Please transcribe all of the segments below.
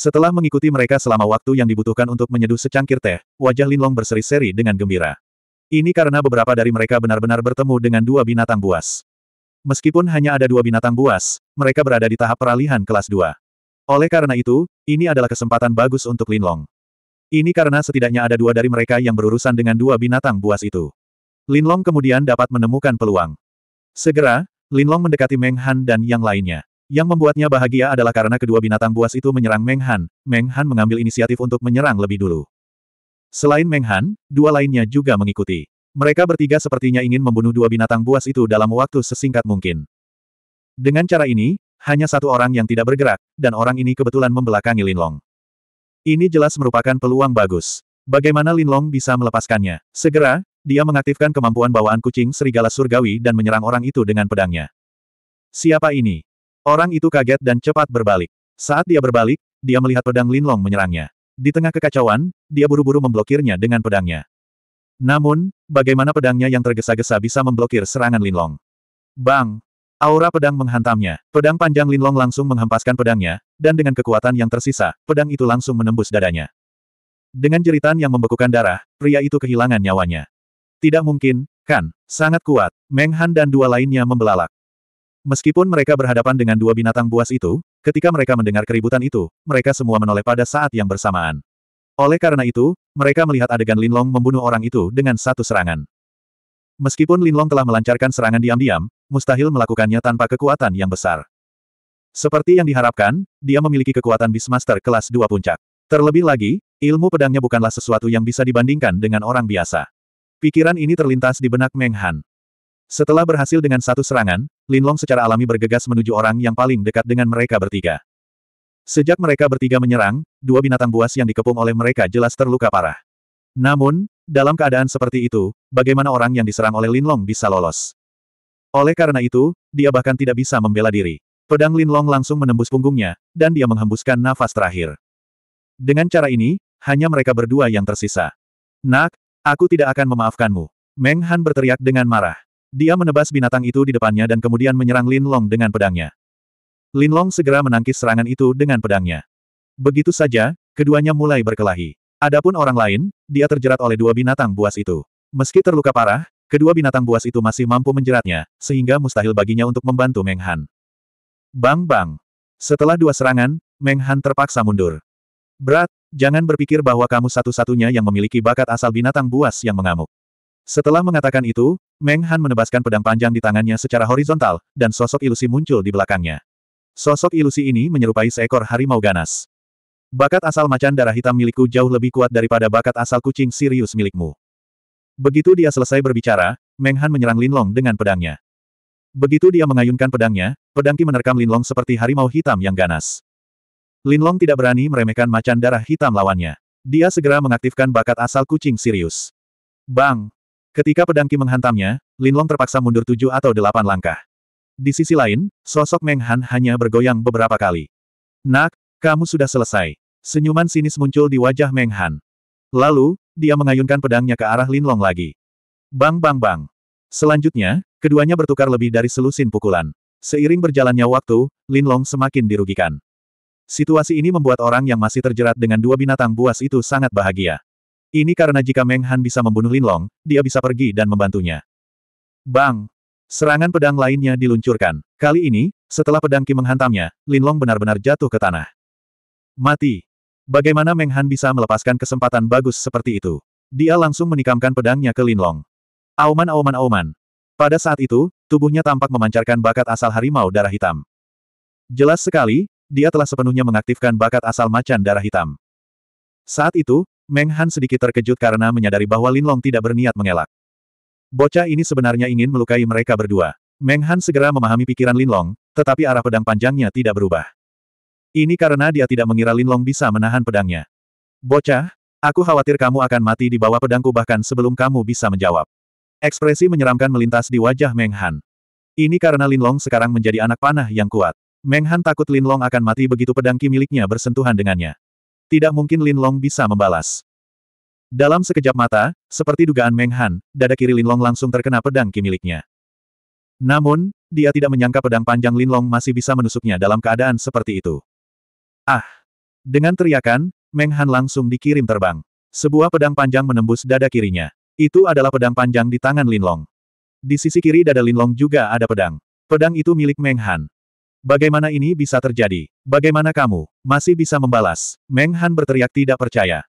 Setelah mengikuti mereka selama waktu yang dibutuhkan untuk menyeduh secangkir teh, wajah Linlong berseri-seri dengan gembira. Ini karena beberapa dari mereka benar-benar bertemu dengan dua binatang buas. Meskipun hanya ada dua binatang buas, mereka berada di tahap peralihan kelas dua. Oleh karena itu, ini adalah kesempatan bagus untuk Linlong. Ini karena setidaknya ada dua dari mereka yang berurusan dengan dua binatang buas itu. Linlong kemudian dapat menemukan peluang. Segera, Linlong mendekati Meng Han dan yang lainnya. Yang membuatnya bahagia adalah karena kedua binatang buas itu menyerang Meng Han, Meng Han mengambil inisiatif untuk menyerang lebih dulu. Selain Meng Han, dua lainnya juga mengikuti. Mereka bertiga sepertinya ingin membunuh dua binatang buas itu dalam waktu sesingkat mungkin. Dengan cara ini, hanya satu orang yang tidak bergerak, dan orang ini kebetulan membelakangi Lin Long. Ini jelas merupakan peluang bagus. Bagaimana Lin Long bisa melepaskannya? Segera, dia mengaktifkan kemampuan bawaan kucing serigala surgawi dan menyerang orang itu dengan pedangnya. Siapa ini? Orang itu kaget dan cepat berbalik. Saat dia berbalik, dia melihat pedang Linlong menyerangnya. Di tengah kekacauan, dia buru-buru memblokirnya dengan pedangnya. Namun, bagaimana pedangnya yang tergesa-gesa bisa memblokir serangan Linlong? Bang! Aura pedang menghantamnya. Pedang panjang Linlong langsung menghempaskan pedangnya, dan dengan kekuatan yang tersisa, pedang itu langsung menembus dadanya. Dengan jeritan yang membekukan darah, pria itu kehilangan nyawanya. Tidak mungkin, kan? Sangat kuat. Meng Han dan dua lainnya membelalak. Meskipun mereka berhadapan dengan dua binatang buas itu, ketika mereka mendengar keributan itu, mereka semua menoleh pada saat yang bersamaan. Oleh karena itu, mereka melihat adegan Linlong membunuh orang itu dengan satu serangan. Meskipun Linlong telah melancarkan serangan diam-diam, mustahil melakukannya tanpa kekuatan yang besar. Seperti yang diharapkan, dia memiliki kekuatan Beastmaster kelas 2 puncak. Terlebih lagi, ilmu pedangnya bukanlah sesuatu yang bisa dibandingkan dengan orang biasa. Pikiran ini terlintas di benak Meng Han. Setelah berhasil dengan satu serangan, Linlong secara alami bergegas menuju orang yang paling dekat dengan mereka bertiga. Sejak mereka bertiga menyerang, dua binatang buas yang dikepung oleh mereka jelas terluka parah. Namun, dalam keadaan seperti itu, bagaimana orang yang diserang oleh Linlong bisa lolos? Oleh karena itu, dia bahkan tidak bisa membela diri. Pedang Linlong langsung menembus punggungnya, dan dia menghembuskan nafas terakhir. Dengan cara ini, hanya mereka berdua yang tersisa. Nak, aku tidak akan memaafkanmu. Meng Han berteriak dengan marah. Dia menebas binatang itu di depannya dan kemudian menyerang Lin Long dengan pedangnya. Lin Long segera menangkis serangan itu dengan pedangnya. Begitu saja, keduanya mulai berkelahi. Adapun orang lain, dia terjerat oleh dua binatang buas itu. Meski terluka parah, kedua binatang buas itu masih mampu menjeratnya, sehingga mustahil baginya untuk membantu Meng Han. Bang bang! Setelah dua serangan, Meng Han terpaksa mundur. Berat, jangan berpikir bahwa kamu satu-satunya yang memiliki bakat asal binatang buas yang mengamuk. Setelah mengatakan itu, Meng Han menebaskan pedang panjang di tangannya secara horizontal, dan sosok ilusi muncul di belakangnya. Sosok ilusi ini menyerupai seekor harimau ganas. Bakat asal macan darah hitam milikku jauh lebih kuat daripada bakat asal kucing Sirius milikmu. Begitu dia selesai berbicara, Meng Han menyerang Linlong dengan pedangnya. Begitu dia mengayunkan pedangnya, pedang menerkam Linlong seperti harimau hitam yang ganas. Linlong tidak berani meremehkan macan darah hitam lawannya. Dia segera mengaktifkan bakat asal kucing Sirius. Bang! Ketika pedang Qi menghantamnya, Linlong terpaksa mundur tujuh atau delapan langkah. Di sisi lain, sosok Meng Han hanya bergoyang beberapa kali. Nak, kamu sudah selesai. Senyuman sinis muncul di wajah Meng Han. Lalu, dia mengayunkan pedangnya ke arah Linlong lagi. Bang bang bang. Selanjutnya, keduanya bertukar lebih dari selusin pukulan. Seiring berjalannya waktu, Linlong semakin dirugikan. Situasi ini membuat orang yang masih terjerat dengan dua binatang buas itu sangat bahagia. Ini karena jika Meng Han bisa membunuh Linlong, dia bisa pergi dan membantunya. Bang! Serangan pedang lainnya diluncurkan. Kali ini, setelah pedang Qi menghantamnya, Linlong benar-benar jatuh ke tanah. Mati! Bagaimana Meng Han bisa melepaskan kesempatan bagus seperti itu? Dia langsung menikamkan pedangnya ke Linlong. Auman auman auman. Pada saat itu, tubuhnya tampak memancarkan bakat asal harimau darah hitam. Jelas sekali, dia telah sepenuhnya mengaktifkan bakat asal macan darah hitam. Saat itu, Meng Han sedikit terkejut karena menyadari bahwa Lin Long tidak berniat mengelak. Bocah ini sebenarnya ingin melukai mereka berdua. Meng Han segera memahami pikiran Lin Long, tetapi arah pedang panjangnya tidak berubah. Ini karena dia tidak mengira Lin Long bisa menahan pedangnya. Bocah, aku khawatir kamu akan mati di bawah pedangku bahkan sebelum kamu bisa menjawab. Ekspresi menyeramkan melintas di wajah Meng Han. Ini karena Lin Long sekarang menjadi anak panah yang kuat. Meng Han takut Long akan mati begitu pedang ki miliknya bersentuhan dengannya tidak mungkin Lin Long bisa membalas. Dalam sekejap mata, seperti dugaan Meng Han, dada kiri Lin Long langsung terkena pedang ki miliknya. Namun, dia tidak menyangka pedang panjang Lin Long masih bisa menusuknya dalam keadaan seperti itu. Ah! Dengan teriakan, Meng Han langsung dikirim terbang. Sebuah pedang panjang menembus dada kirinya. Itu adalah pedang panjang di tangan Lin Long. Di sisi kiri dada Lin Long juga ada pedang. Pedang itu milik Meng Han. Bagaimana ini bisa terjadi? Bagaimana kamu masih bisa membalas? Meng Han berteriak tidak percaya.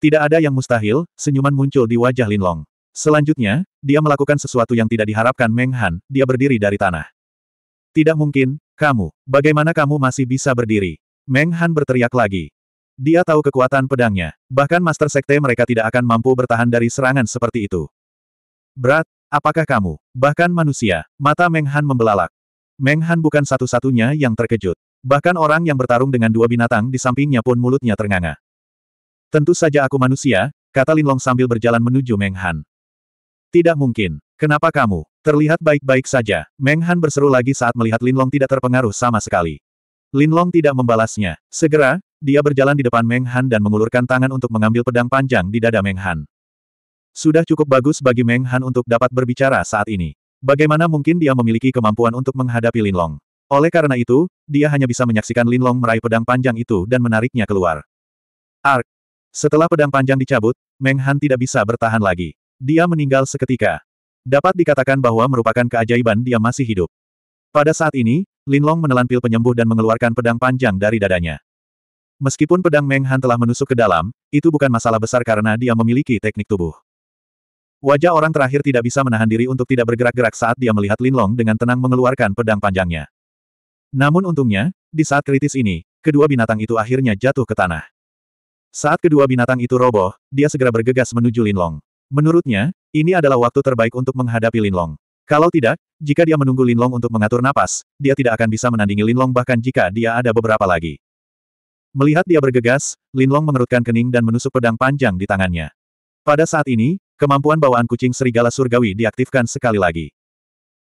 Tidak ada yang mustahil, senyuman muncul di wajah Lin Long. Selanjutnya, dia melakukan sesuatu yang tidak diharapkan Meng Han, dia berdiri dari tanah. Tidak mungkin, kamu, bagaimana kamu masih bisa berdiri? Meng Han berteriak lagi. Dia tahu kekuatan pedangnya, bahkan Master Sekte mereka tidak akan mampu bertahan dari serangan seperti itu. Berat, apakah kamu, bahkan manusia, mata Meng Han membelalak. Meng Han bukan satu-satunya yang terkejut. Bahkan orang yang bertarung dengan dua binatang di sampingnya pun mulutnya ternganga. Tentu saja aku manusia, kata Linlong sambil berjalan menuju Meng Han. Tidak mungkin. Kenapa kamu? Terlihat baik-baik saja. Meng Han berseru lagi saat melihat Linlong tidak terpengaruh sama sekali. Linlong tidak membalasnya. Segera, dia berjalan di depan Meng Han dan mengulurkan tangan untuk mengambil pedang panjang di dada Meng Han. Sudah cukup bagus bagi Meng Han untuk dapat berbicara saat ini. Bagaimana mungkin dia memiliki kemampuan untuk menghadapi Linlong? Oleh karena itu, dia hanya bisa menyaksikan Linlong meraih pedang panjang itu dan menariknya keluar. Ark. Setelah pedang panjang dicabut, Meng Han tidak bisa bertahan lagi. Dia meninggal seketika. Dapat dikatakan bahwa merupakan keajaiban dia masih hidup. Pada saat ini, Linlong menelan pil penyembuh dan mengeluarkan pedang panjang dari dadanya. Meskipun pedang Meng Han telah menusuk ke dalam, itu bukan masalah besar karena dia memiliki teknik tubuh. Wajah orang terakhir tidak bisa menahan diri untuk tidak bergerak-gerak saat dia melihat Linlong dengan tenang mengeluarkan pedang panjangnya. Namun untungnya, di saat kritis ini, kedua binatang itu akhirnya jatuh ke tanah. Saat kedua binatang itu roboh, dia segera bergegas menuju Linlong. Menurutnya, ini adalah waktu terbaik untuk menghadapi Linlong. Kalau tidak, jika dia menunggu Linlong untuk mengatur napas, dia tidak akan bisa menandingi Linlong bahkan jika dia ada beberapa lagi. Melihat dia bergegas, Linlong mengerutkan kening dan menusuk pedang panjang di tangannya. Pada saat ini, Kemampuan bawaan kucing serigala surgawi diaktifkan sekali lagi.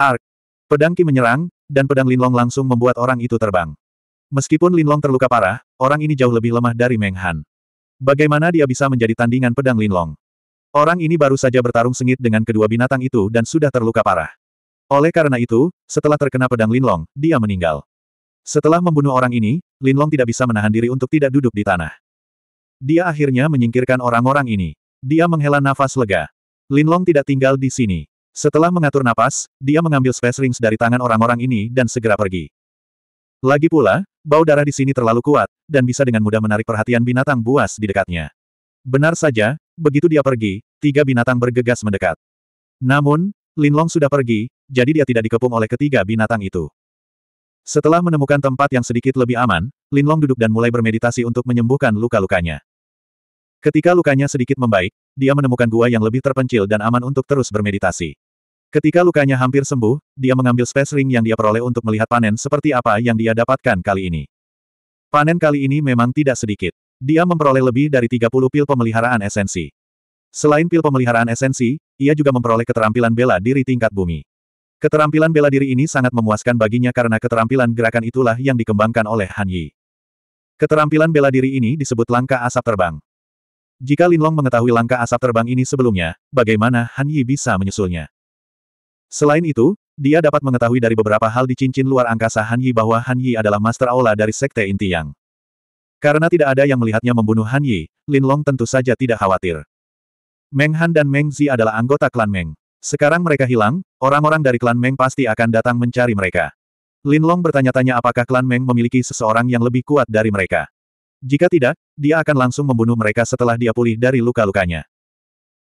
Ark. Pedang Ki menyerang, dan pedang Linlong langsung membuat orang itu terbang. Meskipun Linlong terluka parah, orang ini jauh lebih lemah dari Meng Han. Bagaimana dia bisa menjadi tandingan pedang Linlong? Orang ini baru saja bertarung sengit dengan kedua binatang itu dan sudah terluka parah. Oleh karena itu, setelah terkena pedang Linlong, dia meninggal. Setelah membunuh orang ini, Linlong tidak bisa menahan diri untuk tidak duduk di tanah. Dia akhirnya menyingkirkan orang-orang ini. Dia menghela nafas lega. Linlong tidak tinggal di sini. Setelah mengatur napas, dia mengambil space rings dari tangan orang-orang ini dan segera pergi. Lagi pula, bau darah di sini terlalu kuat, dan bisa dengan mudah menarik perhatian binatang buas di dekatnya. Benar saja, begitu dia pergi, tiga binatang bergegas mendekat. Namun, Linlong sudah pergi, jadi dia tidak dikepung oleh ketiga binatang itu. Setelah menemukan tempat yang sedikit lebih aman, Linlong duduk dan mulai bermeditasi untuk menyembuhkan luka-lukanya. Ketika lukanya sedikit membaik, dia menemukan gua yang lebih terpencil dan aman untuk terus bermeditasi. Ketika lukanya hampir sembuh, dia mengambil space ring yang dia peroleh untuk melihat panen seperti apa yang dia dapatkan kali ini. Panen kali ini memang tidak sedikit. Dia memperoleh lebih dari 30 pil pemeliharaan esensi. Selain pil pemeliharaan esensi, ia juga memperoleh keterampilan bela diri tingkat bumi. Keterampilan bela diri ini sangat memuaskan baginya karena keterampilan gerakan itulah yang dikembangkan oleh Han Yi. Keterampilan bela diri ini disebut langkah asap terbang. Jika Linlong mengetahui langkah asap terbang ini sebelumnya, bagaimana Han Yi bisa menyusulnya? Selain itu, dia dapat mengetahui dari beberapa hal di cincin luar angkasa Han Yi bahwa Han Yi adalah Master Aula dari Sekte Inti Yang. Karena tidak ada yang melihatnya membunuh Han Yi, Long tentu saja tidak khawatir. Meng Han dan Meng Zi adalah anggota klan Meng. Sekarang mereka hilang, orang-orang dari klan Meng pasti akan datang mencari mereka. Lin Long bertanya-tanya apakah klan Meng memiliki seseorang yang lebih kuat dari mereka. Jika tidak, dia akan langsung membunuh mereka setelah dia pulih dari luka-lukanya.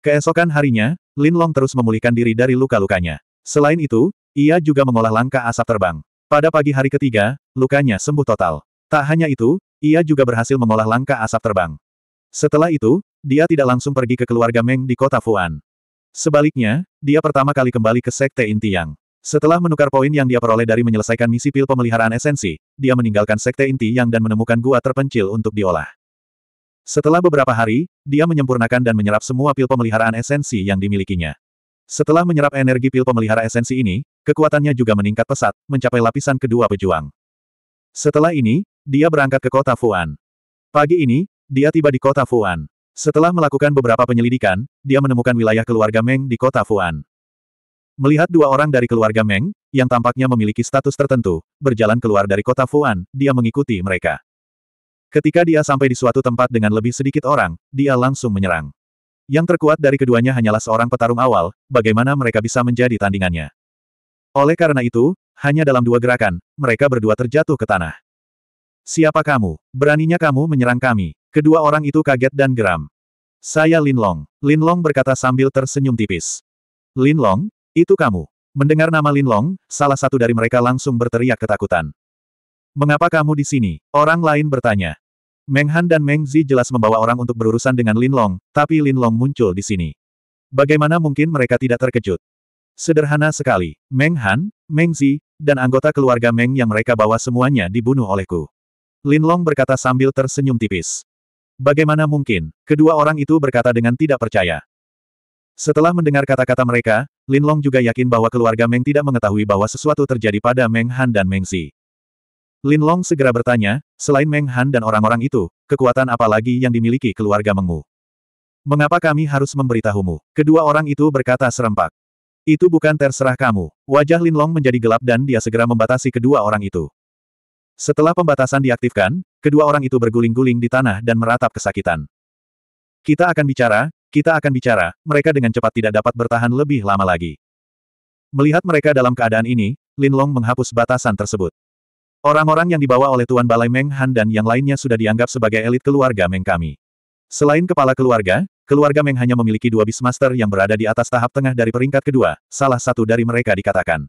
Keesokan harinya, Lin Long terus memulihkan diri dari luka-lukanya. Selain itu, ia juga mengolah langkah asap terbang. Pada pagi hari ketiga, lukanya sembuh total. Tak hanya itu, ia juga berhasil mengolah langkah asap terbang. Setelah itu, dia tidak langsung pergi ke keluarga Meng di kota Fuan. Sebaliknya, dia pertama kali kembali ke Sekte Intiang. Setelah menukar poin yang dia peroleh dari menyelesaikan misi pil pemeliharaan esensi, dia meninggalkan sekte inti yang dan menemukan gua terpencil untuk diolah. Setelah beberapa hari, dia menyempurnakan dan menyerap semua pil pemeliharaan esensi yang dimilikinya. Setelah menyerap energi pil pemelihara esensi ini, kekuatannya juga meningkat pesat, mencapai lapisan kedua pejuang. Setelah ini, dia berangkat ke kota Fuan. Pagi ini, dia tiba di kota Fuan. Setelah melakukan beberapa penyelidikan, dia menemukan wilayah keluarga Meng di kota Fuan. Melihat dua orang dari keluarga Meng, yang tampaknya memiliki status tertentu, berjalan keluar dari kota Fuan, dia mengikuti mereka. Ketika dia sampai di suatu tempat dengan lebih sedikit orang, dia langsung menyerang. Yang terkuat dari keduanya hanyalah seorang petarung awal, bagaimana mereka bisa menjadi tandingannya. Oleh karena itu, hanya dalam dua gerakan, mereka berdua terjatuh ke tanah. Siapa kamu? Beraninya kamu menyerang kami. Kedua orang itu kaget dan geram. Saya Lin Long. Lin Long berkata sambil tersenyum tipis. Lin Long? Itu kamu. Mendengar nama Linlong, salah satu dari mereka langsung berteriak ketakutan. Mengapa kamu di sini? Orang lain bertanya. Meng Han dan Meng Zi jelas membawa orang untuk berurusan dengan Linlong, tapi Linlong muncul di sini. Bagaimana mungkin mereka tidak terkejut? Sederhana sekali, Meng Han, Meng Zi, dan anggota keluarga Meng yang mereka bawa semuanya dibunuh olehku. Linlong berkata sambil tersenyum tipis. Bagaimana mungkin? Kedua orang itu berkata dengan tidak percaya. Setelah mendengar kata-kata mereka, Lin Long juga yakin bahwa keluarga Meng tidak mengetahui bahwa sesuatu terjadi pada Meng Han dan Meng Xi. Lin Long segera bertanya, selain Meng Han dan orang-orang itu, kekuatan apa lagi yang dimiliki keluarga Mengmu? Mengapa kami harus memberitahumu? Kedua orang itu berkata serempak. Itu bukan terserah kamu. Wajah Lin Long menjadi gelap dan dia segera membatasi kedua orang itu. Setelah pembatasan diaktifkan, kedua orang itu berguling-guling di tanah dan meratap kesakitan. Kita akan bicara, kita akan bicara, mereka dengan cepat tidak dapat bertahan lebih lama lagi. Melihat mereka dalam keadaan ini, Lin Long menghapus batasan tersebut. Orang-orang yang dibawa oleh Tuan Balai Meng Han dan yang lainnya sudah dianggap sebagai elit keluarga Meng kami. Selain kepala keluarga, keluarga Meng hanya memiliki dua bismaster yang berada di atas tahap tengah dari peringkat kedua, salah satu dari mereka dikatakan.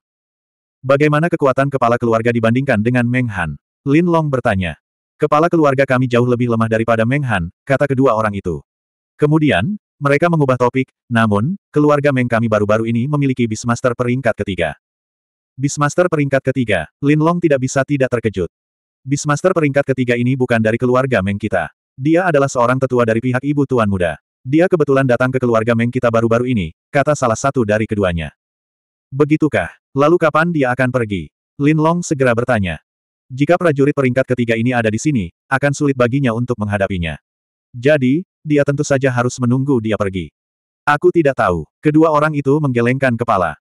Bagaimana kekuatan kepala keluarga dibandingkan dengan Meng Han? Lin Long bertanya. Kepala keluarga kami jauh lebih lemah daripada Meng Han, kata kedua orang itu. Kemudian, mereka mengubah topik, namun, keluarga Meng kami baru-baru ini memiliki Bismaster peringkat ketiga. Bismaster peringkat ketiga, Lin Long tidak bisa tidak terkejut. Bismaster peringkat ketiga ini bukan dari keluarga Meng kita. Dia adalah seorang tetua dari pihak ibu tuan muda. Dia kebetulan datang ke keluarga Meng kita baru-baru ini, kata salah satu dari keduanya. Begitukah? Lalu kapan dia akan pergi? Lin Long segera bertanya. Jika prajurit peringkat ketiga ini ada di sini, akan sulit baginya untuk menghadapinya. Jadi, dia tentu saja harus menunggu dia pergi. Aku tidak tahu. Kedua orang itu menggelengkan kepala.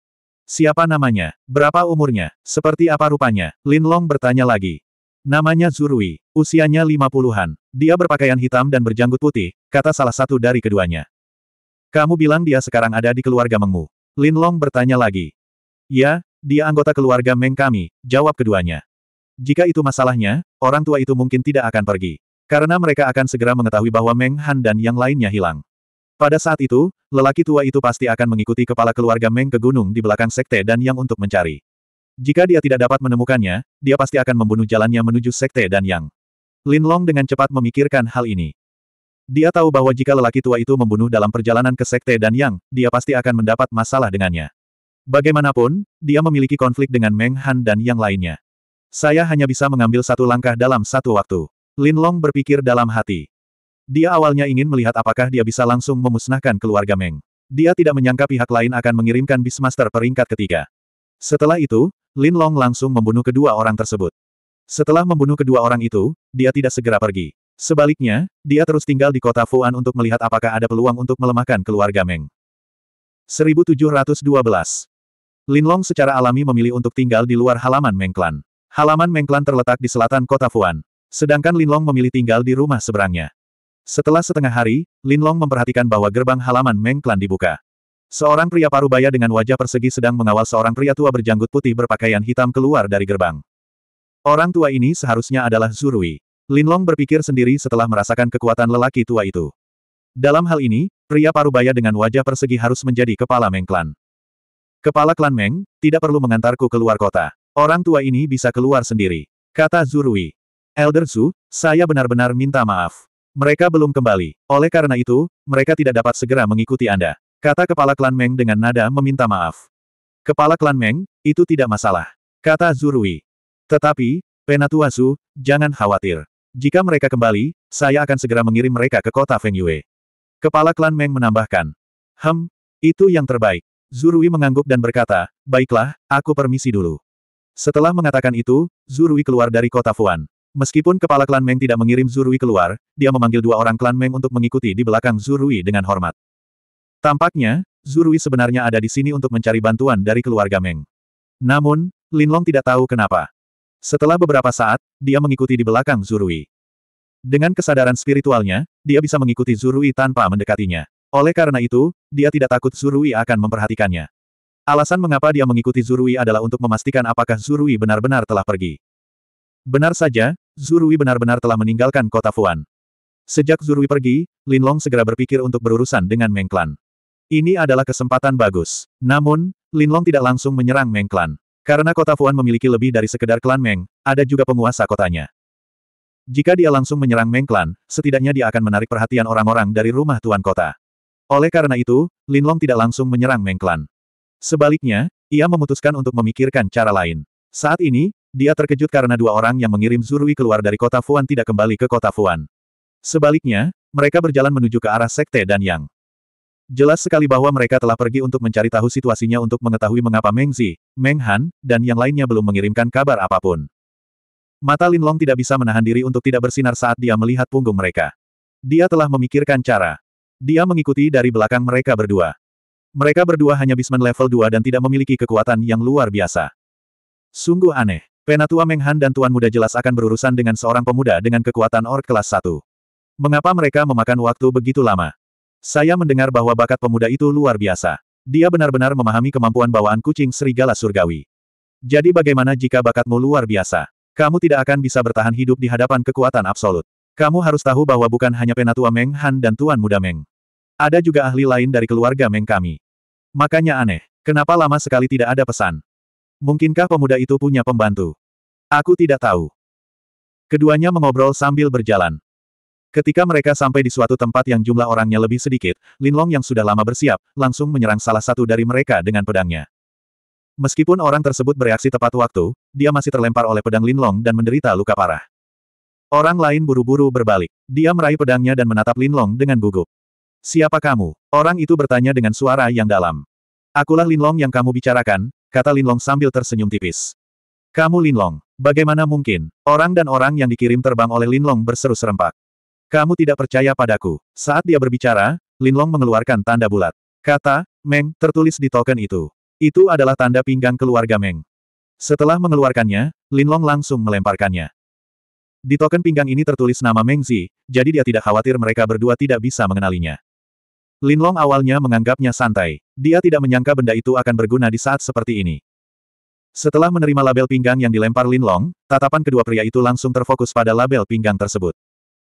Siapa namanya? Berapa umurnya? Seperti apa rupanya? Lin Long bertanya lagi. Namanya Zurui, usianya lima puluhan. Dia berpakaian hitam dan berjanggut putih, kata salah satu dari keduanya. Kamu bilang dia sekarang ada di keluarga Mengmu. Lin Long bertanya lagi. Ya, dia anggota keluarga Meng kami, jawab keduanya. Jika itu masalahnya, orang tua itu mungkin tidak akan pergi. Karena mereka akan segera mengetahui bahwa Meng Han dan yang lainnya hilang. Pada saat itu, lelaki tua itu pasti akan mengikuti kepala keluarga Meng ke gunung di belakang sekte dan yang untuk mencari. Jika dia tidak dapat menemukannya, dia pasti akan membunuh jalannya menuju sekte dan yang. Lin Long dengan cepat memikirkan hal ini. Dia tahu bahwa jika lelaki tua itu membunuh dalam perjalanan ke sekte dan yang, dia pasti akan mendapat masalah dengannya. Bagaimanapun, dia memiliki konflik dengan Meng Han dan yang lainnya. Saya hanya bisa mengambil satu langkah dalam satu waktu. Lin Long berpikir dalam hati. Dia awalnya ingin melihat apakah dia bisa langsung memusnahkan keluarga Meng. Dia tidak menyangka pihak lain akan mengirimkan Beastmaster peringkat ketiga. Setelah itu, Lin Long langsung membunuh kedua orang tersebut. Setelah membunuh kedua orang itu, dia tidak segera pergi. Sebaliknya, dia terus tinggal di kota Fuan untuk melihat apakah ada peluang untuk melemahkan keluarga Meng. 1712 Long secara alami memilih untuk tinggal di luar halaman Meng Mengklan. Halaman Meng Mengklan terletak di selatan kota Fuan. Sedangkan Linlong memilih tinggal di rumah seberangnya. Setelah setengah hari, Linlong memperhatikan bahwa gerbang halaman Meng Klan dibuka. Seorang pria parubaya dengan wajah persegi sedang mengawal seorang pria tua berjanggut putih berpakaian hitam keluar dari gerbang. Orang tua ini seharusnya adalah Zurui. Linlong berpikir sendiri setelah merasakan kekuatan lelaki tua itu. Dalam hal ini, pria parubaya dengan wajah persegi harus menjadi kepala Meng Klan. Kepala klan Meng, tidak perlu mengantarku keluar kota. Orang tua ini bisa keluar sendiri. Kata Zurui. Elder Zhu, saya benar-benar minta maaf. Mereka belum kembali. Oleh karena itu, mereka tidak dapat segera mengikuti Anda. Kata kepala klan Meng dengan nada meminta maaf. Kepala klan Meng, itu tidak masalah. Kata Zurui. Tetapi, Penatua Zhu, jangan khawatir. Jika mereka kembali, saya akan segera mengirim mereka ke kota Feng Yue. Kepala klan Meng menambahkan. Hem, itu yang terbaik. Zurui mengangguk dan berkata, baiklah, aku permisi dulu. Setelah mengatakan itu, Zurui keluar dari kota Fuan. Meskipun kepala klan Meng tidak mengirim Zurui keluar, dia memanggil dua orang klan Meng untuk mengikuti di belakang Zurui dengan hormat. Tampaknya, Zurui sebenarnya ada di sini untuk mencari bantuan dari keluarga Meng. Namun, Linlong tidak tahu kenapa. Setelah beberapa saat, dia mengikuti di belakang Zurui. Dengan kesadaran spiritualnya, dia bisa mengikuti Zurui tanpa mendekatinya. Oleh karena itu, dia tidak takut Zurui akan memperhatikannya. Alasan mengapa dia mengikuti Zurui adalah untuk memastikan apakah Zurui benar-benar telah pergi. Benar saja, Zurui benar-benar telah meninggalkan kota Fuan. Sejak Zurui pergi, Linlong segera berpikir untuk berurusan dengan Meng Ini adalah kesempatan bagus. Namun, Linlong tidak langsung menyerang Meng Karena kota Fuan memiliki lebih dari sekedar klan Meng, ada juga penguasa kotanya. Jika dia langsung menyerang Meng setidaknya dia akan menarik perhatian orang-orang dari rumah tuan kota. Oleh karena itu, Linlong tidak langsung menyerang Meng Sebaliknya, ia memutuskan untuk memikirkan cara lain. Saat ini, dia terkejut karena dua orang yang mengirim Zurui keluar dari kota Fuan tidak kembali ke kota Fuan. Sebaliknya, mereka berjalan menuju ke arah Sekte dan Yang. Jelas sekali bahwa mereka telah pergi untuk mencari tahu situasinya untuk mengetahui mengapa Mengzi, Menghan, dan yang lainnya belum mengirimkan kabar apapun. Mata Long tidak bisa menahan diri untuk tidak bersinar saat dia melihat punggung mereka. Dia telah memikirkan cara. Dia mengikuti dari belakang mereka berdua. Mereka berdua hanya bisman level 2 dan tidak memiliki kekuatan yang luar biasa. Sungguh aneh. Penatua Meng Han dan Tuan Muda jelas akan berurusan dengan seorang pemuda dengan kekuatan ork kelas 1. Mengapa mereka memakan waktu begitu lama? Saya mendengar bahwa bakat pemuda itu luar biasa. Dia benar-benar memahami kemampuan bawaan kucing serigala surgawi. Jadi bagaimana jika bakatmu luar biasa? Kamu tidak akan bisa bertahan hidup di hadapan kekuatan absolut. Kamu harus tahu bahwa bukan hanya Penatua Meng Han dan Tuan Muda Meng. Ada juga ahli lain dari keluarga Meng kami. Makanya aneh, kenapa lama sekali tidak ada pesan. Mungkinkah pemuda itu punya pembantu? Aku tidak tahu. Keduanya mengobrol sambil berjalan. Ketika mereka sampai di suatu tempat yang jumlah orangnya lebih sedikit, Linlong yang sudah lama bersiap, langsung menyerang salah satu dari mereka dengan pedangnya. Meskipun orang tersebut bereaksi tepat waktu, dia masih terlempar oleh pedang Linlong dan menderita luka parah. Orang lain buru-buru berbalik. Dia meraih pedangnya dan menatap Linlong dengan gugup. Siapa kamu? Orang itu bertanya dengan suara yang dalam. Akulah Linlong yang kamu bicarakan, kata Linlong sambil tersenyum tipis. Kamu Linlong, bagaimana mungkin, orang dan orang yang dikirim terbang oleh Linlong berseru serempak. Kamu tidak percaya padaku. Saat dia berbicara, Linlong mengeluarkan tanda bulat. Kata, Meng, tertulis di token itu. Itu adalah tanda pinggang keluarga Meng. Setelah mengeluarkannya, Linlong langsung melemparkannya. Di token pinggang ini tertulis nama Mengzi, jadi dia tidak khawatir mereka berdua tidak bisa mengenalinya. Linlong awalnya menganggapnya santai. Dia tidak menyangka benda itu akan berguna di saat seperti ini. Setelah menerima label pinggang yang dilempar Linlong, tatapan kedua pria itu langsung terfokus pada label pinggang tersebut.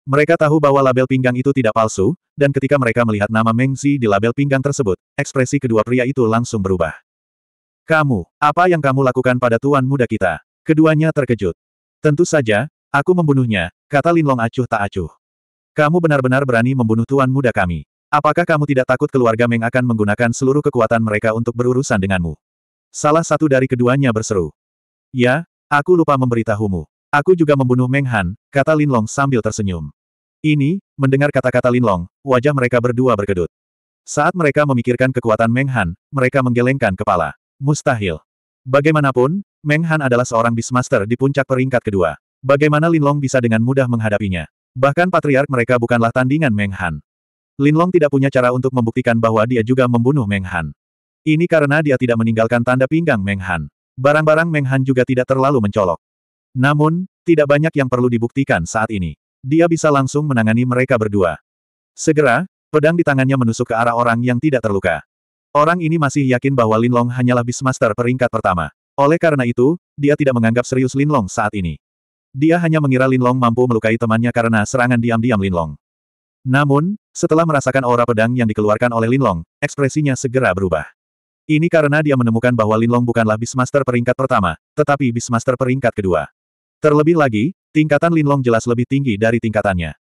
Mereka tahu bahwa label pinggang itu tidak palsu, dan ketika mereka melihat nama Meng Zi di label pinggang tersebut, ekspresi kedua pria itu langsung berubah. Kamu, apa yang kamu lakukan pada tuan muda kita? Keduanya terkejut. Tentu saja, aku membunuhnya, kata Linlong acuh tak acuh. Kamu benar-benar berani membunuh tuan muda kami. Apakah kamu tidak takut keluarga Meng akan menggunakan seluruh kekuatan mereka untuk berurusan denganmu? Salah satu dari keduanya berseru. Ya, aku lupa memberitahumu. Aku juga membunuh Meng Han, kata Lin Long sambil tersenyum. Ini, mendengar kata-kata Lin Long, wajah mereka berdua berkedut. Saat mereka memikirkan kekuatan Meng Han, mereka menggelengkan kepala. Mustahil. Bagaimanapun, Meng Han adalah seorang bismaster di puncak peringkat kedua. Bagaimana Lin Long bisa dengan mudah menghadapinya? Bahkan patriark mereka bukanlah tandingan Meng Han. Linlong tidak punya cara untuk membuktikan bahwa dia juga membunuh Meng Han. Ini karena dia tidak meninggalkan tanda pinggang Meng Han. Barang-barang Meng Han juga tidak terlalu mencolok. Namun, tidak banyak yang perlu dibuktikan saat ini. Dia bisa langsung menangani mereka berdua. Segera, pedang di tangannya menusuk ke arah orang yang tidak terluka. Orang ini masih yakin bahwa Linlong hanyalah Beastmaster peringkat pertama. Oleh karena itu, dia tidak menganggap serius Linlong saat ini. Dia hanya mengira Linlong mampu melukai temannya karena serangan diam-diam Linlong. Namun, setelah merasakan aura pedang yang dikeluarkan oleh Linlong, ekspresinya segera berubah. Ini karena dia menemukan bahwa Linlong bukanlah Beastmaster peringkat pertama, tetapi Beastmaster peringkat kedua. Terlebih lagi, tingkatan Linlong jelas lebih tinggi dari tingkatannya.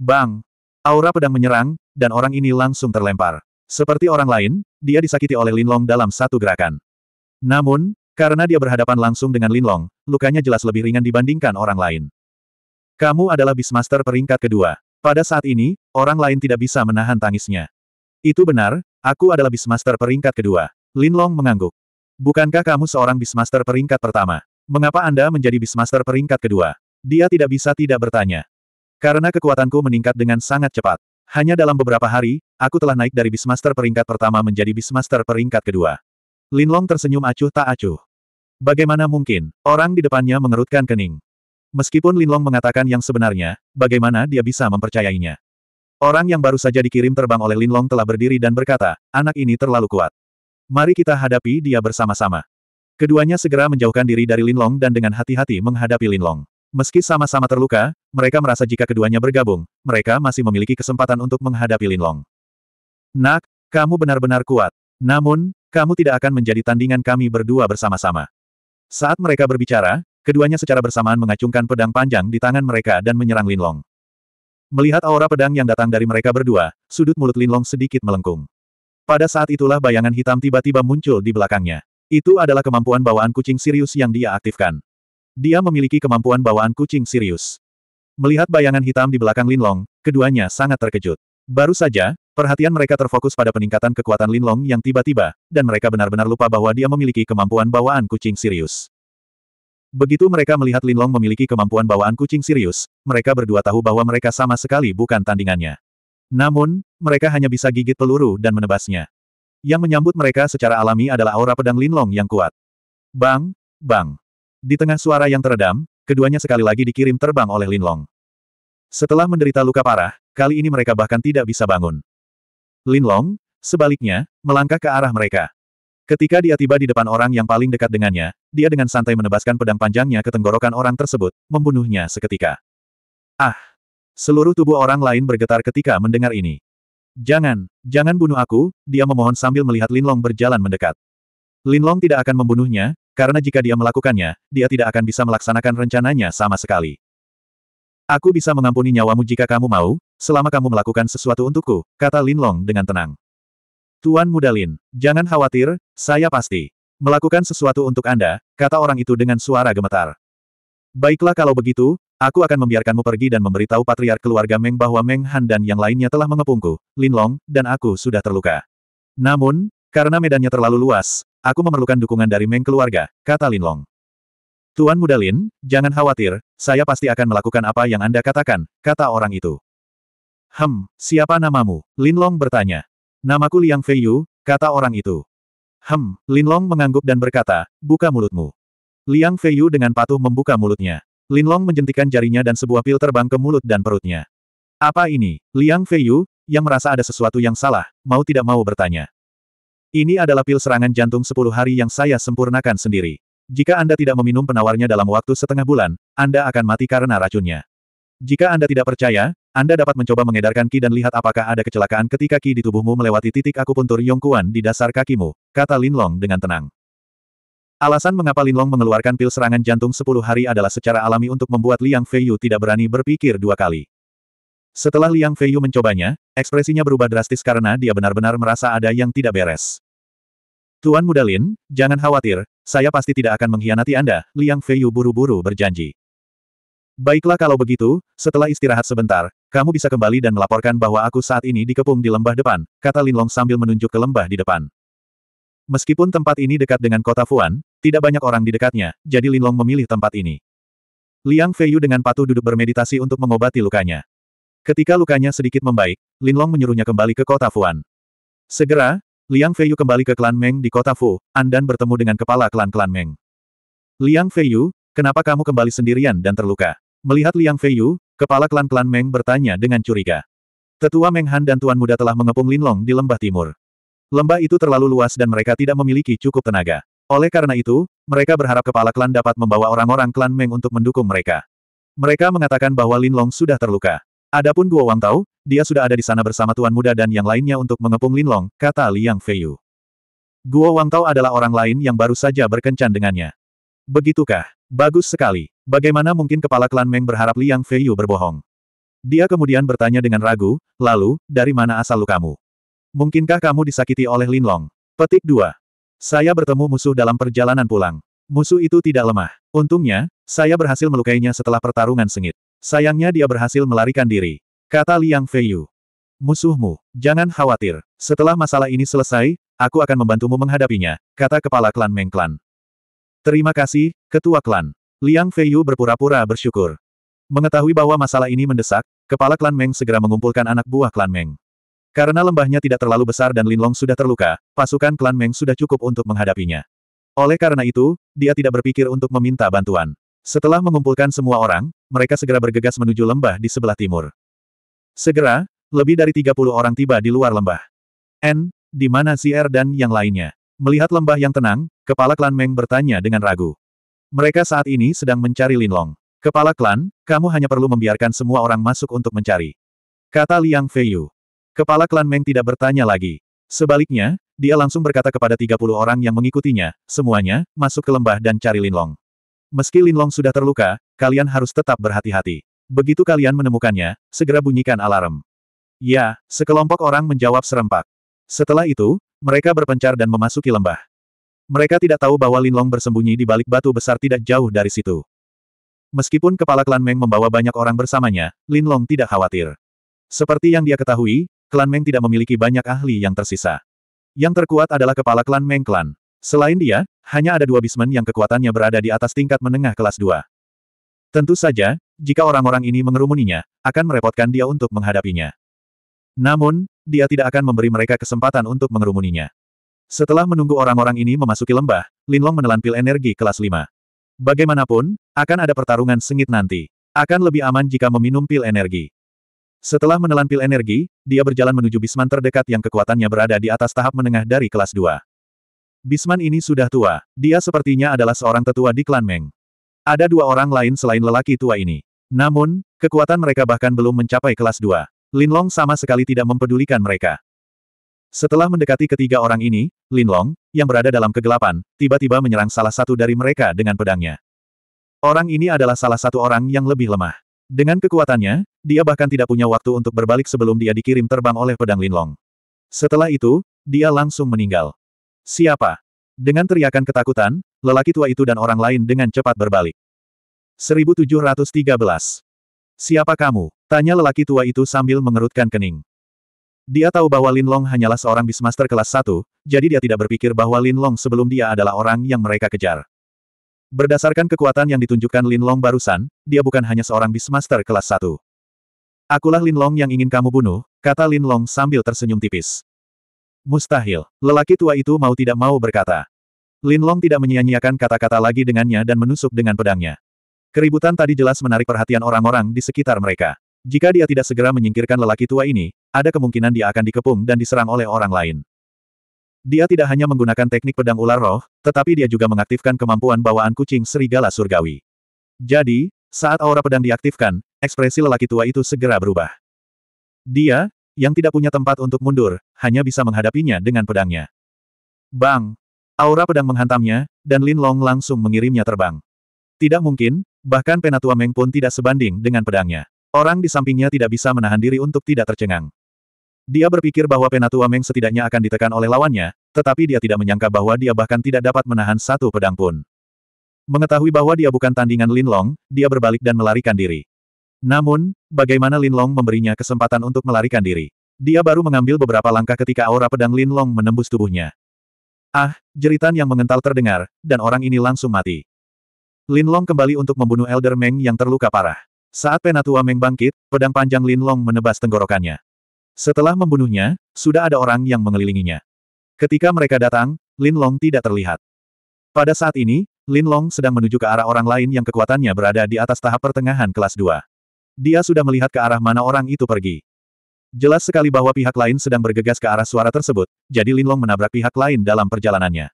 Bang! Aura pedang menyerang, dan orang ini langsung terlempar. Seperti orang lain, dia disakiti oleh Linlong dalam satu gerakan. Namun, karena dia berhadapan langsung dengan Linlong, lukanya jelas lebih ringan dibandingkan orang lain. Kamu adalah Beastmaster peringkat kedua. Pada saat ini, orang lain tidak bisa menahan tangisnya. Itu benar, aku adalah Bismaster peringkat kedua. Lin Long mengangguk. Bukankah kamu seorang Bismaster peringkat pertama? Mengapa Anda menjadi Bismaster peringkat kedua? Dia tidak bisa tidak bertanya. Karena kekuatanku meningkat dengan sangat cepat. Hanya dalam beberapa hari, aku telah naik dari Bismaster peringkat pertama menjadi Bismaster peringkat kedua. Lin Long tersenyum acuh tak acuh. Bagaimana mungkin, orang di depannya mengerutkan kening. Meskipun Linlong mengatakan yang sebenarnya, bagaimana dia bisa mempercayainya? Orang yang baru saja dikirim terbang oleh Linlong telah berdiri dan berkata, anak ini terlalu kuat. Mari kita hadapi dia bersama-sama. Keduanya segera menjauhkan diri dari Linlong dan dengan hati-hati menghadapi Linlong. Meski sama-sama terluka, mereka merasa jika keduanya bergabung, mereka masih memiliki kesempatan untuk menghadapi Linlong. Nak, kamu benar-benar kuat. Namun, kamu tidak akan menjadi tandingan kami berdua bersama-sama. Saat mereka berbicara, Keduanya secara bersamaan mengacungkan pedang panjang di tangan mereka dan menyerang Linlong. Melihat aura pedang yang datang dari mereka berdua, sudut mulut Linlong sedikit melengkung. Pada saat itulah bayangan hitam tiba-tiba muncul di belakangnya. Itu adalah kemampuan bawaan kucing Sirius yang dia aktifkan. Dia memiliki kemampuan bawaan kucing Sirius. Melihat bayangan hitam di belakang Linlong, keduanya sangat terkejut. Baru saja, perhatian mereka terfokus pada peningkatan kekuatan Linlong yang tiba-tiba, dan mereka benar-benar lupa bahwa dia memiliki kemampuan bawaan kucing Sirius. Begitu mereka melihat Linlong memiliki kemampuan bawaan kucing Sirius, mereka berdua tahu bahwa mereka sama sekali bukan tandingannya. Namun, mereka hanya bisa gigit peluru dan menebasnya. Yang menyambut mereka secara alami adalah aura pedang Linlong yang kuat. Bang, bang. Di tengah suara yang teredam, keduanya sekali lagi dikirim terbang oleh Linlong. Setelah menderita luka parah, kali ini mereka bahkan tidak bisa bangun. Linlong, sebaliknya, melangkah ke arah mereka. Ketika dia tiba di depan orang yang paling dekat dengannya, dia dengan santai menebaskan pedang panjangnya ke tenggorokan orang tersebut, membunuhnya seketika. Ah! Seluruh tubuh orang lain bergetar ketika mendengar ini. Jangan, jangan bunuh aku, dia memohon sambil melihat Linlong berjalan mendekat. Linlong tidak akan membunuhnya, karena jika dia melakukannya, dia tidak akan bisa melaksanakan rencananya sama sekali. Aku bisa mengampuni nyawamu jika kamu mau, selama kamu melakukan sesuatu untukku, kata Linlong dengan tenang. Tuan Mudalin, jangan khawatir, saya pasti melakukan sesuatu untuk Anda, kata orang itu dengan suara gemetar. Baiklah kalau begitu, aku akan membiarkanmu pergi dan memberitahu patriark keluarga Meng bahwa Meng Han dan yang lainnya telah mengepungku, Lin Long, dan aku sudah terluka. Namun, karena medannya terlalu luas, aku memerlukan dukungan dari Meng keluarga, kata Lin Long. Tuan Mudalin, jangan khawatir, saya pasti akan melakukan apa yang Anda katakan, kata orang itu. Hem, siapa namamu? Lin Long bertanya. Namaku Liang Feiyu, kata orang itu. Hem, Linlong mengangguk dan berkata, buka mulutmu. Liang Feiyu dengan patuh membuka mulutnya. Linlong menjentikan jarinya dan sebuah pil terbang ke mulut dan perutnya. Apa ini? Liang Feiyu, yang merasa ada sesuatu yang salah, mau tidak mau bertanya. Ini adalah pil serangan jantung 10 hari yang saya sempurnakan sendiri. Jika Anda tidak meminum penawarnya dalam waktu setengah bulan, Anda akan mati karena racunnya. Jika Anda tidak percaya, Anda dapat mencoba mengedarkan Ki dan lihat apakah ada kecelakaan ketika Ki di tubuhmu melewati titik akupuntur Yongkuan di dasar kakimu, kata Lin Long dengan tenang. Alasan mengapa Lin Long mengeluarkan pil serangan jantung 10 hari adalah secara alami untuk membuat Liang Feiyu tidak berani berpikir dua kali. Setelah Liang Feiyu mencobanya, ekspresinya berubah drastis karena dia benar-benar merasa ada yang tidak beres. Tuan Muda Lin, jangan khawatir, saya pasti tidak akan mengkhianati Anda, Liang Feiyu buru-buru berjanji. Baiklah kalau begitu, setelah istirahat sebentar, kamu bisa kembali dan melaporkan bahwa aku saat ini dikepung di lembah depan, kata Linlong sambil menunjuk ke lembah di depan. Meskipun tempat ini dekat dengan kota Fuan, tidak banyak orang di dekatnya, jadi Linlong memilih tempat ini. Liang Feiyu dengan patuh duduk bermeditasi untuk mengobati lukanya. Ketika lukanya sedikit membaik, Linlong menyuruhnya kembali ke kota Fuan. Segera, Liang Feiyu kembali ke klan Meng di kota Fu, Andan bertemu dengan kepala klan-klan Meng. Liang Feiyu, kenapa kamu kembali sendirian dan terluka? Melihat Liang Feiyu, kepala klan-klan Meng bertanya dengan curiga. Tetua Meng Han dan Tuan Muda telah mengepung Linlong di lembah timur. Lembah itu terlalu luas dan mereka tidak memiliki cukup tenaga. Oleh karena itu, mereka berharap kepala klan dapat membawa orang-orang klan Meng untuk mendukung mereka. Mereka mengatakan bahwa Linlong sudah terluka. Adapun Guo Wang Tao, dia sudah ada di sana bersama Tuan Muda dan yang lainnya untuk mengepung Linlong, kata Liang Feiyu. Guo Wang Tao adalah orang lain yang baru saja berkencan dengannya. Begitukah? Bagus sekali. Bagaimana mungkin kepala klan Meng berharap Liang Feiyu berbohong? Dia kemudian bertanya dengan ragu, lalu, dari mana asal kamu? Mungkinkah kamu disakiti oleh Linlong? Petik 2. Saya bertemu musuh dalam perjalanan pulang. Musuh itu tidak lemah. Untungnya, saya berhasil melukainya setelah pertarungan sengit. Sayangnya dia berhasil melarikan diri. Kata Liang Feiyu. Musuhmu, jangan khawatir. Setelah masalah ini selesai, aku akan membantumu menghadapinya, kata kepala klan Meng Klan. Terima kasih, Ketua Klan. Liang Feiyu berpura-pura bersyukur. Mengetahui bahwa masalah ini mendesak, kepala klan Meng segera mengumpulkan anak buah klan Meng. Karena lembahnya tidak terlalu besar dan Linlong sudah terluka, pasukan klan Meng sudah cukup untuk menghadapinya. Oleh karena itu, dia tidak berpikir untuk meminta bantuan. Setelah mengumpulkan semua orang, mereka segera bergegas menuju lembah di sebelah timur. Segera, lebih dari 30 orang tiba di luar lembah. N, di mana Zier dan yang lainnya? Melihat lembah yang tenang, kepala klan Meng bertanya dengan ragu. Mereka saat ini sedang mencari Linlong. Kepala klan, kamu hanya perlu membiarkan semua orang masuk untuk mencari. Kata Liang Feiyu. Kepala klan Meng tidak bertanya lagi. Sebaliknya, dia langsung berkata kepada 30 orang yang mengikutinya, semuanya, masuk ke lembah dan cari Linlong. Meski Linlong sudah terluka, kalian harus tetap berhati-hati. Begitu kalian menemukannya, segera bunyikan alarm. Ya, sekelompok orang menjawab serempak. Setelah itu, mereka berpencar dan memasuki lembah. Mereka tidak tahu bahwa Linlong bersembunyi di balik batu besar tidak jauh dari situ. Meskipun kepala klan Meng membawa banyak orang bersamanya, Linlong tidak khawatir. Seperti yang dia ketahui, klan Meng tidak memiliki banyak ahli yang tersisa. Yang terkuat adalah kepala klan Meng Klan. Selain dia, hanya ada dua bismen yang kekuatannya berada di atas tingkat menengah kelas 2. Tentu saja, jika orang-orang ini mengerumuninya, akan merepotkan dia untuk menghadapinya. Namun, dia tidak akan memberi mereka kesempatan untuk mengerumuninya. Setelah menunggu orang-orang ini memasuki lembah, Linlong menelan pil energi kelas 5. Bagaimanapun, akan ada pertarungan sengit nanti. Akan lebih aman jika meminum pil energi. Setelah menelan pil energi, dia berjalan menuju Bisman terdekat yang kekuatannya berada di atas tahap menengah dari kelas 2. Bisman ini sudah tua. Dia sepertinya adalah seorang tetua di klan Meng. Ada dua orang lain selain lelaki tua ini. Namun, kekuatan mereka bahkan belum mencapai kelas 2. Linlong sama sekali tidak mempedulikan mereka. Setelah mendekati ketiga orang ini, Lin Long yang berada dalam kegelapan, tiba-tiba menyerang salah satu dari mereka dengan pedangnya. Orang ini adalah salah satu orang yang lebih lemah. Dengan kekuatannya, dia bahkan tidak punya waktu untuk berbalik sebelum dia dikirim terbang oleh pedang Lin Long. Setelah itu, dia langsung meninggal. Siapa? Dengan teriakan ketakutan, lelaki tua itu dan orang lain dengan cepat berbalik. 1713. Siapa kamu? Tanya lelaki tua itu sambil mengerutkan kening. Dia tahu bahwa Lin Long hanyalah seorang bismaster kelas 1, jadi dia tidak berpikir bahwa Lin Long sebelum dia adalah orang yang mereka kejar. Berdasarkan kekuatan yang ditunjukkan Lin Long barusan, dia bukan hanya seorang bismaster kelas 1. Akulah Lin Long yang ingin kamu bunuh, kata Lin Long sambil tersenyum tipis. Mustahil, lelaki tua itu mau tidak mau berkata. Lin Long tidak menyia-nyiakan kata-kata lagi dengannya dan menusuk dengan pedangnya. Keributan tadi jelas menarik perhatian orang-orang di sekitar mereka. Jika dia tidak segera menyingkirkan lelaki tua ini, ada kemungkinan dia akan dikepung dan diserang oleh orang lain. Dia tidak hanya menggunakan teknik pedang ular roh, tetapi dia juga mengaktifkan kemampuan bawaan kucing serigala surgawi. Jadi, saat aura pedang diaktifkan, ekspresi lelaki tua itu segera berubah. Dia, yang tidak punya tempat untuk mundur, hanya bisa menghadapinya dengan pedangnya. Bang! Aura pedang menghantamnya, dan Lin Long langsung mengirimnya terbang. Tidak mungkin, bahkan Penatua Meng pun tidak sebanding dengan pedangnya. Orang di sampingnya tidak bisa menahan diri untuk tidak tercengang. Dia berpikir bahwa Penatua Meng setidaknya akan ditekan oleh lawannya, tetapi dia tidak menyangka bahwa dia bahkan tidak dapat menahan satu pedang pun. Mengetahui bahwa dia bukan tandingan Lin Long, dia berbalik dan melarikan diri. Namun, bagaimana Lin Long memberinya kesempatan untuk melarikan diri? Dia baru mengambil beberapa langkah ketika aura pedang Lin Long menembus tubuhnya. Ah, jeritan yang mengental terdengar, dan orang ini langsung mati. Lin Long kembali untuk membunuh Elder Meng yang terluka parah. Saat Penatua Meng bangkit, pedang panjang Lin Long menebas tenggorokannya. Setelah membunuhnya, sudah ada orang yang mengelilinginya. Ketika mereka datang, Lin Long tidak terlihat. Pada saat ini, Lin Long sedang menuju ke arah orang lain yang kekuatannya berada di atas tahap pertengahan kelas 2. Dia sudah melihat ke arah mana orang itu pergi. Jelas sekali bahwa pihak lain sedang bergegas ke arah suara tersebut, jadi Lin Long menabrak pihak lain dalam perjalanannya.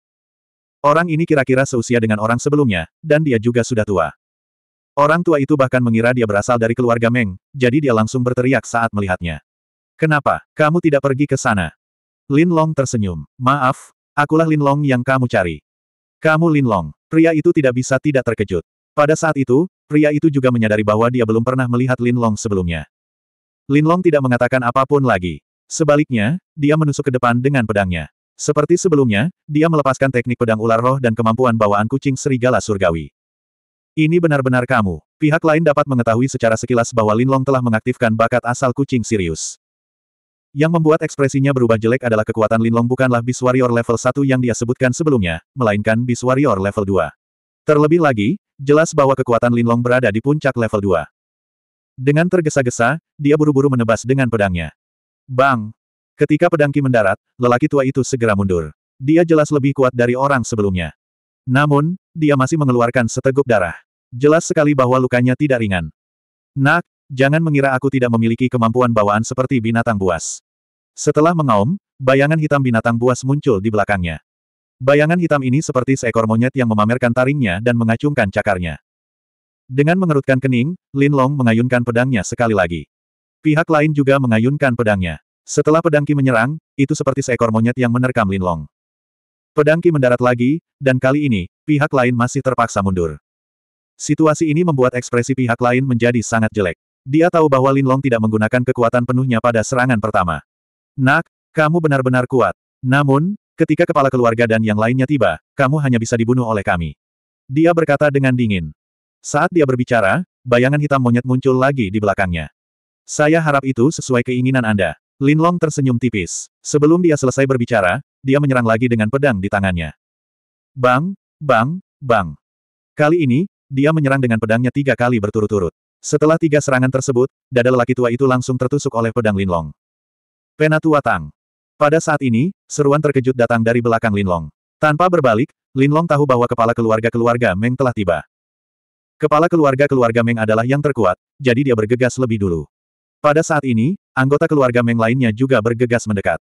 Orang ini kira-kira seusia dengan orang sebelumnya, dan dia juga sudah tua. Orang tua itu bahkan mengira dia berasal dari keluarga Meng, jadi dia langsung berteriak saat melihatnya. Kenapa, kamu tidak pergi ke sana? Lin Long tersenyum. Maaf, akulah Lin Long yang kamu cari. Kamu Lin Long. Pria itu tidak bisa tidak terkejut. Pada saat itu, pria itu juga menyadari bahwa dia belum pernah melihat Lin Long sebelumnya. Lin Long tidak mengatakan apapun lagi. Sebaliknya, dia menusuk ke depan dengan pedangnya. Seperti sebelumnya, dia melepaskan teknik pedang ular roh dan kemampuan bawaan kucing serigala surgawi. Ini benar-benar kamu. Pihak lain dapat mengetahui secara sekilas bahwa Lin Long telah mengaktifkan bakat asal kucing Sirius. Yang membuat ekspresinya berubah jelek adalah kekuatan Linlong bukanlah Beast Warrior level 1 yang dia sebutkan sebelumnya, melainkan Beast Warrior level 2. Terlebih lagi, jelas bahwa kekuatan Linlong berada di puncak level 2. Dengan tergesa-gesa, dia buru-buru menebas dengan pedangnya. Bang! Ketika pedang mendarat, lelaki tua itu segera mundur. Dia jelas lebih kuat dari orang sebelumnya. Namun, dia masih mengeluarkan seteguk darah. Jelas sekali bahwa lukanya tidak ringan. Nak, jangan mengira aku tidak memiliki kemampuan bawaan seperti binatang buas. Setelah mengaum, bayangan hitam binatang buas muncul di belakangnya. Bayangan hitam ini seperti seekor monyet yang memamerkan taringnya dan mengacungkan cakarnya. Dengan mengerutkan kening, Lin Long mengayunkan pedangnya sekali lagi. Pihak lain juga mengayunkan pedangnya. Setelah pedang Qi menyerang, itu seperti seekor monyet yang menerkam Lin Long. Pedang Qi mendarat lagi, dan kali ini, pihak lain masih terpaksa mundur. Situasi ini membuat ekspresi pihak lain menjadi sangat jelek. Dia tahu bahwa Lin Long tidak menggunakan kekuatan penuhnya pada serangan pertama. Nak, kamu benar-benar kuat. Namun, ketika kepala keluarga dan yang lainnya tiba, kamu hanya bisa dibunuh oleh kami. Dia berkata dengan dingin. Saat dia berbicara, bayangan hitam monyet muncul lagi di belakangnya. Saya harap itu sesuai keinginan Anda. Lin Long tersenyum tipis. Sebelum dia selesai berbicara, dia menyerang lagi dengan pedang di tangannya. Bang, bang, bang. Kali ini, dia menyerang dengan pedangnya tiga kali berturut-turut. Setelah tiga serangan tersebut, dada lelaki tua itu langsung tertusuk oleh pedang Lin Long. Penatua Tang. Pada saat ini, seruan terkejut datang dari belakang Linlong. Tanpa berbalik, Linlong tahu bahwa kepala keluarga-keluarga Meng telah tiba. Kepala keluarga-keluarga Meng adalah yang terkuat, jadi dia bergegas lebih dulu. Pada saat ini, anggota keluarga Meng lainnya juga bergegas mendekat.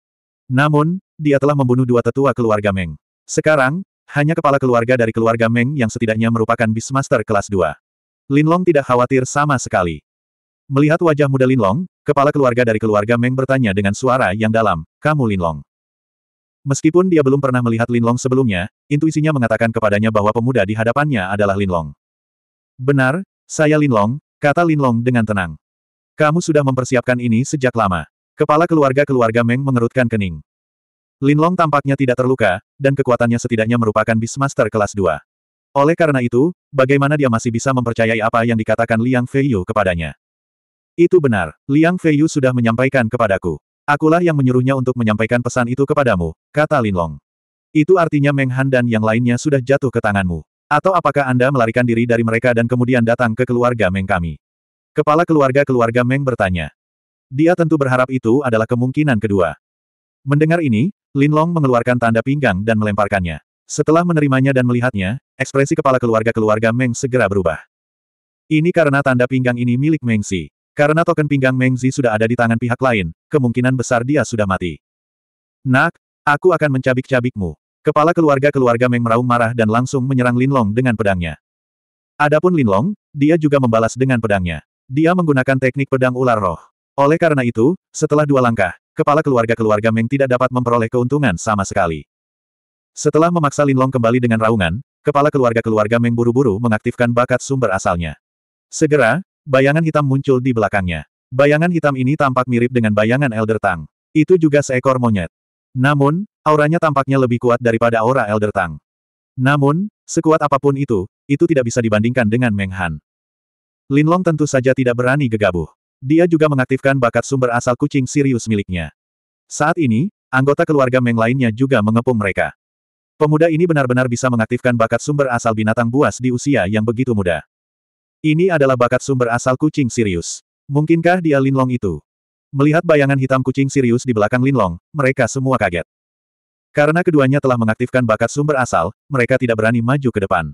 Namun, dia telah membunuh dua tetua keluarga Meng. Sekarang, hanya kepala keluarga dari keluarga Meng yang setidaknya merupakan Beastmaster kelas 2. Linlong tidak khawatir sama sekali. Melihat wajah muda Linlong, Kepala keluarga dari keluarga Meng bertanya dengan suara yang dalam, kamu Linlong. Meskipun dia belum pernah melihat Linlong sebelumnya, intuisinya mengatakan kepadanya bahwa pemuda di hadapannya adalah Linlong. Benar, saya Linlong, kata Linlong dengan tenang. Kamu sudah mempersiapkan ini sejak lama. Kepala keluarga-keluarga Meng mengerutkan kening. Linlong tampaknya tidak terluka, dan kekuatannya setidaknya merupakan Beastmaster kelas 2. Oleh karena itu, bagaimana dia masih bisa mempercayai apa yang dikatakan Liang Feiyu kepadanya? Itu benar, Liang Feiyu sudah menyampaikan kepadaku. Akulah yang menyuruhnya untuk menyampaikan pesan itu kepadamu, kata Linlong. Itu artinya Meng Han dan yang lainnya sudah jatuh ke tanganmu. Atau apakah Anda melarikan diri dari mereka dan kemudian datang ke keluarga Meng kami? Kepala keluarga-keluarga Meng bertanya. Dia tentu berharap itu adalah kemungkinan kedua. Mendengar ini, Linlong mengeluarkan tanda pinggang dan melemparkannya. Setelah menerimanya dan melihatnya, ekspresi kepala keluarga-keluarga Meng segera berubah. Ini karena tanda pinggang ini milik Meng Si. Karena token pinggang Mengzi sudah ada di tangan pihak lain, kemungkinan besar dia sudah mati. Nak, aku akan mencabik-cabikmu. Kepala keluarga-keluarga Meng meraung marah dan langsung menyerang Linlong dengan pedangnya. Adapun Linlong, dia juga membalas dengan pedangnya. Dia menggunakan teknik pedang ular roh. Oleh karena itu, setelah dua langkah, kepala keluarga-keluarga Meng tidak dapat memperoleh keuntungan sama sekali. Setelah memaksa Linlong kembali dengan raungan, kepala keluarga-keluarga Meng buru-buru mengaktifkan bakat sumber asalnya. Segera, Bayangan hitam muncul di belakangnya. Bayangan hitam ini tampak mirip dengan bayangan Elder Tang. Itu juga seekor monyet. Namun, auranya tampaknya lebih kuat daripada aura Elder Tang. Namun, sekuat apapun itu, itu tidak bisa dibandingkan dengan Meng Han. Lin Long tentu saja tidak berani gegabah. Dia juga mengaktifkan bakat sumber asal kucing Sirius miliknya. Saat ini, anggota keluarga Meng lainnya juga mengepung mereka. Pemuda ini benar-benar bisa mengaktifkan bakat sumber asal binatang buas di usia yang begitu muda. Ini adalah bakat sumber asal kucing Sirius. Mungkinkah dia Linlong itu? Melihat bayangan hitam kucing Sirius di belakang Linlong, mereka semua kaget. Karena keduanya telah mengaktifkan bakat sumber asal, mereka tidak berani maju ke depan.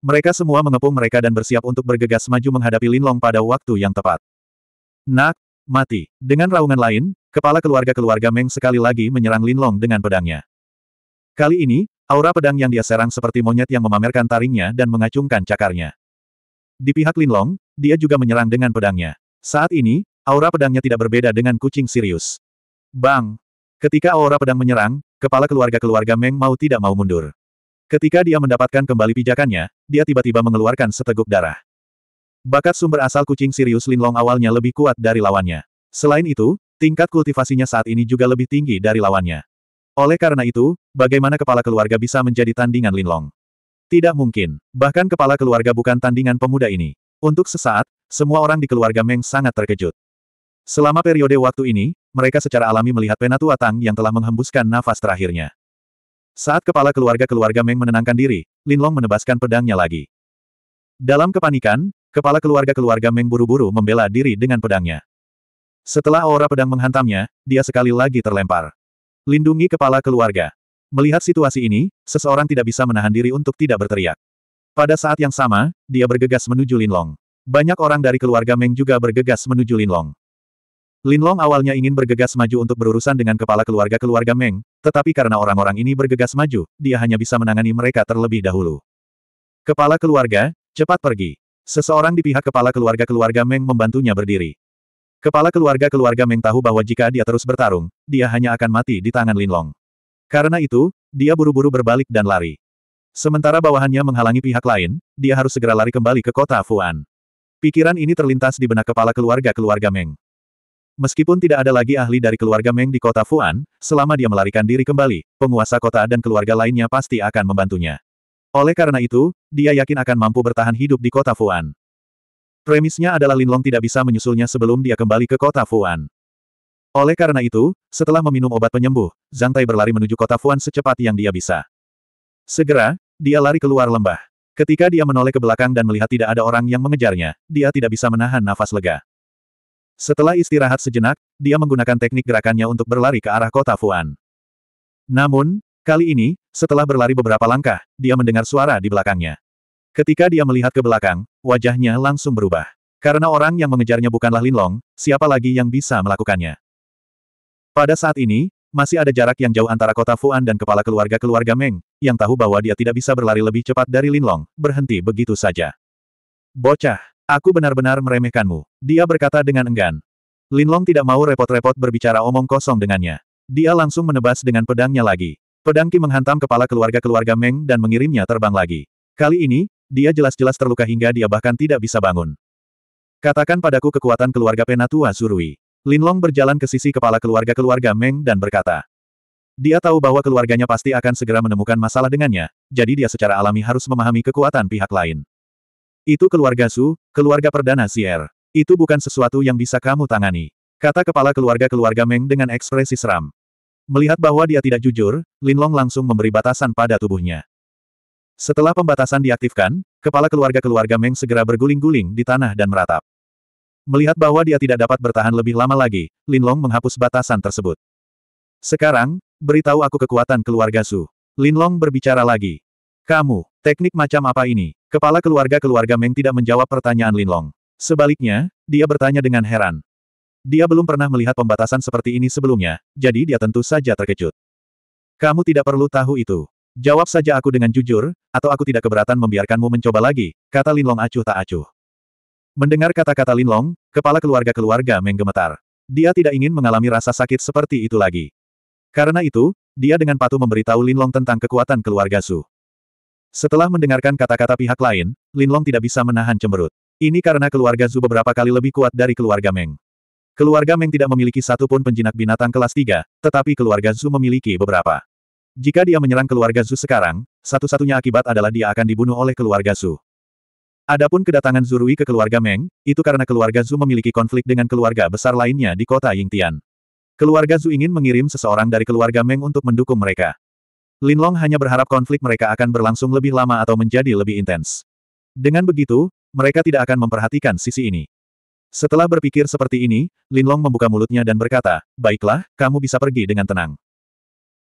Mereka semua mengepung mereka dan bersiap untuk bergegas maju menghadapi Linlong pada waktu yang tepat. Nak, mati. Dengan raungan lain, kepala keluarga-keluarga Meng sekali lagi menyerang Linlong dengan pedangnya. Kali ini, aura pedang yang dia serang seperti monyet yang memamerkan taringnya dan mengacungkan cakarnya. Di pihak Linlong, dia juga menyerang dengan pedangnya. Saat ini, aura pedangnya tidak berbeda dengan kucing Sirius. Bang! Ketika aura pedang menyerang, kepala keluarga-keluarga Meng mau tidak mau mundur. Ketika dia mendapatkan kembali pijakannya, dia tiba-tiba mengeluarkan seteguk darah. Bakat sumber asal kucing Sirius Linlong awalnya lebih kuat dari lawannya. Selain itu, tingkat kultivasinya saat ini juga lebih tinggi dari lawannya. Oleh karena itu, bagaimana kepala keluarga bisa menjadi tandingan Linlong? Tidak mungkin. Bahkan kepala keluarga bukan tandingan pemuda ini. Untuk sesaat, semua orang di keluarga Meng sangat terkejut. Selama periode waktu ini, mereka secara alami melihat Penatua Tang yang telah menghembuskan nafas terakhirnya. Saat kepala keluarga-keluarga Meng menenangkan diri, Long menebaskan pedangnya lagi. Dalam kepanikan, kepala keluarga-keluarga Meng buru-buru membela diri dengan pedangnya. Setelah aura pedang menghantamnya, dia sekali lagi terlempar. Lindungi kepala keluarga. Melihat situasi ini, seseorang tidak bisa menahan diri untuk tidak berteriak. Pada saat yang sama, dia bergegas menuju Linlong. Banyak orang dari keluarga Meng juga bergegas menuju Linlong. Linlong awalnya ingin bergegas maju untuk berurusan dengan kepala keluarga-keluarga Meng, tetapi karena orang-orang ini bergegas maju, dia hanya bisa menangani mereka terlebih dahulu. Kepala keluarga, cepat pergi. Seseorang di pihak kepala keluarga-keluarga Meng membantunya berdiri. Kepala keluarga-keluarga Meng tahu bahwa jika dia terus bertarung, dia hanya akan mati di tangan Linlong. Karena itu, dia buru-buru berbalik dan lari. Sementara bawahannya menghalangi pihak lain, dia harus segera lari kembali ke kota Fuan. Pikiran ini terlintas di benak kepala keluarga-keluarga Meng. Meskipun tidak ada lagi ahli dari keluarga Meng di kota Fuan, selama dia melarikan diri kembali, penguasa kota dan keluarga lainnya pasti akan membantunya. Oleh karena itu, dia yakin akan mampu bertahan hidup di kota Fuan. Premisnya adalah Linlong tidak bisa menyusulnya sebelum dia kembali ke kota Fuan. Oleh karena itu, setelah meminum obat penyembuh, Zhang Tai berlari menuju kota Fuan secepat yang dia bisa. Segera, dia lari keluar lembah. Ketika dia menoleh ke belakang dan melihat tidak ada orang yang mengejarnya, dia tidak bisa menahan nafas lega. Setelah istirahat sejenak, dia menggunakan teknik gerakannya untuk berlari ke arah kota Fuan. Namun, kali ini, setelah berlari beberapa langkah, dia mendengar suara di belakangnya. Ketika dia melihat ke belakang, wajahnya langsung berubah. Karena orang yang mengejarnya bukanlah Linlong, siapa lagi yang bisa melakukannya? Pada saat ini, masih ada jarak yang jauh antara kota Fuan dan kepala keluarga-keluarga Meng, yang tahu bahwa dia tidak bisa berlari lebih cepat dari Linlong, berhenti begitu saja. Bocah, aku benar-benar meremehkanmu, dia berkata dengan enggan. Linlong tidak mau repot-repot berbicara omong kosong dengannya. Dia langsung menebas dengan pedangnya lagi. Pedang Ki menghantam kepala keluarga-keluarga Meng dan mengirimnya terbang lagi. Kali ini, dia jelas-jelas terluka hingga dia bahkan tidak bisa bangun. Katakan padaku kekuatan keluarga Penatua Surui. Linlong berjalan ke sisi kepala keluarga-keluarga Meng dan berkata. Dia tahu bahwa keluarganya pasti akan segera menemukan masalah dengannya, jadi dia secara alami harus memahami kekuatan pihak lain. Itu keluarga Su, keluarga perdana Sier. Itu bukan sesuatu yang bisa kamu tangani. Kata kepala keluarga-keluarga Meng dengan ekspresi seram. Melihat bahwa dia tidak jujur, Linlong langsung memberi batasan pada tubuhnya. Setelah pembatasan diaktifkan, kepala keluarga-keluarga Meng segera berguling-guling di tanah dan meratap. Melihat bahwa dia tidak dapat bertahan lebih lama lagi, Linlong menghapus batasan tersebut. Sekarang, beritahu aku kekuatan keluarga Su. Linlong berbicara lagi. Kamu, teknik macam apa ini? Kepala keluarga-keluarga Meng tidak menjawab pertanyaan Linlong. Sebaliknya, dia bertanya dengan heran. Dia belum pernah melihat pembatasan seperti ini sebelumnya, jadi dia tentu saja terkejut. Kamu tidak perlu tahu itu. Jawab saja aku dengan jujur, atau aku tidak keberatan membiarkanmu mencoba lagi, kata Linlong acuh tak acuh. Mendengar kata-kata Lin Long, kepala keluarga-keluarga Meng gemetar. Dia tidak ingin mengalami rasa sakit seperti itu lagi. Karena itu, dia dengan patuh memberitahu Lin Long tentang kekuatan keluarga Su. Setelah mendengarkan kata-kata pihak lain, Lin Long tidak bisa menahan cemberut. Ini karena keluarga Zu beberapa kali lebih kuat dari keluarga Meng. Keluarga Meng tidak memiliki satu pun penjinak binatang kelas 3, tetapi keluarga Zu memiliki beberapa. Jika dia menyerang keluarga Zu sekarang, satu-satunya akibat adalah dia akan dibunuh oleh keluarga Zu. Adapun kedatangan Zurui ke keluarga Meng, itu karena keluarga Zu memiliki konflik dengan keluarga besar lainnya di kota Yingtian. Keluarga Zu ingin mengirim seseorang dari keluarga Meng untuk mendukung mereka. Linlong hanya berharap konflik mereka akan berlangsung lebih lama atau menjadi lebih intens. Dengan begitu, mereka tidak akan memperhatikan sisi ini. Setelah berpikir seperti ini, Linlong membuka mulutnya dan berkata, Baiklah, kamu bisa pergi dengan tenang.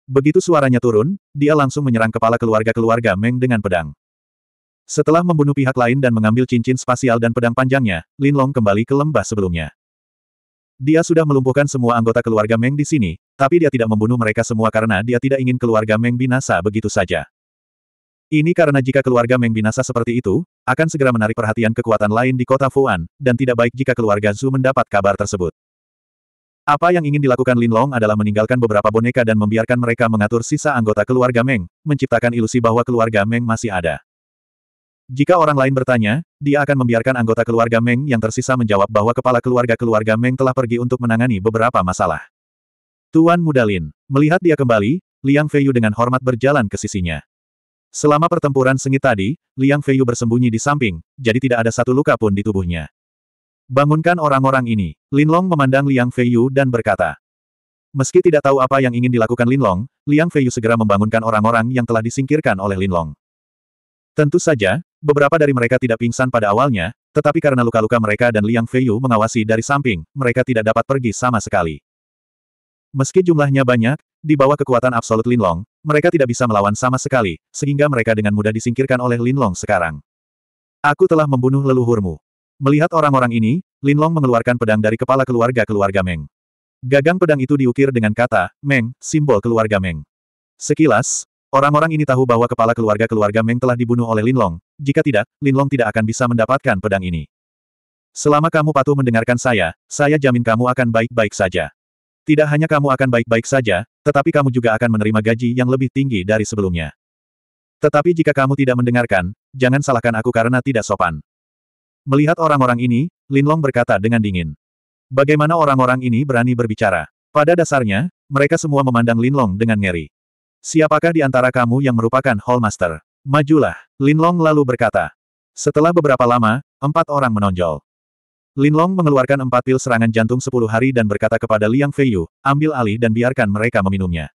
Begitu suaranya turun, dia langsung menyerang kepala keluarga-keluarga Meng dengan pedang. Setelah membunuh pihak lain dan mengambil cincin spasial dan pedang panjangnya, Lin Long kembali ke lembah sebelumnya. Dia sudah melumpuhkan semua anggota keluarga Meng di sini, tapi dia tidak membunuh mereka semua karena dia tidak ingin keluarga Meng binasa begitu saja. Ini karena jika keluarga Meng binasa seperti itu, akan segera menarik perhatian kekuatan lain di kota Fuan, dan tidak baik jika keluarga Zhu mendapat kabar tersebut. Apa yang ingin dilakukan Lin Long adalah meninggalkan beberapa boneka dan membiarkan mereka mengatur sisa anggota keluarga Meng, menciptakan ilusi bahwa keluarga Meng masih ada. Jika orang lain bertanya, dia akan membiarkan anggota keluarga Meng yang tersisa menjawab bahwa kepala keluarga-keluarga Meng telah pergi untuk menangani beberapa masalah. Tuan Mudalin melihat dia kembali, Liang Feiyu dengan hormat berjalan ke sisinya. Selama pertempuran sengit tadi, Liang Feiyu bersembunyi di samping, jadi tidak ada satu luka pun di tubuhnya. Bangunkan orang-orang ini, Lin Long memandang Liang Feiyu dan berkata. Meski tidak tahu apa yang ingin dilakukan Lin Long, Liang Feiyu segera membangunkan orang-orang yang telah disingkirkan oleh Lin Long. Tentu saja, Beberapa dari mereka tidak pingsan pada awalnya, tetapi karena luka-luka mereka dan Liang Feiyu mengawasi dari samping, mereka tidak dapat pergi sama sekali. Meski jumlahnya banyak, di bawah kekuatan absolut Linlong, mereka tidak bisa melawan sama sekali, sehingga mereka dengan mudah disingkirkan oleh Linlong sekarang. Aku telah membunuh leluhurmu. Melihat orang-orang ini, Linlong mengeluarkan pedang dari kepala keluarga-keluarga Meng. Gagang pedang itu diukir dengan kata, Meng, simbol keluarga Meng. Sekilas, Orang-orang ini tahu bahwa kepala keluarga-keluarga Meng telah dibunuh oleh Linlong, jika tidak, Linlong tidak akan bisa mendapatkan pedang ini. Selama kamu patuh mendengarkan saya, saya jamin kamu akan baik-baik saja. Tidak hanya kamu akan baik-baik saja, tetapi kamu juga akan menerima gaji yang lebih tinggi dari sebelumnya. Tetapi jika kamu tidak mendengarkan, jangan salahkan aku karena tidak sopan. Melihat orang-orang ini, Linlong berkata dengan dingin. Bagaimana orang-orang ini berani berbicara? Pada dasarnya, mereka semua memandang Linlong dengan ngeri. Siapakah di antara kamu yang merupakan Hallmaster? Majulah, Linlong lalu berkata. Setelah beberapa lama, empat orang menonjol. Linlong mengeluarkan empat pil serangan jantung sepuluh hari dan berkata kepada Liang Feiyu, ambil alih dan biarkan mereka meminumnya.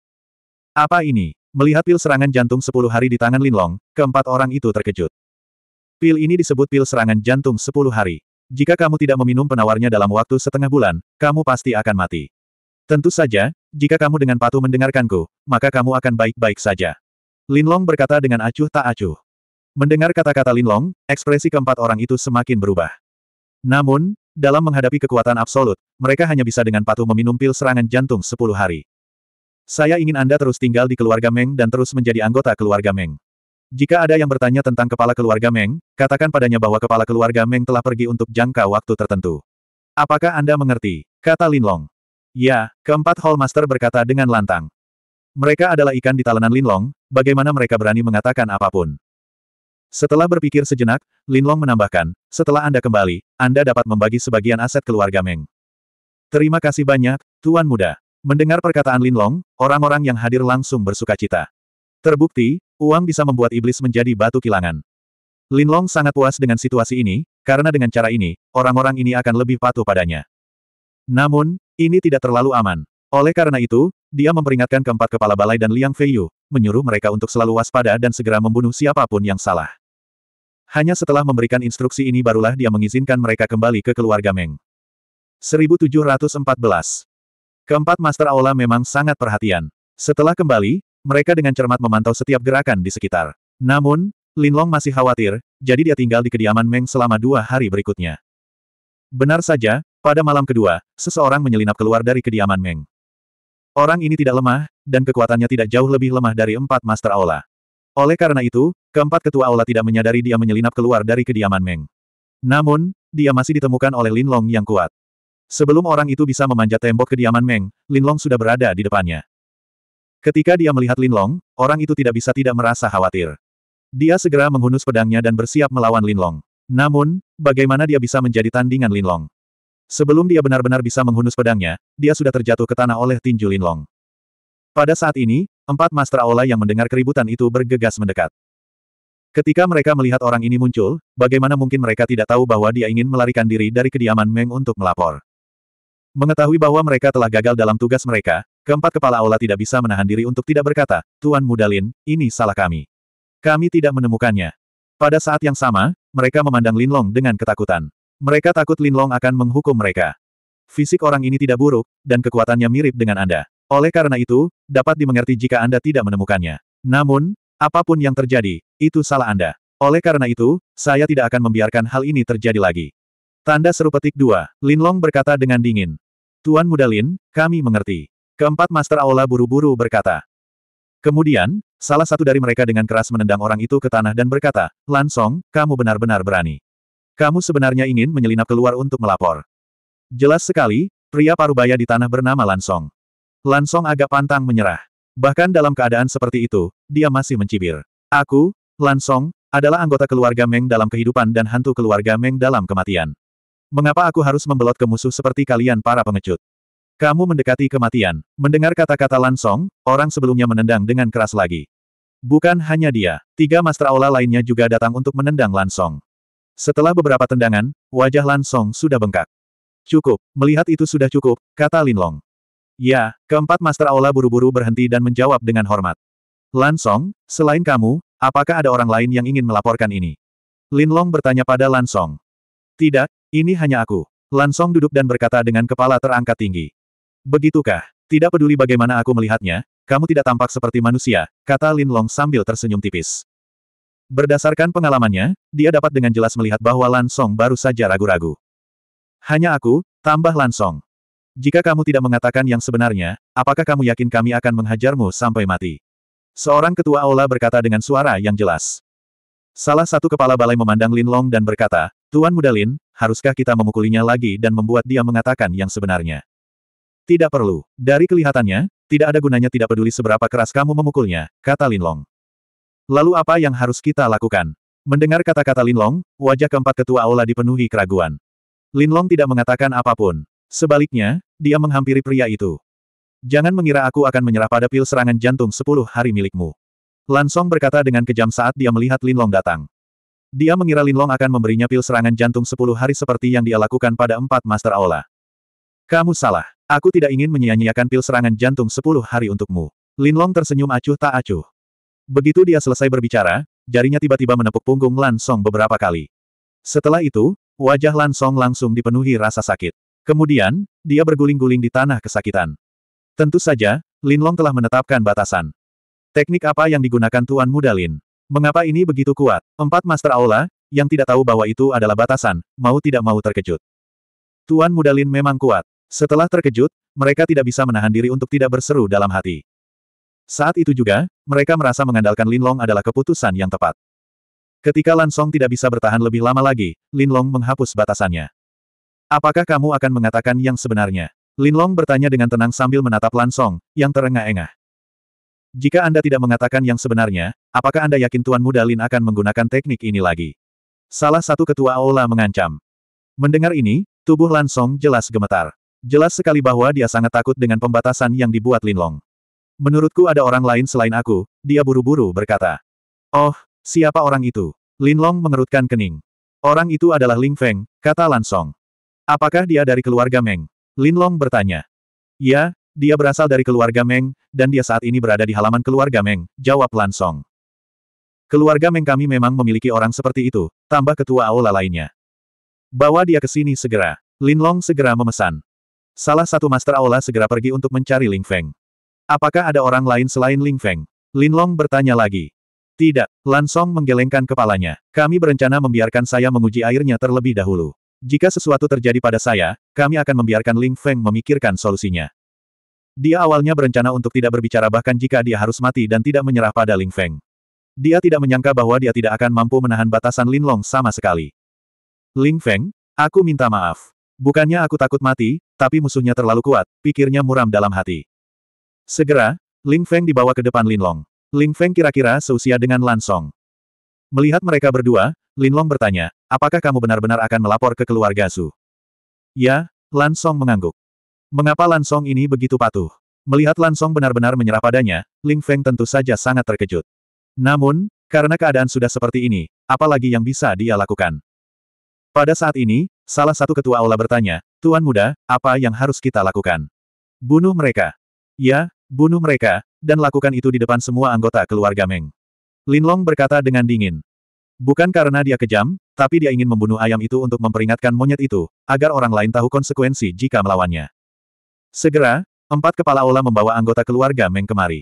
Apa ini? Melihat pil serangan jantung sepuluh hari di tangan Linlong, keempat orang itu terkejut. Pil ini disebut pil serangan jantung sepuluh hari. Jika kamu tidak meminum penawarnya dalam waktu setengah bulan, kamu pasti akan mati. Tentu saja, jika kamu dengan patuh mendengarkanku, maka kamu akan baik-baik saja. Linlong berkata dengan acuh tak acuh. Mendengar kata-kata Linlong, ekspresi keempat orang itu semakin berubah. Namun, dalam menghadapi kekuatan absolut, mereka hanya bisa dengan patuh meminum pil serangan jantung sepuluh hari. Saya ingin Anda terus tinggal di keluarga Meng dan terus menjadi anggota keluarga Meng. Jika ada yang bertanya tentang kepala keluarga Meng, katakan padanya bahwa kepala keluarga Meng telah pergi untuk jangka waktu tertentu. Apakah Anda mengerti? Kata Linlong. Ya, keempat Hallmaster berkata dengan lantang. Mereka adalah ikan di talenan Linlong, bagaimana mereka berani mengatakan apapun. Setelah berpikir sejenak, Linlong menambahkan, setelah Anda kembali, Anda dapat membagi sebagian aset keluarga Meng. Terima kasih banyak, Tuan Muda. Mendengar perkataan Linlong, orang-orang yang hadir langsung bersuka cita. Terbukti, uang bisa membuat iblis menjadi batu kilangan. Linlong sangat puas dengan situasi ini, karena dengan cara ini, orang-orang ini akan lebih patuh padanya. Namun, ini tidak terlalu aman. Oleh karena itu, dia memperingatkan keempat kepala balai dan Liang Feiyu, menyuruh mereka untuk selalu waspada dan segera membunuh siapapun yang salah. Hanya setelah memberikan instruksi ini barulah dia mengizinkan mereka kembali ke keluarga Meng. 1714 Keempat Master Aula memang sangat perhatian. Setelah kembali, mereka dengan cermat memantau setiap gerakan di sekitar. Namun, Linlong masih khawatir, jadi dia tinggal di kediaman Meng selama dua hari berikutnya. Benar saja, pada malam kedua, seseorang menyelinap keluar dari kediaman Meng. Orang ini tidak lemah, dan kekuatannya tidak jauh lebih lemah dari empat Master Aula. Oleh karena itu, keempat ketua Aula tidak menyadari dia menyelinap keluar dari kediaman Meng. Namun, dia masih ditemukan oleh Lin Long yang kuat. Sebelum orang itu bisa memanjat tembok kediaman Meng, Lin Long sudah berada di depannya. Ketika dia melihat Lin Long, orang itu tidak bisa tidak merasa khawatir. Dia segera menghunus pedangnya dan bersiap melawan Lin Long. Namun, bagaimana dia bisa menjadi tandingan Linlong? Sebelum dia benar-benar bisa menghunus pedangnya, dia sudah terjatuh ke tanah oleh tinju Linlong. Pada saat ini, empat Master Aula yang mendengar keributan itu bergegas mendekat. Ketika mereka melihat orang ini muncul, bagaimana mungkin mereka tidak tahu bahwa dia ingin melarikan diri dari kediaman Meng untuk melapor. Mengetahui bahwa mereka telah gagal dalam tugas mereka, keempat kepala aula tidak bisa menahan diri untuk tidak berkata, Tuan Mudalin, ini salah kami. Kami tidak menemukannya. Pada saat yang sama, mereka memandang Linlong dengan ketakutan. Mereka takut Linlong akan menghukum mereka. Fisik orang ini tidak buruk, dan kekuatannya mirip dengan Anda. Oleh karena itu, dapat dimengerti jika Anda tidak menemukannya. Namun, apapun yang terjadi, itu salah Anda. Oleh karena itu, saya tidak akan membiarkan hal ini terjadi lagi. Tanda seru petik 2, Linlong berkata dengan dingin. Tuan Muda Lin, kami mengerti. Keempat Master Aula buru-buru berkata. Kemudian, salah satu dari mereka dengan keras menendang orang itu ke tanah dan berkata, Lansong, kamu benar-benar berani. Kamu sebenarnya ingin menyelinap keluar untuk melapor. Jelas sekali, pria parubaya di tanah bernama Lansong. Lansong agak pantang menyerah. Bahkan dalam keadaan seperti itu, dia masih mencibir. Aku, Lansong, adalah anggota keluarga Meng dalam kehidupan dan hantu keluarga Meng dalam kematian. Mengapa aku harus membelot ke musuh seperti kalian para pengecut? Kamu mendekati kematian. Mendengar kata-kata Lansong, orang sebelumnya menendang dengan keras lagi. Bukan hanya dia, tiga Master Aula lainnya juga datang untuk menendang Lansong. Setelah beberapa tendangan, wajah Lansong sudah bengkak. Cukup, melihat itu sudah cukup, kata Linlong. Ya, keempat Master Aula buru-buru berhenti dan menjawab dengan hormat. Lansong, selain kamu, apakah ada orang lain yang ingin melaporkan ini? Linlong bertanya pada Lansong. Tidak, ini hanya aku. Lansong duduk dan berkata dengan kepala terangkat tinggi. Begitukah? Tidak peduli bagaimana aku melihatnya, kamu tidak tampak seperti manusia, kata Lin Long sambil tersenyum tipis. Berdasarkan pengalamannya, dia dapat dengan jelas melihat bahwa Lan Song baru saja ragu-ragu. Hanya aku, tambah Lan Song. Jika kamu tidak mengatakan yang sebenarnya, apakah kamu yakin kami akan menghajarmu sampai mati? Seorang ketua aula berkata dengan suara yang jelas. Salah satu kepala balai memandang Lin Long dan berkata, Tuan Muda Lin, haruskah kita memukulinya lagi dan membuat dia mengatakan yang sebenarnya? Tidak perlu. Dari kelihatannya, tidak ada gunanya tidak peduli seberapa keras kamu memukulnya, kata Linlong. Lalu apa yang harus kita lakukan? Mendengar kata-kata Linlong, wajah keempat ketua aula dipenuhi keraguan. Linlong tidak mengatakan apapun. Sebaliknya, dia menghampiri pria itu. Jangan mengira aku akan menyerah pada pil serangan jantung sepuluh hari milikmu. Lansong berkata dengan kejam saat dia melihat Linlong datang. Dia mengira Linlong akan memberinya pil serangan jantung sepuluh hari seperti yang dia lakukan pada empat Master Aula. Kamu salah. Aku tidak ingin menyia-nyiakan pil serangan jantung sepuluh hari untukmu. Linlong tersenyum acuh tak acuh. Begitu dia selesai berbicara, jarinya tiba-tiba menepuk punggung Lan Song beberapa kali. Setelah itu, wajah Lan Song langsung dipenuhi rasa sakit. Kemudian, dia berguling-guling di tanah kesakitan. Tentu saja, Linlong telah menetapkan batasan. Teknik apa yang digunakan Tuan Muda Lin? Mengapa ini begitu kuat? Empat Master Aula, yang tidak tahu bahwa itu adalah batasan, mau tidak mau terkejut. Tuan Muda Lin memang kuat. Setelah terkejut, mereka tidak bisa menahan diri untuk tidak berseru dalam hati. Saat itu juga, mereka merasa mengandalkan Linlong adalah keputusan yang tepat. Ketika Lansong tidak bisa bertahan lebih lama lagi, Linlong menghapus batasannya. Apakah kamu akan mengatakan yang sebenarnya? Linlong bertanya dengan tenang sambil menatap Lansong, yang terengah-engah. Jika Anda tidak mengatakan yang sebenarnya, apakah Anda yakin Tuan Muda Lin akan menggunakan teknik ini lagi? Salah satu ketua Aula mengancam. Mendengar ini, tubuh Lansong jelas gemetar. Jelas sekali bahwa dia sangat takut dengan pembatasan yang dibuat Linlong. Menurutku ada orang lain selain aku, dia buru-buru berkata. Oh, siapa orang itu? Linlong mengerutkan kening. Orang itu adalah Ling Feng, kata Lansong. Apakah dia dari keluarga Meng? Linlong bertanya. Ya, dia berasal dari keluarga Meng, dan dia saat ini berada di halaman keluarga Meng, jawab Lansong. Keluarga Meng kami memang memiliki orang seperti itu, tambah ketua aula lainnya. Bawa dia ke sini segera. Linlong segera memesan. Salah satu Master Aula segera pergi untuk mencari Ling Feng. Apakah ada orang lain selain Ling Feng? Lin Long bertanya lagi. Tidak, Lan Song menggelengkan kepalanya. Kami berencana membiarkan saya menguji airnya terlebih dahulu. Jika sesuatu terjadi pada saya, kami akan membiarkan Ling Feng memikirkan solusinya. Dia awalnya berencana untuk tidak berbicara bahkan jika dia harus mati dan tidak menyerah pada Ling Feng. Dia tidak menyangka bahwa dia tidak akan mampu menahan batasan Lin Long sama sekali. Ling Feng, aku minta maaf. Bukannya aku takut mati, tapi musuhnya terlalu kuat, pikirnya muram dalam hati. Segera, Ling Feng dibawa ke depan Lin Long. Ling Feng kira-kira seusia dengan Lan Song. Melihat mereka berdua, Lin Long bertanya, apakah kamu benar-benar akan melapor ke keluarga Su? Ya, Lan Song mengangguk. Mengapa Lan Song ini begitu patuh? Melihat Lan Song benar-benar menyerah padanya, Ling Feng tentu saja sangat terkejut. Namun, karena keadaan sudah seperti ini, apalagi yang bisa dia lakukan? Pada saat ini, Salah satu ketua aula bertanya, Tuan muda, apa yang harus kita lakukan? Bunuh mereka. Ya, bunuh mereka, dan lakukan itu di depan semua anggota keluarga Meng. Linlong berkata dengan dingin. Bukan karena dia kejam, tapi dia ingin membunuh ayam itu untuk memperingatkan monyet itu, agar orang lain tahu konsekuensi jika melawannya. Segera, empat kepala aula membawa anggota keluarga Meng kemari.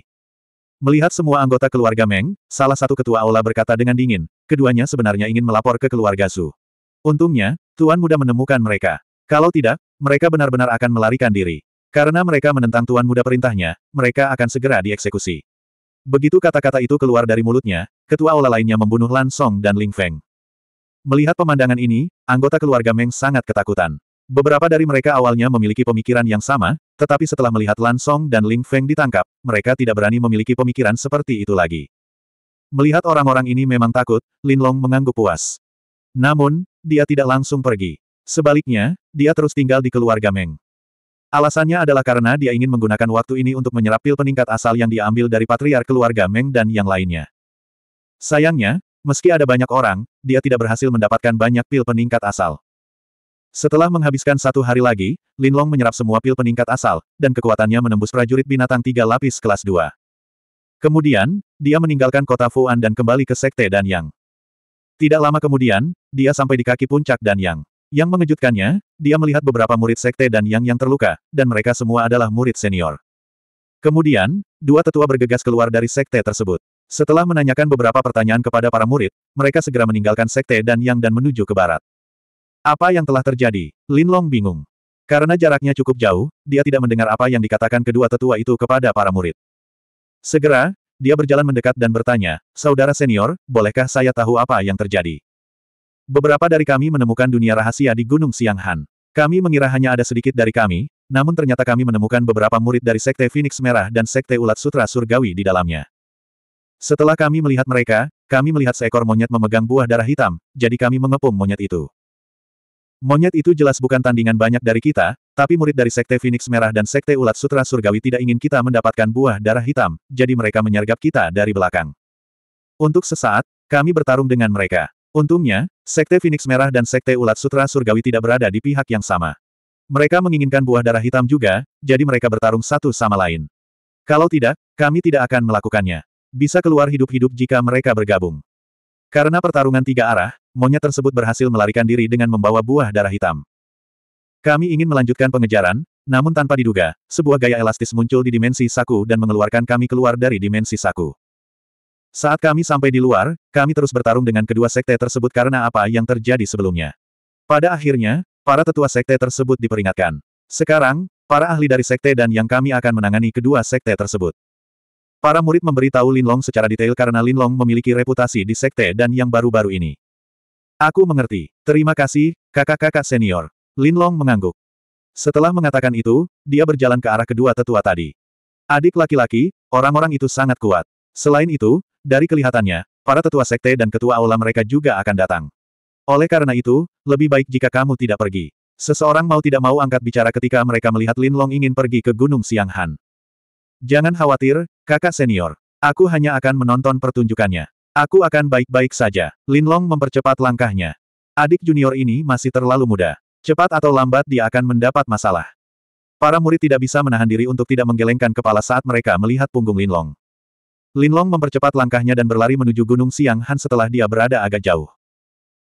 Melihat semua anggota keluarga Meng, salah satu ketua aula berkata dengan dingin, keduanya sebenarnya ingin melapor ke keluarga Su. Untungnya, Tuan Muda menemukan mereka. Kalau tidak, mereka benar-benar akan melarikan diri. Karena mereka menentang Tuan Muda perintahnya, mereka akan segera dieksekusi. Begitu kata-kata itu keluar dari mulutnya, ketua aula lainnya membunuh Lan Song dan Ling Feng. Melihat pemandangan ini, anggota keluarga Meng sangat ketakutan. Beberapa dari mereka awalnya memiliki pemikiran yang sama, tetapi setelah melihat Lan Song dan Ling Feng ditangkap, mereka tidak berani memiliki pemikiran seperti itu lagi. Melihat orang-orang ini memang takut, Lin Long mengangguk puas. Namun, dia tidak langsung pergi. Sebaliknya, dia terus tinggal di keluarga Meng. Alasannya adalah karena dia ingin menggunakan waktu ini untuk menyerap pil peningkat asal yang diambil dari patriar keluarga Meng dan yang lainnya. Sayangnya, meski ada banyak orang, dia tidak berhasil mendapatkan banyak pil peningkat asal. Setelah menghabiskan satu hari lagi, Lin Long menyerap semua pil peningkat asal, dan kekuatannya menembus prajurit binatang tiga lapis kelas dua. Kemudian, dia meninggalkan kota Fuan dan kembali ke Sekte Dan Yang. Tidak lama kemudian, dia sampai di kaki puncak dan Yang. Yang mengejutkannya, dia melihat beberapa murid sekte dan Yang yang terluka, dan mereka semua adalah murid senior. Kemudian, dua tetua bergegas keluar dari sekte tersebut. Setelah menanyakan beberapa pertanyaan kepada para murid, mereka segera meninggalkan sekte dan Yang dan menuju ke barat. Apa yang telah terjadi? Lin Long bingung. Karena jaraknya cukup jauh, dia tidak mendengar apa yang dikatakan kedua tetua itu kepada para murid. Segera, dia berjalan mendekat dan bertanya, Saudara senior, bolehkah saya tahu apa yang terjadi? Beberapa dari kami menemukan dunia rahasia di Gunung Sianghan. Kami mengira hanya ada sedikit dari kami, namun ternyata kami menemukan beberapa murid dari Sekte Phoenix Merah dan Sekte Ulat Sutra Surgawi di dalamnya. Setelah kami melihat mereka, kami melihat seekor monyet memegang buah darah hitam, jadi kami mengepung monyet itu. Monyet itu jelas bukan tandingan banyak dari kita, tapi murid dari Sekte Phoenix Merah dan Sekte Ulat Sutra Surgawi tidak ingin kita mendapatkan buah darah hitam, jadi mereka menyergap kita dari belakang. Untuk sesaat, kami bertarung dengan mereka. Untungnya, Sekte Phoenix Merah dan Sekte Ulat Sutra Surgawi tidak berada di pihak yang sama. Mereka menginginkan buah darah hitam juga, jadi mereka bertarung satu sama lain. Kalau tidak, kami tidak akan melakukannya. Bisa keluar hidup-hidup jika mereka bergabung. Karena pertarungan tiga arah, monyet tersebut berhasil melarikan diri dengan membawa buah darah hitam. Kami ingin melanjutkan pengejaran, namun tanpa diduga, sebuah gaya elastis muncul di dimensi saku dan mengeluarkan kami keluar dari dimensi saku. Saat kami sampai di luar, kami terus bertarung dengan kedua sekte tersebut karena apa yang terjadi sebelumnya. Pada akhirnya, para tetua sekte tersebut diperingatkan. Sekarang, para ahli dari sekte dan yang kami akan menangani kedua sekte tersebut. Para murid memberitahu Long secara detail karena Lin Long memiliki reputasi di sekte dan yang baru-baru ini. Aku mengerti. Terima kasih, kakak-kakak senior. Long mengangguk. Setelah mengatakan itu, dia berjalan ke arah kedua tetua tadi. Adik laki-laki, orang-orang itu sangat kuat. Selain itu, dari kelihatannya, para tetua sekte dan ketua aula mereka juga akan datang. Oleh karena itu, lebih baik jika kamu tidak pergi. Seseorang mau tidak mau angkat bicara ketika mereka melihat Lin Long ingin pergi ke Gunung Siang Han. Jangan khawatir, Kakak senior, aku hanya akan menonton pertunjukannya. Aku akan baik-baik saja. Linlong mempercepat langkahnya. Adik junior ini masih terlalu muda. Cepat atau lambat dia akan mendapat masalah. Para murid tidak bisa menahan diri untuk tidak menggelengkan kepala saat mereka melihat punggung Linlong. Linlong mempercepat langkahnya dan berlari menuju Gunung Siang Han setelah dia berada agak jauh.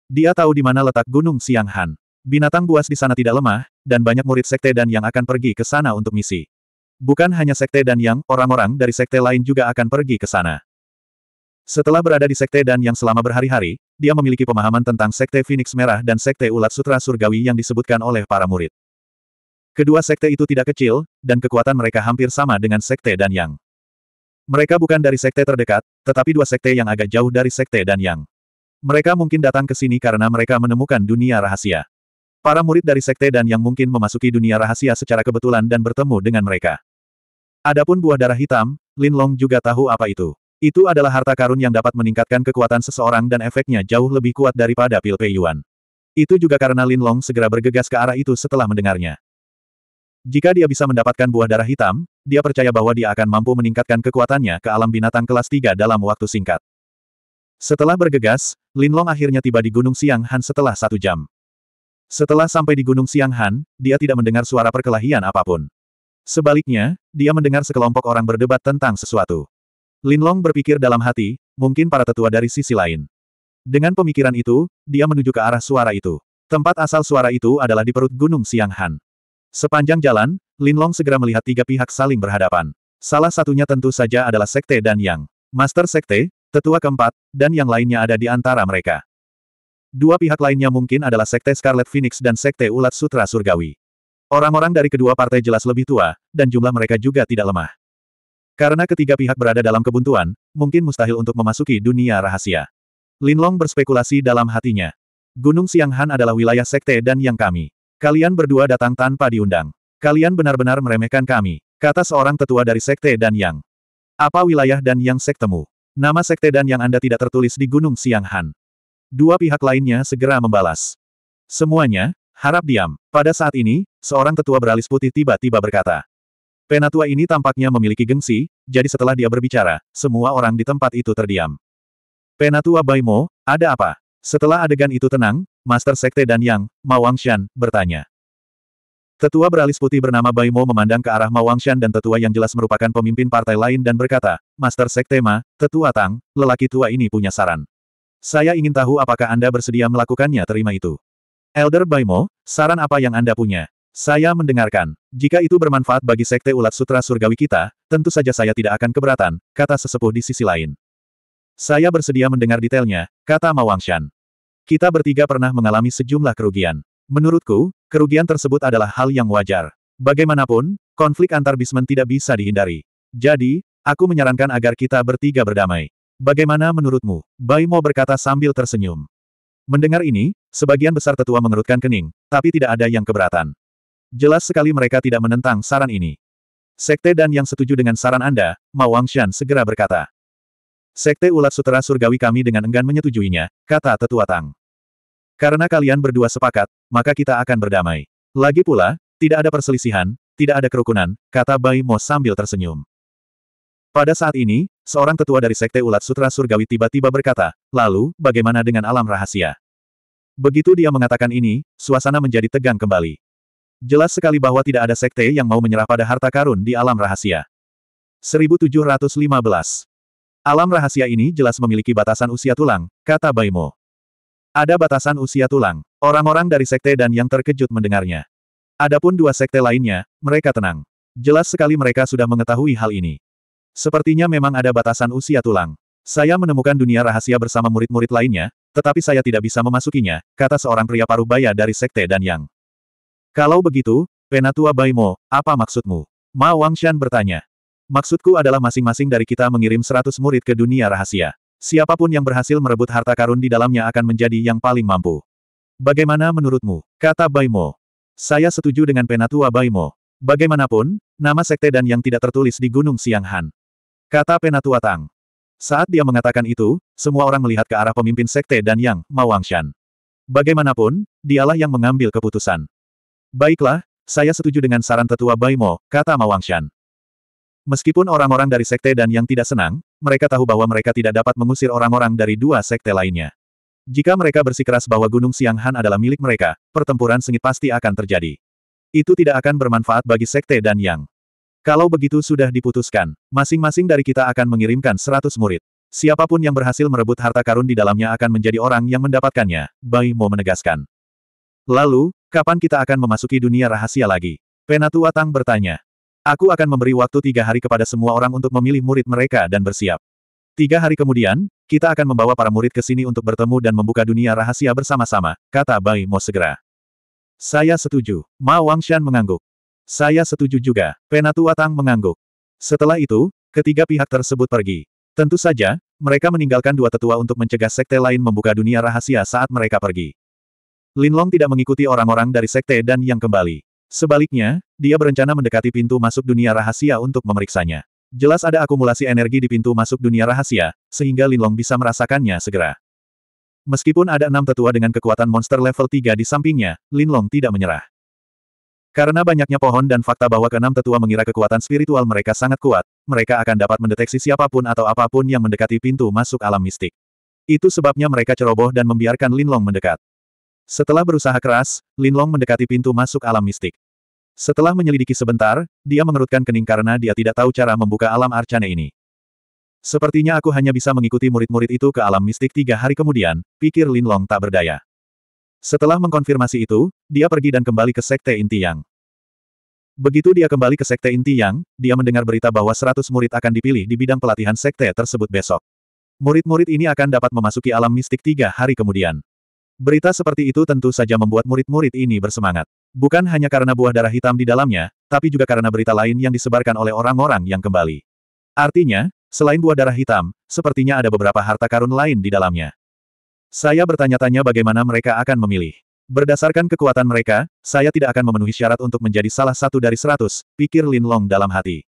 Dia tahu di mana letak Gunung Siang Han. Binatang buas di sana tidak lemah, dan banyak murid sekte dan yang akan pergi ke sana untuk misi. Bukan hanya sekte dan yang, orang-orang dari sekte lain juga akan pergi ke sana. Setelah berada di sekte dan yang selama berhari-hari, dia memiliki pemahaman tentang sekte Phoenix Merah dan sekte Ulat Sutra Surgawi yang disebutkan oleh para murid. Kedua sekte itu tidak kecil, dan kekuatan mereka hampir sama dengan sekte dan yang. Mereka bukan dari sekte terdekat, tetapi dua sekte yang agak jauh dari sekte dan yang. Mereka mungkin datang ke sini karena mereka menemukan dunia rahasia. Para murid dari sekte dan yang mungkin memasuki dunia rahasia secara kebetulan dan bertemu dengan mereka. Adapun buah darah hitam, Lin Long juga tahu apa itu. Itu adalah harta karun yang dapat meningkatkan kekuatan seseorang dan efeknya jauh lebih kuat daripada pil Pei Yuan. Itu juga karena Lin Long segera bergegas ke arah itu setelah mendengarnya. Jika dia bisa mendapatkan buah darah hitam, dia percaya bahwa dia akan mampu meningkatkan kekuatannya ke alam binatang kelas 3 dalam waktu singkat. Setelah bergegas, Lin Long akhirnya tiba di Gunung Siang Han setelah satu jam. Setelah sampai di Gunung Siang Han, dia tidak mendengar suara perkelahian apapun. Sebaliknya, dia mendengar sekelompok orang berdebat tentang sesuatu. Linlong berpikir dalam hati, mungkin para tetua dari sisi lain. Dengan pemikiran itu, dia menuju ke arah suara itu. Tempat asal suara itu adalah di perut Gunung Siang Han. Sepanjang jalan, Linlong segera melihat tiga pihak saling berhadapan. Salah satunya tentu saja adalah Sekte Dan Yang. Master Sekte, Tetua keempat, dan yang lainnya ada di antara mereka. Dua pihak lainnya mungkin adalah Sekte Scarlet Phoenix dan Sekte Ulat Sutra Surgawi. Orang-orang dari kedua partai jelas lebih tua, dan jumlah mereka juga tidak lemah. Karena ketiga pihak berada dalam kebuntuan, mungkin mustahil untuk memasuki dunia rahasia. Linlong berspekulasi dalam hatinya. Gunung Sianghan adalah wilayah sekte dan yang kami. Kalian berdua datang tanpa diundang. Kalian benar-benar meremehkan kami, kata seorang tetua dari sekte dan yang. Apa wilayah dan yang sektemu? Nama sekte dan yang Anda tidak tertulis di Gunung Sianghan. Dua pihak lainnya segera membalas. Semuanya, Harap diam. Pada saat ini, seorang tetua beralis putih tiba-tiba berkata. Penatua ini tampaknya memiliki gengsi, jadi setelah dia berbicara, semua orang di tempat itu terdiam. Penatua Baimo, ada apa? Setelah adegan itu tenang, Master Sekte dan Yang, Mawangshan, bertanya. Tetua beralis putih bernama Baimo memandang ke arah Mawangshan dan tetua yang jelas merupakan pemimpin partai lain dan berkata, Master Sekte Ma, tetua Tang, lelaki tua ini punya saran. Saya ingin tahu apakah Anda bersedia melakukannya terima itu. Elder Baimo, saran apa yang Anda punya? Saya mendengarkan. Jika itu bermanfaat bagi Sekte Ulat Sutra Surgawi kita, tentu saja saya tidak akan keberatan, kata sesepuh di sisi lain. Saya bersedia mendengar detailnya, kata Mawangshan. Kita bertiga pernah mengalami sejumlah kerugian. Menurutku, kerugian tersebut adalah hal yang wajar. Bagaimanapun, konflik antar bismen tidak bisa dihindari. Jadi, aku menyarankan agar kita bertiga berdamai. Bagaimana menurutmu? Baimo berkata sambil tersenyum. Mendengar ini, sebagian besar tetua mengerutkan kening, tapi tidak ada yang keberatan. Jelas sekali mereka tidak menentang saran ini. Sekte dan yang setuju dengan saran Anda, Ma Wangshan segera berkata. Sekte ulat sutera surgawi kami dengan enggan menyetujuinya, kata tetua Tang. Karena kalian berdua sepakat, maka kita akan berdamai. Lagi pula, tidak ada perselisihan, tidak ada kerukunan, kata Bai Mo sambil tersenyum. Pada saat ini, seorang tetua dari Sekte Ulat Sutra Surgawi tiba-tiba berkata, lalu, bagaimana dengan alam rahasia? Begitu dia mengatakan ini, suasana menjadi tegang kembali. Jelas sekali bahwa tidak ada sekte yang mau menyerah pada harta karun di alam rahasia. 1715 Alam rahasia ini jelas memiliki batasan usia tulang, kata Baimo. Ada batasan usia tulang. Orang-orang dari sekte dan yang terkejut mendengarnya. Adapun dua sekte lainnya, mereka tenang. Jelas sekali mereka sudah mengetahui hal ini. Sepertinya memang ada batasan usia tulang. Saya menemukan dunia rahasia bersama murid-murid lainnya, tetapi saya tidak bisa memasukinya, kata seorang pria paruh baya dari Sekte Dan Yang. Kalau begitu, Penatua Baimo, apa maksudmu? Ma Wangshan bertanya. Maksudku adalah masing-masing dari kita mengirim seratus murid ke dunia rahasia. Siapapun yang berhasil merebut harta karun di dalamnya akan menjadi yang paling mampu. Bagaimana menurutmu? Kata Baimo. Saya setuju dengan Penatua Baimo. Bagaimanapun, nama sekte dan yang tidak tertulis di Gunung Siang Han. Kata Penatua Tang. Saat dia mengatakan itu, semua orang melihat ke arah pemimpin sekte dan Yang, Mawangshan. Bagaimanapun, dialah yang mengambil keputusan. Baiklah, saya setuju dengan saran tetua Baimo, kata Mawangshan. Meskipun orang-orang dari sekte dan Yang tidak senang, mereka tahu bahwa mereka tidak dapat mengusir orang-orang dari dua sekte lainnya. Jika mereka bersikeras bahwa Gunung Siang Han adalah milik mereka, pertempuran sengit pasti akan terjadi. Itu tidak akan bermanfaat bagi sekte dan Yang. Kalau begitu sudah diputuskan, masing-masing dari kita akan mengirimkan seratus murid. Siapapun yang berhasil merebut harta karun di dalamnya akan menjadi orang yang mendapatkannya, Bai Mo menegaskan. Lalu, kapan kita akan memasuki dunia rahasia lagi? Penatua Tang bertanya. Aku akan memberi waktu tiga hari kepada semua orang untuk memilih murid mereka dan bersiap. Tiga hari kemudian, kita akan membawa para murid ke sini untuk bertemu dan membuka dunia rahasia bersama-sama, kata Bai Mo segera. Saya setuju. Ma Wangshan mengangguk. Saya setuju juga, Penatua Tang mengangguk. Setelah itu, ketiga pihak tersebut pergi. Tentu saja, mereka meninggalkan dua tetua untuk mencegah sekte lain membuka dunia rahasia saat mereka pergi. Linlong tidak mengikuti orang-orang dari sekte dan yang kembali. Sebaliknya, dia berencana mendekati pintu masuk dunia rahasia untuk memeriksanya. Jelas ada akumulasi energi di pintu masuk dunia rahasia, sehingga Linlong bisa merasakannya segera. Meskipun ada enam tetua dengan kekuatan monster level 3 di sampingnya, Linlong tidak menyerah. Karena banyaknya pohon dan fakta bahwa keenam tetua mengira kekuatan spiritual mereka sangat kuat, mereka akan dapat mendeteksi siapapun atau apapun yang mendekati pintu masuk alam mistik. Itu sebabnya mereka ceroboh dan membiarkan Linlong mendekat. Setelah berusaha keras, Linlong mendekati pintu masuk alam mistik. Setelah menyelidiki sebentar, dia mengerutkan kening karena dia tidak tahu cara membuka alam arcane ini. Sepertinya aku hanya bisa mengikuti murid-murid itu ke alam mistik tiga hari kemudian, pikir Linlong tak berdaya. Setelah mengkonfirmasi itu, dia pergi dan kembali ke Sekte Inti Yang. Begitu dia kembali ke Sekte Inti Yang, dia mendengar berita bahwa 100 murid akan dipilih di bidang pelatihan Sekte tersebut besok. Murid-murid ini akan dapat memasuki alam mistik tiga hari kemudian. Berita seperti itu tentu saja membuat murid-murid ini bersemangat. Bukan hanya karena buah darah hitam di dalamnya, tapi juga karena berita lain yang disebarkan oleh orang-orang yang kembali. Artinya, selain buah darah hitam, sepertinya ada beberapa harta karun lain di dalamnya. Saya bertanya-tanya bagaimana mereka akan memilih. Berdasarkan kekuatan mereka, saya tidak akan memenuhi syarat untuk menjadi salah satu dari seratus, pikir Lin Long dalam hati.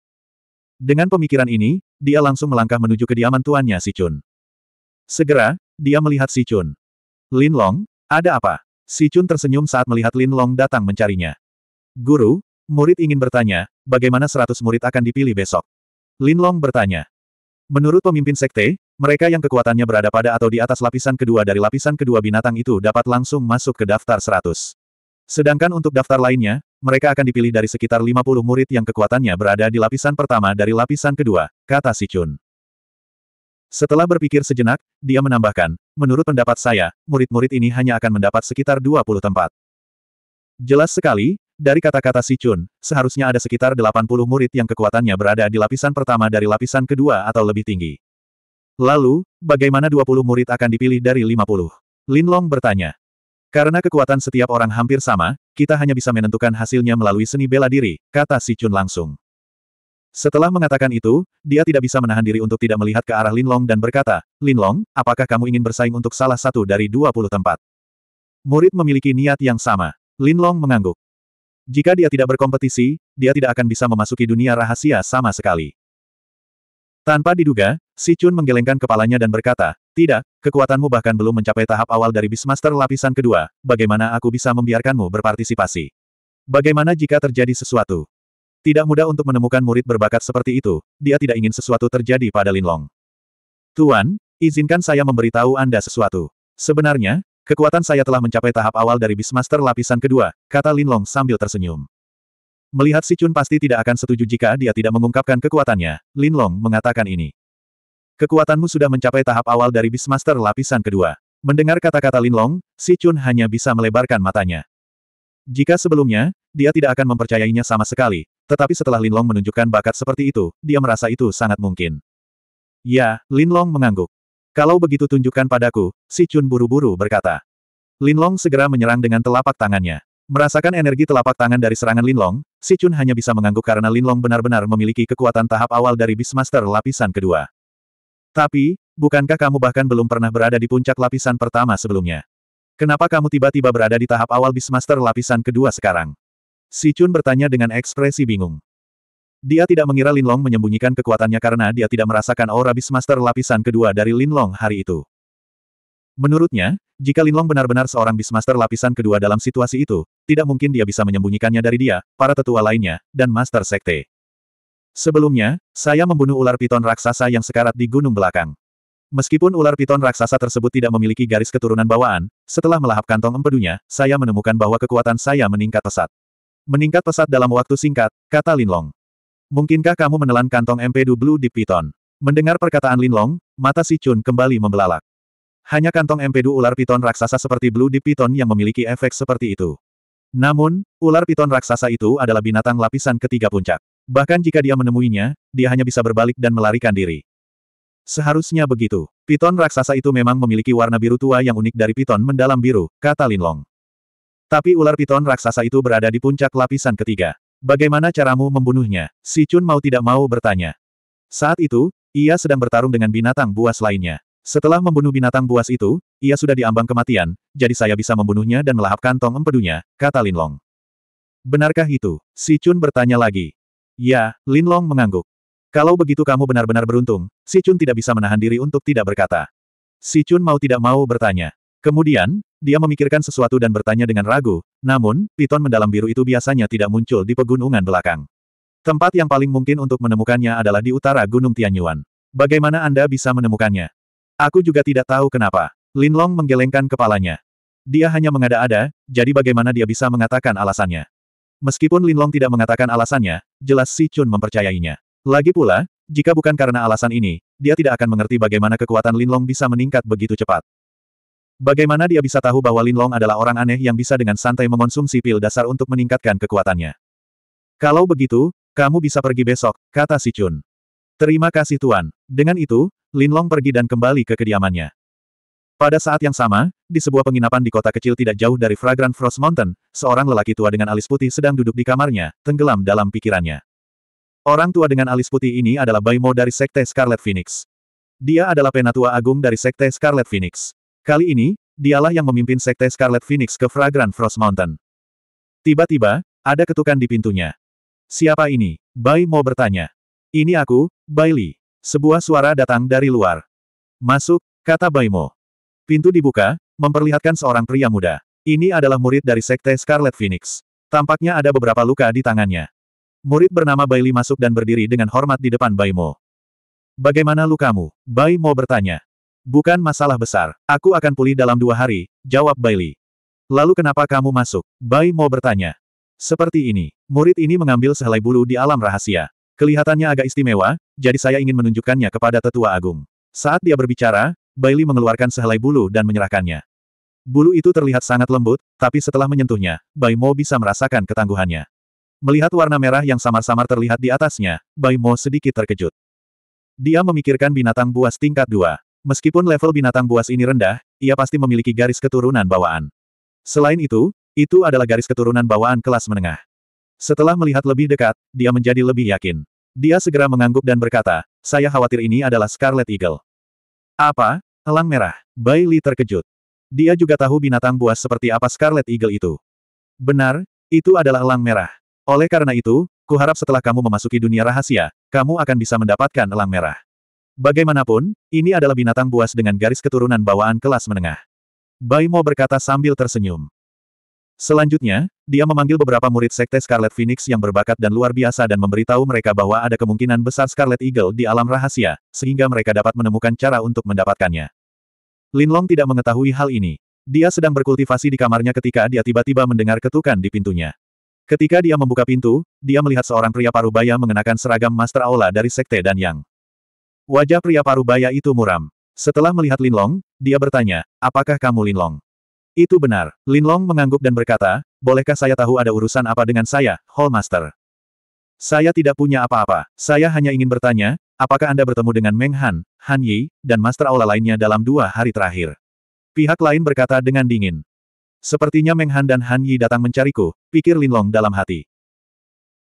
Dengan pemikiran ini, dia langsung melangkah menuju kediaman tuannya Si Chun. Segera, dia melihat Si Chun. Lin Long, ada apa? Si Chun tersenyum saat melihat Lin Long datang mencarinya. Guru, murid ingin bertanya, bagaimana seratus murid akan dipilih besok? Lin Long bertanya. Menurut pemimpin sekte, mereka yang kekuatannya berada pada atau di atas lapisan kedua dari lapisan kedua binatang itu dapat langsung masuk ke daftar 100. Sedangkan untuk daftar lainnya, mereka akan dipilih dari sekitar 50 murid yang kekuatannya berada di lapisan pertama dari lapisan kedua, kata Si Chun. Setelah berpikir sejenak, dia menambahkan, menurut pendapat saya, murid-murid ini hanya akan mendapat sekitar 20 tempat. Jelas sekali, dari kata-kata Si Chun, seharusnya ada sekitar 80 murid yang kekuatannya berada di lapisan pertama dari lapisan kedua atau lebih tinggi. Lalu, bagaimana 20 murid akan dipilih dari 50? Long bertanya. Karena kekuatan setiap orang hampir sama, kita hanya bisa menentukan hasilnya melalui seni bela diri, kata Si Chun langsung. Setelah mengatakan itu, dia tidak bisa menahan diri untuk tidak melihat ke arah Lin Long dan berkata, Lin Long, apakah kamu ingin bersaing untuk salah satu dari 20 tempat? Murid memiliki niat yang sama. Lin Long mengangguk. Jika dia tidak berkompetisi, dia tidak akan bisa memasuki dunia rahasia sama sekali. Tanpa diduga, Si Chun menggelengkan kepalanya dan berkata, tidak, kekuatanmu bahkan belum mencapai tahap awal dari Beastmaster lapisan kedua, bagaimana aku bisa membiarkanmu berpartisipasi? Bagaimana jika terjadi sesuatu? Tidak mudah untuk menemukan murid berbakat seperti itu, dia tidak ingin sesuatu terjadi pada Linlong. Tuan, izinkan saya memberitahu Anda sesuatu. Sebenarnya, kekuatan saya telah mencapai tahap awal dari Beastmaster lapisan kedua, kata Linlong sambil tersenyum. Melihat si Chun pasti tidak akan setuju jika dia tidak mengungkapkan kekuatannya, Lin Long mengatakan ini. Kekuatanmu sudah mencapai tahap awal dari Beastmaster lapisan kedua. Mendengar kata-kata Lin Long, si Chun hanya bisa melebarkan matanya. Jika sebelumnya, dia tidak akan mempercayainya sama sekali, tetapi setelah Lin Long menunjukkan bakat seperti itu, dia merasa itu sangat mungkin. Ya, Lin Long mengangguk. Kalau begitu tunjukkan padaku, si Chun buru-buru berkata. Lin Long segera menyerang dengan telapak tangannya. Merasakan energi telapak tangan dari serangan Lin Long. Si Chun hanya bisa mengangguk karena Linlong benar-benar memiliki kekuatan tahap awal dari Beastmaster lapisan kedua. Tapi, bukankah kamu bahkan belum pernah berada di puncak lapisan pertama sebelumnya? Kenapa kamu tiba-tiba berada di tahap awal Beastmaster lapisan kedua sekarang? Si Chun bertanya dengan ekspresi bingung. Dia tidak mengira Linlong menyembunyikan kekuatannya karena dia tidak merasakan aura Beastmaster lapisan kedua dari Linlong hari itu. Menurutnya, jika Linlong benar-benar seorang Beastmaster lapisan kedua dalam situasi itu, tidak mungkin dia bisa menyembunyikannya dari dia, para tetua lainnya, dan Master Sekte. Sebelumnya, saya membunuh ular piton raksasa yang sekarat di gunung belakang. Meskipun ular piton raksasa tersebut tidak memiliki garis keturunan bawaan, setelah melahap kantong empedunya, saya menemukan bahwa kekuatan saya meningkat pesat. Meningkat pesat dalam waktu singkat, kata Linlong. Mungkinkah kamu menelan kantong MP Blue di Piton? Mendengar perkataan Linlong, mata Si Chun kembali membelalak. Hanya kantong empedu ular piton raksasa seperti Blue Deep Piton yang memiliki efek seperti itu. Namun, ular piton raksasa itu adalah binatang lapisan ketiga puncak. Bahkan jika dia menemuinya, dia hanya bisa berbalik dan melarikan diri. Seharusnya begitu. Piton raksasa itu memang memiliki warna biru tua yang unik dari piton mendalam biru, kata Linlong. Tapi ular piton raksasa itu berada di puncak lapisan ketiga. Bagaimana caramu membunuhnya? Si Chun mau tidak mau bertanya. Saat itu, ia sedang bertarung dengan binatang buas lainnya. Setelah membunuh binatang buas itu, ia sudah diambang kematian, jadi saya bisa membunuhnya dan melahap kantong empedunya, kata Lin Long. Benarkah itu? Si Chun bertanya lagi. Ya, Lin Long mengangguk. Kalau begitu kamu benar-benar beruntung, Si Chun tidak bisa menahan diri untuk tidak berkata. Si Chun mau tidak mau bertanya. Kemudian, dia memikirkan sesuatu dan bertanya dengan ragu, namun, piton mendalam biru itu biasanya tidak muncul di pegunungan belakang. Tempat yang paling mungkin untuk menemukannya adalah di utara Gunung Tianyuan. Bagaimana Anda bisa menemukannya? Aku juga tidak tahu kenapa. Lin Long menggelengkan kepalanya. Dia hanya mengada-ada, jadi bagaimana dia bisa mengatakan alasannya? Meskipun Lin Long tidak mengatakan alasannya, jelas Si Chun mempercayainya. Lagi pula, jika bukan karena alasan ini, dia tidak akan mengerti bagaimana kekuatan Lin Long bisa meningkat begitu cepat. Bagaimana dia bisa tahu bahwa Lin Long adalah orang aneh yang bisa dengan santai mengonsumsi pil dasar untuk meningkatkan kekuatannya? Kalau begitu, kamu bisa pergi besok, kata Si Chun. Terima kasih Tuan. Dengan itu, Lin Long pergi dan kembali ke kediamannya. Pada saat yang sama, di sebuah penginapan di kota kecil tidak jauh dari Fragrant Frost Mountain, seorang lelaki tua dengan alis putih sedang duduk di kamarnya, tenggelam dalam pikirannya. Orang tua dengan alis putih ini adalah Baimo dari Sekte Scarlet Phoenix. Dia adalah penatua agung dari Sekte Scarlet Phoenix. Kali ini, dialah yang memimpin Sekte Scarlet Phoenix ke Fragrant Frost Mountain. Tiba-tiba, ada ketukan di pintunya. Siapa ini? Baimo bertanya. Ini aku, Bailey. Sebuah suara datang dari luar. Masuk, kata Baimo. Pintu dibuka, memperlihatkan seorang pria muda. Ini adalah murid dari Sekte Scarlet Phoenix. Tampaknya ada beberapa luka di tangannya. Murid bernama Bailey masuk dan berdiri dengan hormat di depan Baimo. Bagaimana lukamu? Baimo bertanya. Bukan masalah besar, aku akan pulih dalam dua hari, jawab Bailey. Lalu kenapa kamu masuk? Baimo bertanya. Seperti ini, murid ini mengambil sehelai bulu di alam rahasia. Kelihatannya agak istimewa, jadi saya ingin menunjukkannya kepada tetua agung. Saat dia berbicara, Bailey mengeluarkan sehelai bulu dan menyerahkannya. Bulu itu terlihat sangat lembut, tapi setelah menyentuhnya, Bai bisa merasakan ketangguhannya. Melihat warna merah yang samar-samar terlihat di atasnya, Bai sedikit terkejut. Dia memikirkan binatang buas tingkat dua. Meskipun level binatang buas ini rendah, ia pasti memiliki garis keturunan bawaan. Selain itu, itu adalah garis keturunan bawaan kelas menengah. Setelah melihat lebih dekat, dia menjadi lebih yakin. Dia segera mengangguk dan berkata, saya khawatir ini adalah Scarlet Eagle. Apa? Elang merah. Bai Li terkejut. Dia juga tahu binatang buas seperti apa Scarlet Eagle itu. Benar, itu adalah elang merah. Oleh karena itu, kuharap setelah kamu memasuki dunia rahasia, kamu akan bisa mendapatkan elang merah. Bagaimanapun, ini adalah binatang buas dengan garis keturunan bawaan kelas menengah. Bai Mo berkata sambil tersenyum. Selanjutnya, dia memanggil beberapa murid Sekte Scarlet Phoenix yang berbakat dan luar biasa dan memberitahu mereka bahwa ada kemungkinan besar Scarlet Eagle di alam rahasia, sehingga mereka dapat menemukan cara untuk mendapatkannya. Linlong tidak mengetahui hal ini. Dia sedang berkultivasi di kamarnya ketika dia tiba-tiba mendengar ketukan di pintunya. Ketika dia membuka pintu, dia melihat seorang pria parubaya mengenakan seragam Master Aula dari Sekte dan Yang. Wajah pria parubaya itu muram. Setelah melihat Linlong, dia bertanya, apakah kamu Linlong? Itu benar. Lin Long mengangguk dan berkata, bolehkah saya tahu ada urusan apa dengan saya, Hall Master? Saya tidak punya apa-apa. Saya hanya ingin bertanya, apakah Anda bertemu dengan Meng Han, Han Yi, dan Master Aula lainnya dalam dua hari terakhir? Pihak lain berkata dengan dingin. Sepertinya Meng Han dan Han Yi datang mencariku, pikir Lin Long dalam hati.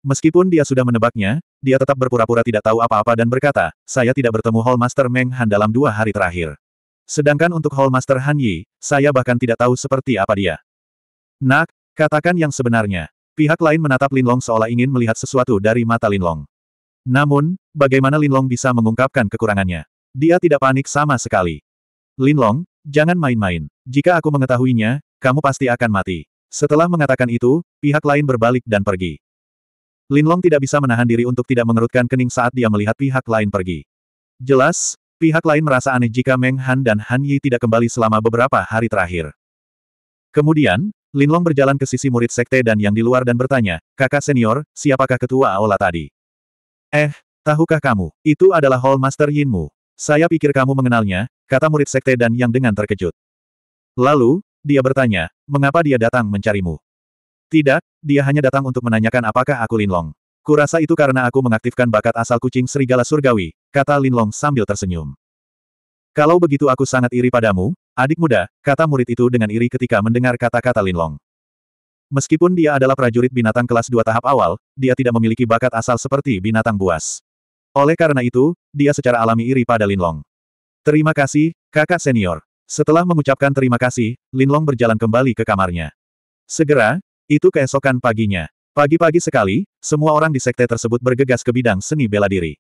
Meskipun dia sudah menebaknya, dia tetap berpura-pura tidak tahu apa-apa dan berkata, saya tidak bertemu Hall Master Meng Han dalam dua hari terakhir. Sedangkan untuk Hallmaster Han Yi, saya bahkan tidak tahu seperti apa dia. Nak, katakan yang sebenarnya. Pihak lain menatap Lin Long seolah ingin melihat sesuatu dari mata Lin Long. Namun, bagaimana Lin Long bisa mengungkapkan kekurangannya? Dia tidak panik sama sekali. Lin Long, jangan main-main. Jika aku mengetahuinya, kamu pasti akan mati. Setelah mengatakan itu, pihak lain berbalik dan pergi. Lin Long tidak bisa menahan diri untuk tidak mengerutkan kening saat dia melihat pihak lain pergi. Jelas, Pihak lain merasa aneh jika Meng Han dan Han Yi tidak kembali selama beberapa hari terakhir. Kemudian, Lin Long berjalan ke sisi murid sekte dan yang di luar dan bertanya, kakak senior, siapakah ketua aula tadi? Eh, tahukah kamu, itu adalah Hall Master Yin Mu. Saya pikir kamu mengenalnya, kata murid sekte dan yang dengan terkejut. Lalu, dia bertanya, mengapa dia datang mencarimu? Tidak, dia hanya datang untuk menanyakan apakah aku Lin Long. Kurasa itu karena aku mengaktifkan bakat asal kucing serigala surgawi, kata Linlong sambil tersenyum. Kalau begitu aku sangat iri padamu, adik muda, kata murid itu dengan iri ketika mendengar kata-kata Linlong. Meskipun dia adalah prajurit binatang kelas dua tahap awal, dia tidak memiliki bakat asal seperti binatang buas. Oleh karena itu, dia secara alami iri pada Linlong. Terima kasih, kakak senior. Setelah mengucapkan terima kasih, Linlong berjalan kembali ke kamarnya. Segera, itu keesokan paginya. Pagi-pagi sekali, semua orang di sekte tersebut bergegas ke bidang seni bela diri.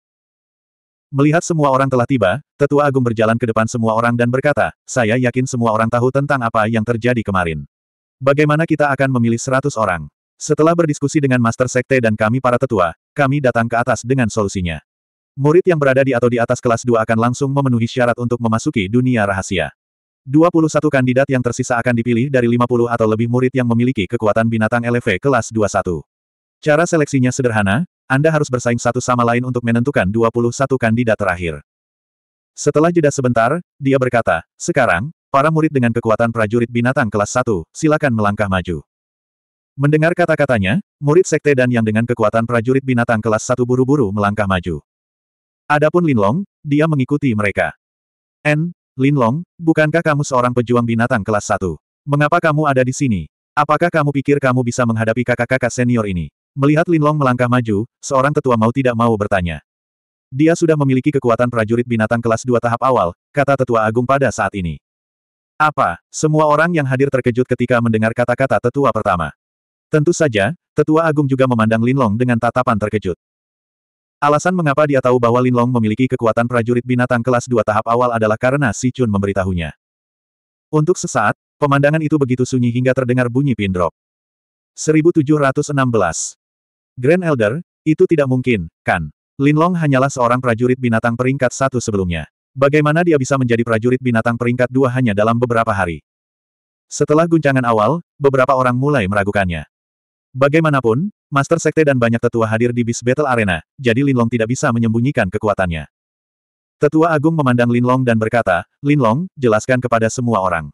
Melihat semua orang telah tiba, Tetua Agung berjalan ke depan semua orang dan berkata, saya yakin semua orang tahu tentang apa yang terjadi kemarin. Bagaimana kita akan memilih seratus orang? Setelah berdiskusi dengan Master Sekte dan kami para tetua, kami datang ke atas dengan solusinya. Murid yang berada di atau di atas kelas 2 akan langsung memenuhi syarat untuk memasuki dunia rahasia. 21 kandidat yang tersisa akan dipilih dari 50 atau lebih murid yang memiliki kekuatan binatang LV kelas 21. Cara seleksinya sederhana, Anda harus bersaing satu sama lain untuk menentukan 21 kandidat terakhir. Setelah jeda sebentar, dia berkata, sekarang, para murid dengan kekuatan prajurit binatang kelas 1, silakan melangkah maju. Mendengar kata-katanya, murid sekte dan yang dengan kekuatan prajurit binatang kelas 1 buru-buru melangkah maju. Adapun Linlong, dia mengikuti mereka. N, Lin Long, bukankah kamu seorang pejuang binatang kelas 1? Mengapa kamu ada di sini? Apakah kamu pikir kamu bisa menghadapi kakak-kakak senior ini? Melihat Lin Long melangkah maju, seorang tetua mau tidak mau bertanya. Dia sudah memiliki kekuatan prajurit binatang kelas 2 tahap awal, kata tetua agung pada saat ini. Apa? Semua orang yang hadir terkejut ketika mendengar kata-kata tetua pertama. Tentu saja, tetua agung juga memandang Lin Long dengan tatapan terkejut. Alasan mengapa dia tahu bahwa Linlong memiliki kekuatan prajurit binatang kelas dua tahap awal adalah karena Si Chun memberitahunya. Untuk sesaat, pemandangan itu begitu sunyi hingga terdengar bunyi pin drop. 1716. Grand Elder, itu tidak mungkin, kan? Linlong hanyalah seorang prajurit binatang peringkat satu sebelumnya. Bagaimana dia bisa menjadi prajurit binatang peringkat dua hanya dalam beberapa hari? Setelah guncangan awal, beberapa orang mulai meragukannya. Bagaimanapun, Master Sekte dan banyak tetua hadir di bis Battle Arena, jadi Linlong tidak bisa menyembunyikan kekuatannya. Tetua Agung memandang Linlong dan berkata, Linlong, jelaskan kepada semua orang.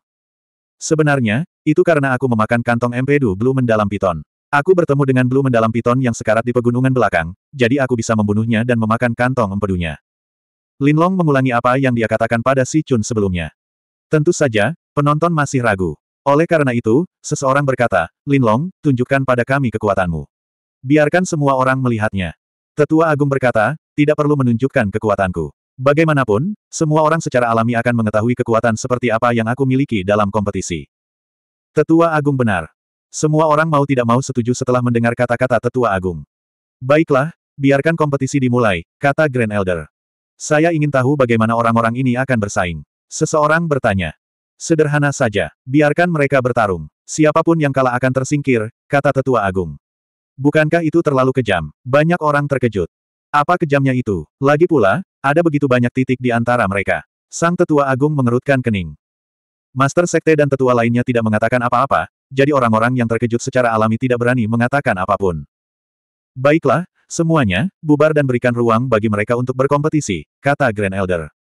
Sebenarnya, itu karena aku memakan kantong empedu Blue Mendalam Piton. Aku bertemu dengan Blue Mendalam Piton yang sekarat di pegunungan belakang, jadi aku bisa membunuhnya dan memakan kantong empedunya. Linlong mengulangi apa yang dia katakan pada Si Chun sebelumnya. Tentu saja, penonton masih ragu. Oleh karena itu, seseorang berkata, Linlong, tunjukkan pada kami kekuatanmu. Biarkan semua orang melihatnya. Tetua Agung berkata, tidak perlu menunjukkan kekuatanku. Bagaimanapun, semua orang secara alami akan mengetahui kekuatan seperti apa yang aku miliki dalam kompetisi. Tetua Agung benar. Semua orang mau tidak mau setuju setelah mendengar kata-kata Tetua Agung. Baiklah, biarkan kompetisi dimulai, kata Grand Elder. Saya ingin tahu bagaimana orang-orang ini akan bersaing. Seseorang bertanya. Sederhana saja, biarkan mereka bertarung. Siapapun yang kalah akan tersingkir, kata tetua agung. Bukankah itu terlalu kejam? Banyak orang terkejut. Apa kejamnya itu? Lagi pula, ada begitu banyak titik di antara mereka. Sang tetua agung mengerutkan kening. Master sekte dan tetua lainnya tidak mengatakan apa-apa, jadi orang-orang yang terkejut secara alami tidak berani mengatakan apapun. Baiklah, semuanya, bubar dan berikan ruang bagi mereka untuk berkompetisi, kata Grand Elder.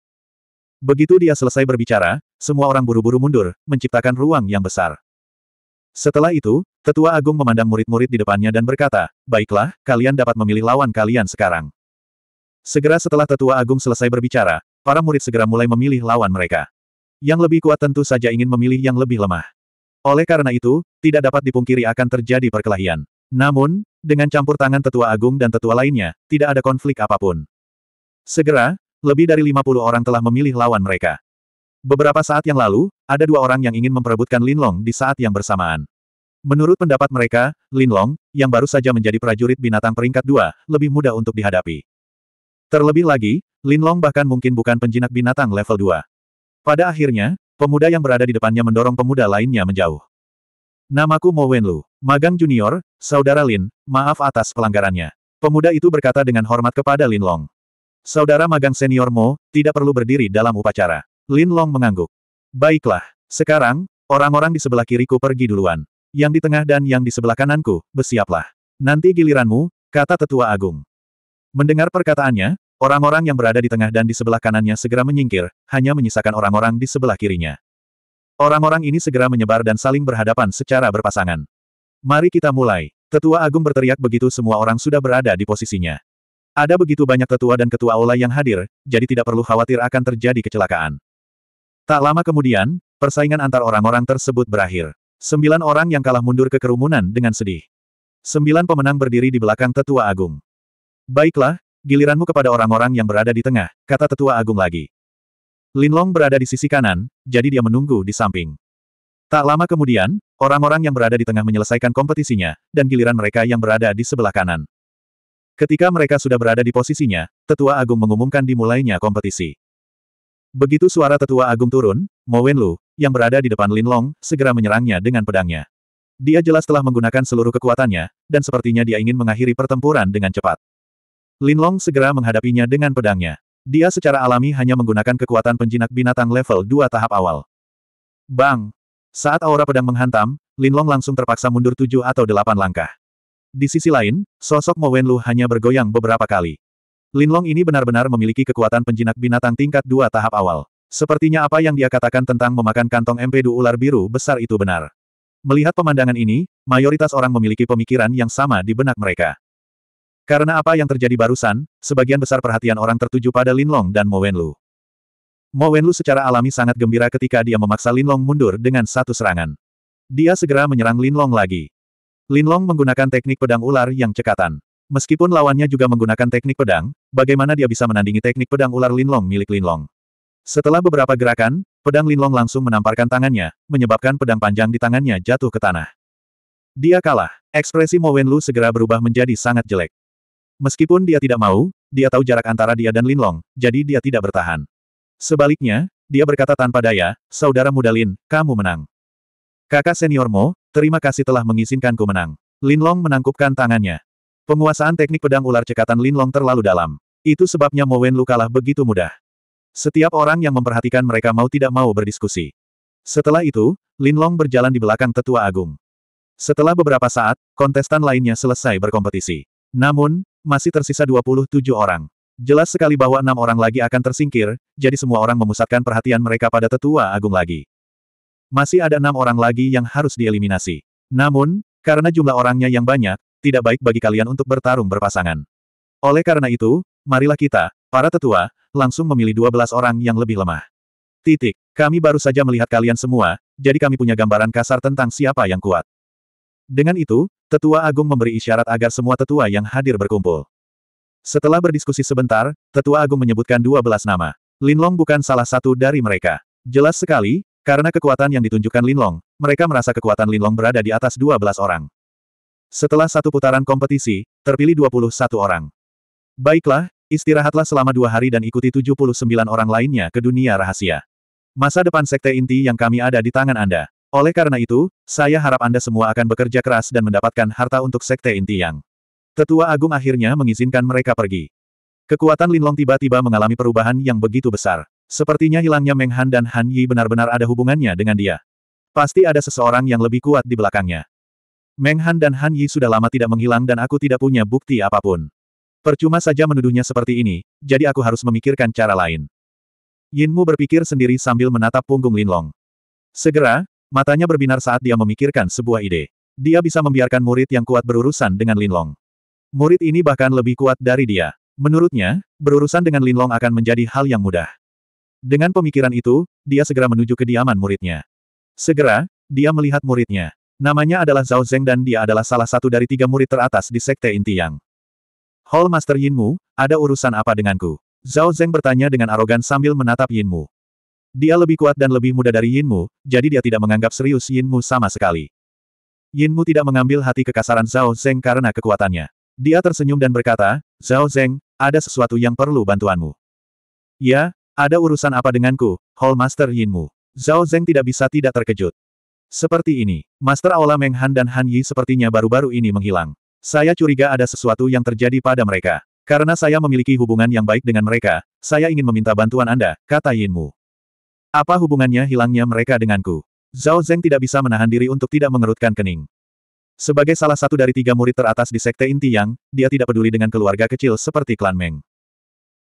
Begitu dia selesai berbicara, semua orang buru-buru mundur, menciptakan ruang yang besar. Setelah itu, Tetua Agung memandang murid-murid di depannya dan berkata, Baiklah, kalian dapat memilih lawan kalian sekarang. Segera setelah Tetua Agung selesai berbicara, para murid segera mulai memilih lawan mereka. Yang lebih kuat tentu saja ingin memilih yang lebih lemah. Oleh karena itu, tidak dapat dipungkiri akan terjadi perkelahian. Namun, dengan campur tangan Tetua Agung dan Tetua lainnya, tidak ada konflik apapun. Segera, lebih dari 50 orang telah memilih lawan mereka. Beberapa saat yang lalu, ada dua orang yang ingin memperebutkan Lin Long di saat yang bersamaan. Menurut pendapat mereka, Lin Long, yang baru saja menjadi prajurit binatang peringkat dua, lebih mudah untuk dihadapi. Terlebih lagi, Lin Long bahkan mungkin bukan penjinak binatang level 2. Pada akhirnya, pemuda yang berada di depannya mendorong pemuda lainnya menjauh. Namaku Mo Wenlu, magang junior, saudara Lin, maaf atas pelanggarannya. Pemuda itu berkata dengan hormat kepada Lin Long. Saudara magang senior Mo, tidak perlu berdiri dalam upacara. Lin Long mengangguk. Baiklah, sekarang, orang-orang di sebelah kiriku pergi duluan. Yang di tengah dan yang di sebelah kananku, bersiaplah. Nanti giliranmu, kata tetua agung. Mendengar perkataannya, orang-orang yang berada di tengah dan di sebelah kanannya segera menyingkir, hanya menyisakan orang-orang di sebelah kirinya. Orang-orang ini segera menyebar dan saling berhadapan secara berpasangan. Mari kita mulai. Tetua Agung berteriak begitu semua orang sudah berada di posisinya. Ada begitu banyak tetua dan ketua aula yang hadir, jadi tidak perlu khawatir akan terjadi kecelakaan. Tak lama kemudian, persaingan antar orang-orang tersebut berakhir. Sembilan orang yang kalah mundur ke kerumunan dengan sedih. Sembilan pemenang berdiri di belakang tetua agung. Baiklah, giliranmu kepada orang-orang yang berada di tengah, kata tetua agung lagi. Linlong berada di sisi kanan, jadi dia menunggu di samping. Tak lama kemudian, orang-orang yang berada di tengah menyelesaikan kompetisinya, dan giliran mereka yang berada di sebelah kanan. Ketika mereka sudah berada di posisinya, Tetua Agung mengumumkan dimulainya kompetisi. Begitu suara Tetua Agung turun, Mo Wenlu, yang berada di depan Lin Long segera menyerangnya dengan pedangnya. Dia jelas telah menggunakan seluruh kekuatannya, dan sepertinya dia ingin mengakhiri pertempuran dengan cepat. Lin Long segera menghadapinya dengan pedangnya. Dia secara alami hanya menggunakan kekuatan penjinak binatang level 2 tahap awal. Bang! Saat aura pedang menghantam, Lin Long langsung terpaksa mundur tujuh atau delapan langkah. Di sisi lain, sosok Mo Wenlu hanya bergoyang beberapa kali. Linlong ini benar-benar memiliki kekuatan penjinak binatang tingkat dua tahap awal. Sepertinya apa yang dia katakan tentang memakan kantong empedu ular biru besar itu benar. Melihat pemandangan ini, mayoritas orang memiliki pemikiran yang sama di benak mereka. Karena apa yang terjadi barusan, sebagian besar perhatian orang tertuju pada Linlong dan Mo Wenlu. Mo Wenlu secara alami sangat gembira ketika dia memaksa Linlong mundur dengan satu serangan. Dia segera menyerang Linlong lagi. Linlong menggunakan teknik pedang ular yang cekatan. Meskipun lawannya juga menggunakan teknik pedang, bagaimana dia bisa menandingi teknik pedang ular Linlong milik Linlong? Setelah beberapa gerakan, pedang Linlong langsung menamparkan tangannya, menyebabkan pedang panjang di tangannya jatuh ke tanah. Dia kalah. Ekspresi Mo Wenlu segera berubah menjadi sangat jelek. Meskipun dia tidak mau, dia tahu jarak antara dia dan Linlong, jadi dia tidak bertahan. Sebaliknya, dia berkata tanpa daya, Saudara muda Lin, kamu menang. Kakak senior Mo, terima kasih telah mengizinkanku menang. Linlong menangkupkan tangannya. Penguasaan teknik pedang ular cekatan Linlong terlalu dalam. Itu sebabnya Mo Wenlu kalah begitu mudah. Setiap orang yang memperhatikan mereka mau tidak mau berdiskusi. Setelah itu, Linlong berjalan di belakang tetua agung. Setelah beberapa saat, kontestan lainnya selesai berkompetisi. Namun, masih tersisa 27 orang. Jelas sekali bahwa enam orang lagi akan tersingkir, jadi semua orang memusatkan perhatian mereka pada tetua agung lagi. Masih ada enam orang lagi yang harus dieliminasi. Namun, karena jumlah orangnya yang banyak, tidak baik bagi kalian untuk bertarung berpasangan. Oleh karena itu, marilah kita, para tetua, langsung memilih 12 orang yang lebih lemah. Titik, kami baru saja melihat kalian semua, jadi kami punya gambaran kasar tentang siapa yang kuat. Dengan itu, Tetua Agung memberi isyarat agar semua tetua yang hadir berkumpul. Setelah berdiskusi sebentar, Tetua Agung menyebutkan 12 nama. Linlong bukan salah satu dari mereka. Jelas sekali, karena kekuatan yang ditunjukkan Linlong, mereka merasa kekuatan Linlong berada di atas 12 orang. Setelah satu putaran kompetisi, terpilih 21 orang. Baiklah, istirahatlah selama dua hari dan ikuti 79 orang lainnya ke dunia rahasia. Masa depan sekte inti yang kami ada di tangan Anda. Oleh karena itu, saya harap Anda semua akan bekerja keras dan mendapatkan harta untuk sekte inti yang. Tetua Agung akhirnya mengizinkan mereka pergi. Kekuatan Linlong tiba-tiba mengalami perubahan yang begitu besar. Sepertinya hilangnya Meng Han dan Han Yi benar-benar ada hubungannya dengan dia. Pasti ada seseorang yang lebih kuat di belakangnya. Meng Han dan Han Yi sudah lama tidak menghilang dan aku tidak punya bukti apapun. Percuma saja menuduhnya seperti ini, jadi aku harus memikirkan cara lain. Yin Mu berpikir sendiri sambil menatap punggung Lin Long. Segera, matanya berbinar saat dia memikirkan sebuah ide. Dia bisa membiarkan murid yang kuat berurusan dengan Lin Long. Murid ini bahkan lebih kuat dari dia. Menurutnya, berurusan dengan Lin Long akan menjadi hal yang mudah. Dengan pemikiran itu, dia segera menuju kediaman muridnya. Segera, dia melihat muridnya. Namanya adalah Zhao Zeng dan dia adalah salah satu dari tiga murid teratas di Sekte Inti Yang. Hall Master Yinmu, ada urusan apa denganku? Zhao Zeng bertanya dengan arogan sambil menatap Yinmu. Dia lebih kuat dan lebih muda dari Yinmu, jadi dia tidak menganggap serius Yinmu sama sekali. Yinmu tidak mengambil hati kekasaran Zhao Zeng karena kekuatannya. Dia tersenyum dan berkata, Zhao Zeng, ada sesuatu yang perlu bantuanmu. Ya, ada urusan apa denganku, Hall Hallmaster Yinmu? Zhao Zeng tidak bisa tidak terkejut. Seperti ini, Master Aula Meng Han dan Han Yi sepertinya baru-baru ini menghilang. Saya curiga ada sesuatu yang terjadi pada mereka. Karena saya memiliki hubungan yang baik dengan mereka, saya ingin meminta bantuan Anda, kata Yinmu. Apa hubungannya hilangnya mereka denganku? Zhao Zeng tidak bisa menahan diri untuk tidak mengerutkan kening. Sebagai salah satu dari tiga murid teratas di Sekte Inti Yang, dia tidak peduli dengan keluarga kecil seperti klan Meng.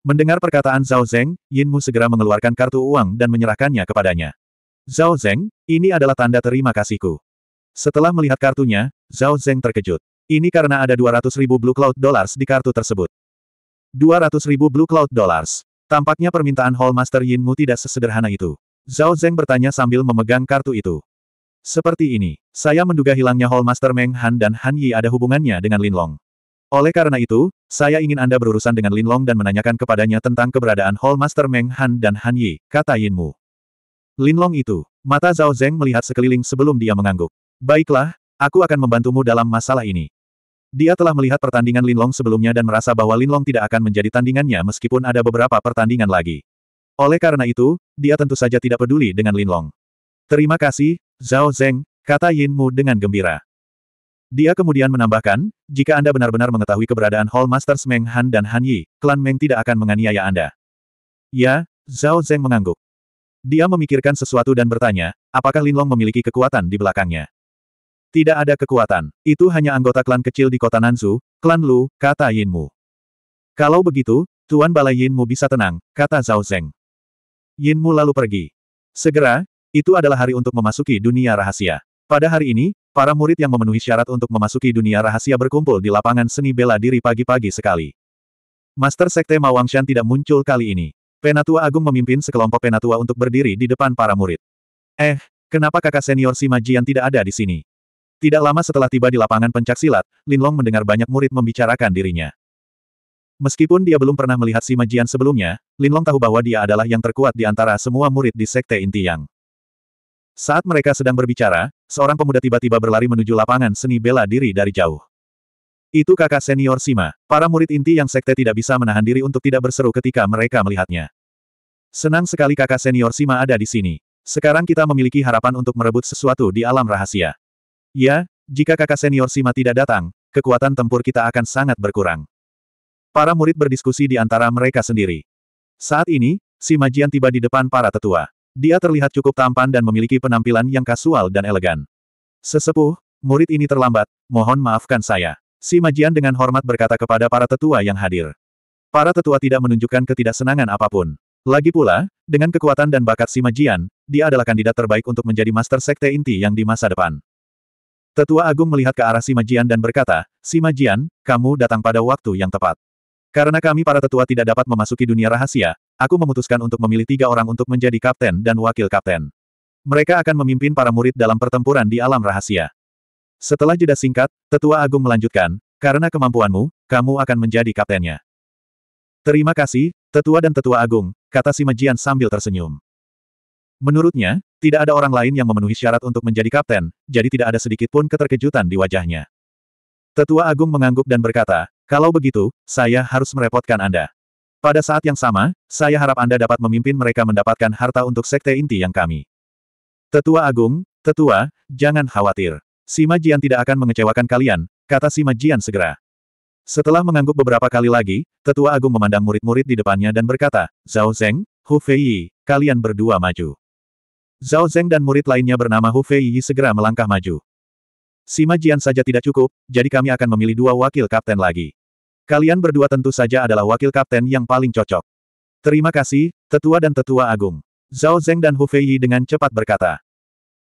Mendengar perkataan Zhao Zeng, Mu segera mengeluarkan kartu uang dan menyerahkannya kepadanya. Zhao Zeng, ini adalah tanda terima kasihku. Setelah melihat kartunya, Zhao Zeng terkejut. Ini karena ada 200 ribu Blue Cloud Dollars di kartu tersebut. 200 ribu Blue Cloud Dollars. Tampaknya permintaan Hall Master Yin Mu tidak sesederhana itu. Zhao Zeng bertanya sambil memegang kartu itu. Seperti ini, saya menduga hilangnya Hall Master Meng Han dan Han Yi ada hubungannya dengan Lin Long. Oleh karena itu, saya ingin Anda berurusan dengan Lin Long dan menanyakan kepadanya tentang keberadaan Hall Master Meng Han dan Han Yi, kata Yin Mu. Lin Long itu, mata Zhao Zeng melihat sekeliling sebelum dia mengangguk. Baiklah, aku akan membantumu dalam masalah ini. Dia telah melihat pertandingan Lin Long sebelumnya dan merasa bahwa Lin Long tidak akan menjadi tandingannya meskipun ada beberapa pertandingan lagi. Oleh karena itu, dia tentu saja tidak peduli dengan Lin Long. Terima kasih, Zhao Zeng, kata Yin Mu dengan gembira. Dia kemudian menambahkan, jika Anda benar-benar mengetahui keberadaan Hall Masters Meng Han dan Han Yi, klan Meng tidak akan menganiaya Anda. Ya, Zhao Zeng mengangguk. Dia memikirkan sesuatu dan bertanya, apakah Linlong memiliki kekuatan di belakangnya? Tidak ada kekuatan, itu hanya anggota klan kecil di kota Nanzu, klan Lu, kata Yin Mu. Kalau begitu, Tuan Balai Yin Mu bisa tenang, kata Zhao Zeng. Mu lalu pergi. Segera, itu adalah hari untuk memasuki dunia rahasia. Pada hari ini, Para murid yang memenuhi syarat untuk memasuki dunia rahasia berkumpul di lapangan seni bela diri pagi-pagi sekali. Master Sekte Mawangshan tidak muncul kali ini. Penatua Agung memimpin sekelompok penatua untuk berdiri di depan para murid. Eh, kenapa kakak senior si Majian tidak ada di sini? Tidak lama setelah tiba di lapangan pencaksilat, Linlong mendengar banyak murid membicarakan dirinya. Meskipun dia belum pernah melihat si Majian sebelumnya, Linlong tahu bahwa dia adalah yang terkuat di antara semua murid di Sekte Inti Saat mereka sedang berbicara, seorang pemuda tiba-tiba berlari menuju lapangan seni bela diri dari jauh. Itu kakak senior Sima, para murid inti yang sekte tidak bisa menahan diri untuk tidak berseru ketika mereka melihatnya. Senang sekali kakak senior Sima ada di sini. Sekarang kita memiliki harapan untuk merebut sesuatu di alam rahasia. Ya, jika kakak senior Sima tidak datang, kekuatan tempur kita akan sangat berkurang. Para murid berdiskusi di antara mereka sendiri. Saat ini, Sima Jian tiba di depan para tetua. Dia terlihat cukup tampan dan memiliki penampilan yang kasual dan elegan. Sesepuh, murid ini terlambat, mohon maafkan saya. Si Majian dengan hormat berkata kepada para tetua yang hadir. Para tetua tidak menunjukkan ketidaksenangan apapun. Lagi pula, dengan kekuatan dan bakat si Majian, dia adalah kandidat terbaik untuk menjadi master sekte inti yang di masa depan. Tetua Agung melihat ke arah si Majian dan berkata, Si Majian, kamu datang pada waktu yang tepat. Karena kami para tetua tidak dapat memasuki dunia rahasia, aku memutuskan untuk memilih tiga orang untuk menjadi kapten dan wakil kapten. Mereka akan memimpin para murid dalam pertempuran di alam rahasia. Setelah jeda singkat, Tetua Agung melanjutkan, karena kemampuanmu, kamu akan menjadi kaptennya. Terima kasih, Tetua dan Tetua Agung, kata si Majian sambil tersenyum. Menurutnya, tidak ada orang lain yang memenuhi syarat untuk menjadi kapten, jadi tidak ada sedikit pun keterkejutan di wajahnya. Tetua Agung mengangguk dan berkata, kalau begitu, saya harus merepotkan Anda. Pada saat yang sama, saya harap Anda dapat memimpin mereka mendapatkan harta untuk sekte inti yang kami. Tetua Agung, Tetua, jangan khawatir. Sima Jian tidak akan mengecewakan kalian, kata Sima Jian segera. Setelah mengangguk beberapa kali lagi, Tetua Agung memandang murid-murid di depannya dan berkata, Zhao Zeng, Hu Feiyi, kalian berdua maju. Zhao Zeng dan murid lainnya bernama Hu Feiyi segera melangkah maju. Sima Jian saja tidak cukup, jadi kami akan memilih dua wakil kapten lagi. Kalian berdua tentu saja adalah wakil kapten yang paling cocok. Terima kasih, tetua dan tetua agung. Zhao Zeng dan Hu Feiyi dengan cepat berkata.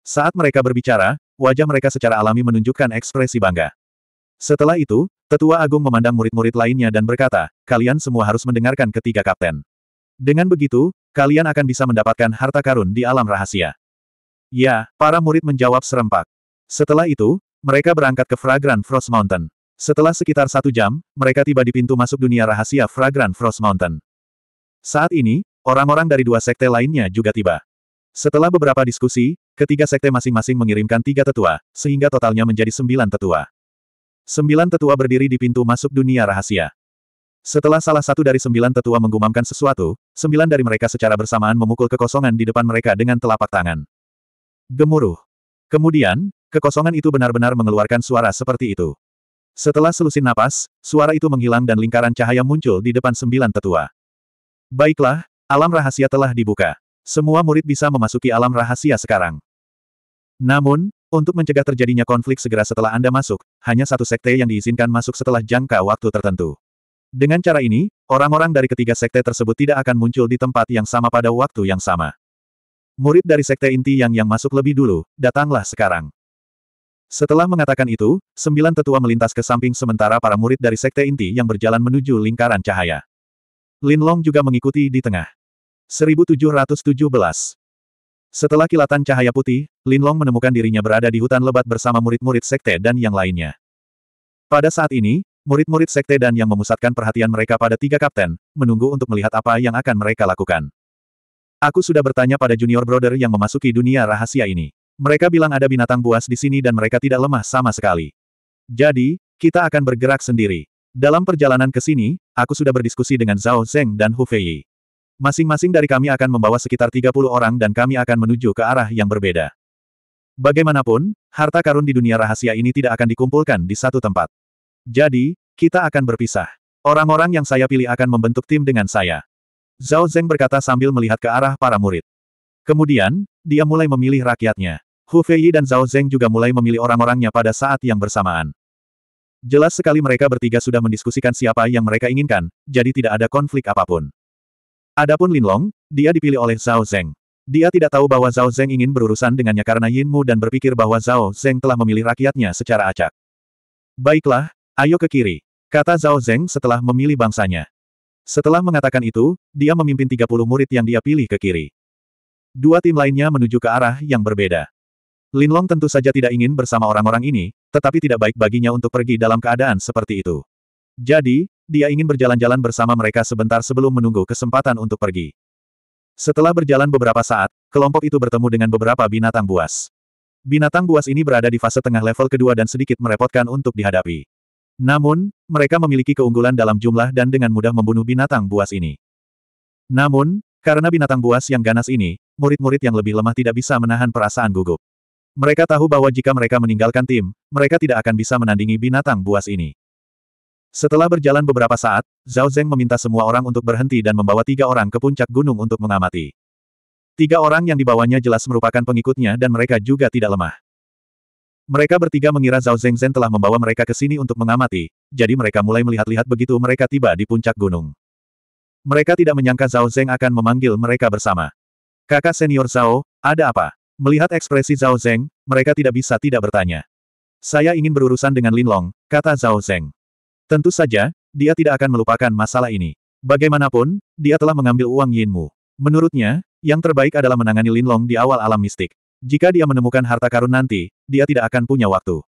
Saat mereka berbicara, wajah mereka secara alami menunjukkan ekspresi bangga. Setelah itu, tetua agung memandang murid-murid lainnya dan berkata, kalian semua harus mendengarkan ketiga kapten. Dengan begitu, kalian akan bisa mendapatkan harta karun di alam rahasia. Ya, para murid menjawab serempak. Setelah itu, mereka berangkat ke Fragrant Frost Mountain. Setelah sekitar satu jam, mereka tiba di pintu masuk dunia rahasia Fragrant Frost Mountain. Saat ini, orang-orang dari dua sekte lainnya juga tiba. Setelah beberapa diskusi, ketiga sekte masing-masing mengirimkan tiga tetua, sehingga totalnya menjadi sembilan tetua. Sembilan tetua berdiri di pintu masuk dunia rahasia. Setelah salah satu dari sembilan tetua menggumamkan sesuatu, sembilan dari mereka secara bersamaan memukul kekosongan di depan mereka dengan telapak tangan. Gemuruh. Kemudian, kekosongan itu benar-benar mengeluarkan suara seperti itu. Setelah selusin napas, suara itu menghilang dan lingkaran cahaya muncul di depan sembilan tetua. Baiklah, alam rahasia telah dibuka. Semua murid bisa memasuki alam rahasia sekarang. Namun, untuk mencegah terjadinya konflik segera setelah Anda masuk, hanya satu sekte yang diizinkan masuk setelah jangka waktu tertentu. Dengan cara ini, orang-orang dari ketiga sekte tersebut tidak akan muncul di tempat yang sama pada waktu yang sama. Murid dari sekte inti yang yang masuk lebih dulu, datanglah sekarang. Setelah mengatakan itu, sembilan tetua melintas ke samping sementara para murid dari sekte inti yang berjalan menuju lingkaran cahaya. Lin Long juga mengikuti di tengah. 1717 Setelah kilatan cahaya putih, Lin Long menemukan dirinya berada di hutan lebat bersama murid-murid sekte dan yang lainnya. Pada saat ini, murid-murid sekte dan yang memusatkan perhatian mereka pada tiga kapten, menunggu untuk melihat apa yang akan mereka lakukan. Aku sudah bertanya pada junior brother yang memasuki dunia rahasia ini. Mereka bilang ada binatang buas di sini dan mereka tidak lemah sama sekali. Jadi, kita akan bergerak sendiri. Dalam perjalanan ke sini, aku sudah berdiskusi dengan Zhao Zeng dan Hu Fei. Masing-masing dari kami akan membawa sekitar 30 orang dan kami akan menuju ke arah yang berbeda. Bagaimanapun, harta karun di dunia rahasia ini tidak akan dikumpulkan di satu tempat. Jadi, kita akan berpisah. Orang-orang yang saya pilih akan membentuk tim dengan saya. Zhao Zeng berkata sambil melihat ke arah para murid. Kemudian, dia mulai memilih rakyatnya. Hu Fei dan Zhao Zeng juga mulai memilih orang-orangnya pada saat yang bersamaan. Jelas sekali mereka bertiga sudah mendiskusikan siapa yang mereka inginkan, jadi tidak ada konflik apapun. Adapun Lin Long, dia dipilih oleh Zhao Zeng. Dia tidak tahu bahwa Zhao Zeng ingin berurusan dengannya karena Yin Mu dan berpikir bahwa Zhao Zeng telah memilih rakyatnya secara acak. Baiklah, ayo ke kiri, kata Zhao Zeng setelah memilih bangsanya. Setelah mengatakan itu, dia memimpin 30 murid yang dia pilih ke kiri. Dua tim lainnya menuju ke arah yang berbeda. Linlong tentu saja tidak ingin bersama orang-orang ini, tetapi tidak baik baginya untuk pergi dalam keadaan seperti itu. Jadi, dia ingin berjalan-jalan bersama mereka sebentar sebelum menunggu kesempatan untuk pergi. Setelah berjalan beberapa saat, kelompok itu bertemu dengan beberapa binatang buas. Binatang buas ini berada di fase tengah level kedua dan sedikit merepotkan untuk dihadapi. Namun, mereka memiliki keunggulan dalam jumlah dan dengan mudah membunuh binatang buas ini. Namun, karena binatang buas yang ganas ini, murid-murid yang lebih lemah tidak bisa menahan perasaan gugup. Mereka tahu bahwa jika mereka meninggalkan tim, mereka tidak akan bisa menandingi binatang buas ini. Setelah berjalan beberapa saat, Zhao Zeng meminta semua orang untuk berhenti dan membawa tiga orang ke puncak gunung untuk mengamati. Tiga orang yang dibawanya jelas merupakan pengikutnya dan mereka juga tidak lemah. Mereka bertiga mengira Zhao Zeng Zhen telah membawa mereka ke sini untuk mengamati, jadi mereka mulai melihat-lihat begitu mereka tiba di puncak gunung. Mereka tidak menyangka Zhao Zeng akan memanggil mereka bersama. Kakak senior Zhao, ada apa? Melihat ekspresi Zhao Zeng, mereka tidak bisa tidak bertanya. Saya ingin berurusan dengan Lin Long, kata Zhao Zeng. Tentu saja, dia tidak akan melupakan masalah ini. Bagaimanapun, dia telah mengambil uang Yin Mu. Menurutnya, yang terbaik adalah menangani Lin Long di awal alam mistik. Jika dia menemukan harta karun nanti, dia tidak akan punya waktu.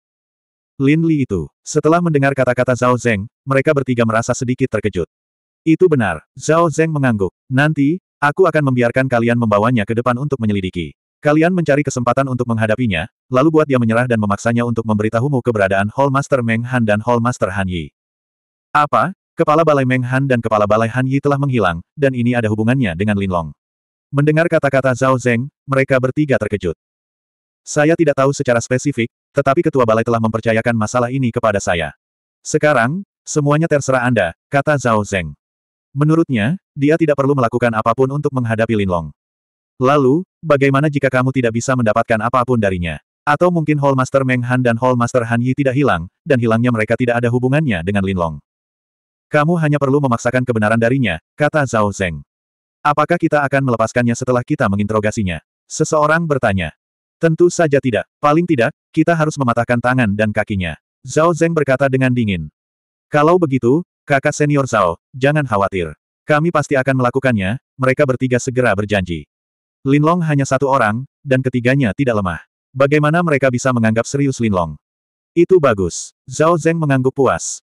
Lin Li itu. Setelah mendengar kata-kata Zhao Zeng, mereka bertiga merasa sedikit terkejut. Itu benar, Zhao Zeng mengangguk. Nanti, aku akan membiarkan kalian membawanya ke depan untuk menyelidiki. Kalian mencari kesempatan untuk menghadapinya, lalu buat dia menyerah dan memaksanya untuk memberitahumu keberadaan Hall Master Meng Han dan Hall Master Han Yi. Apa? Kepala Balai Meng Han dan Kepala Balai Han Yi telah menghilang, dan ini ada hubungannya dengan Lin Long. Mendengar kata-kata Zhao Zeng, mereka bertiga terkejut. Saya tidak tahu secara spesifik, tetapi Ketua Balai telah mempercayakan masalah ini kepada saya. Sekarang, semuanya terserah Anda, kata Zhao Zeng. Menurutnya, dia tidak perlu melakukan apapun untuk menghadapi Lin Long. Lalu, bagaimana jika kamu tidak bisa mendapatkan apapun darinya? Atau mungkin Hall Master Meng Han dan Hall Master Han Yi tidak hilang, dan hilangnya mereka tidak ada hubungannya dengan Lin Long. Kamu hanya perlu memaksakan kebenaran darinya, kata Zhao Zeng. Apakah kita akan melepaskannya setelah kita menginterogasinya? Seseorang bertanya. Tentu saja tidak. Paling tidak, kita harus mematahkan tangan dan kakinya. Zhao Zeng berkata dengan dingin. Kalau begitu, kakak senior Zhao, jangan khawatir. Kami pasti akan melakukannya, mereka bertiga segera berjanji. Linlong hanya satu orang, dan ketiganya tidak lemah. Bagaimana mereka bisa menganggap serius Linlong? Itu bagus. Zhao Zeng mengangguk puas.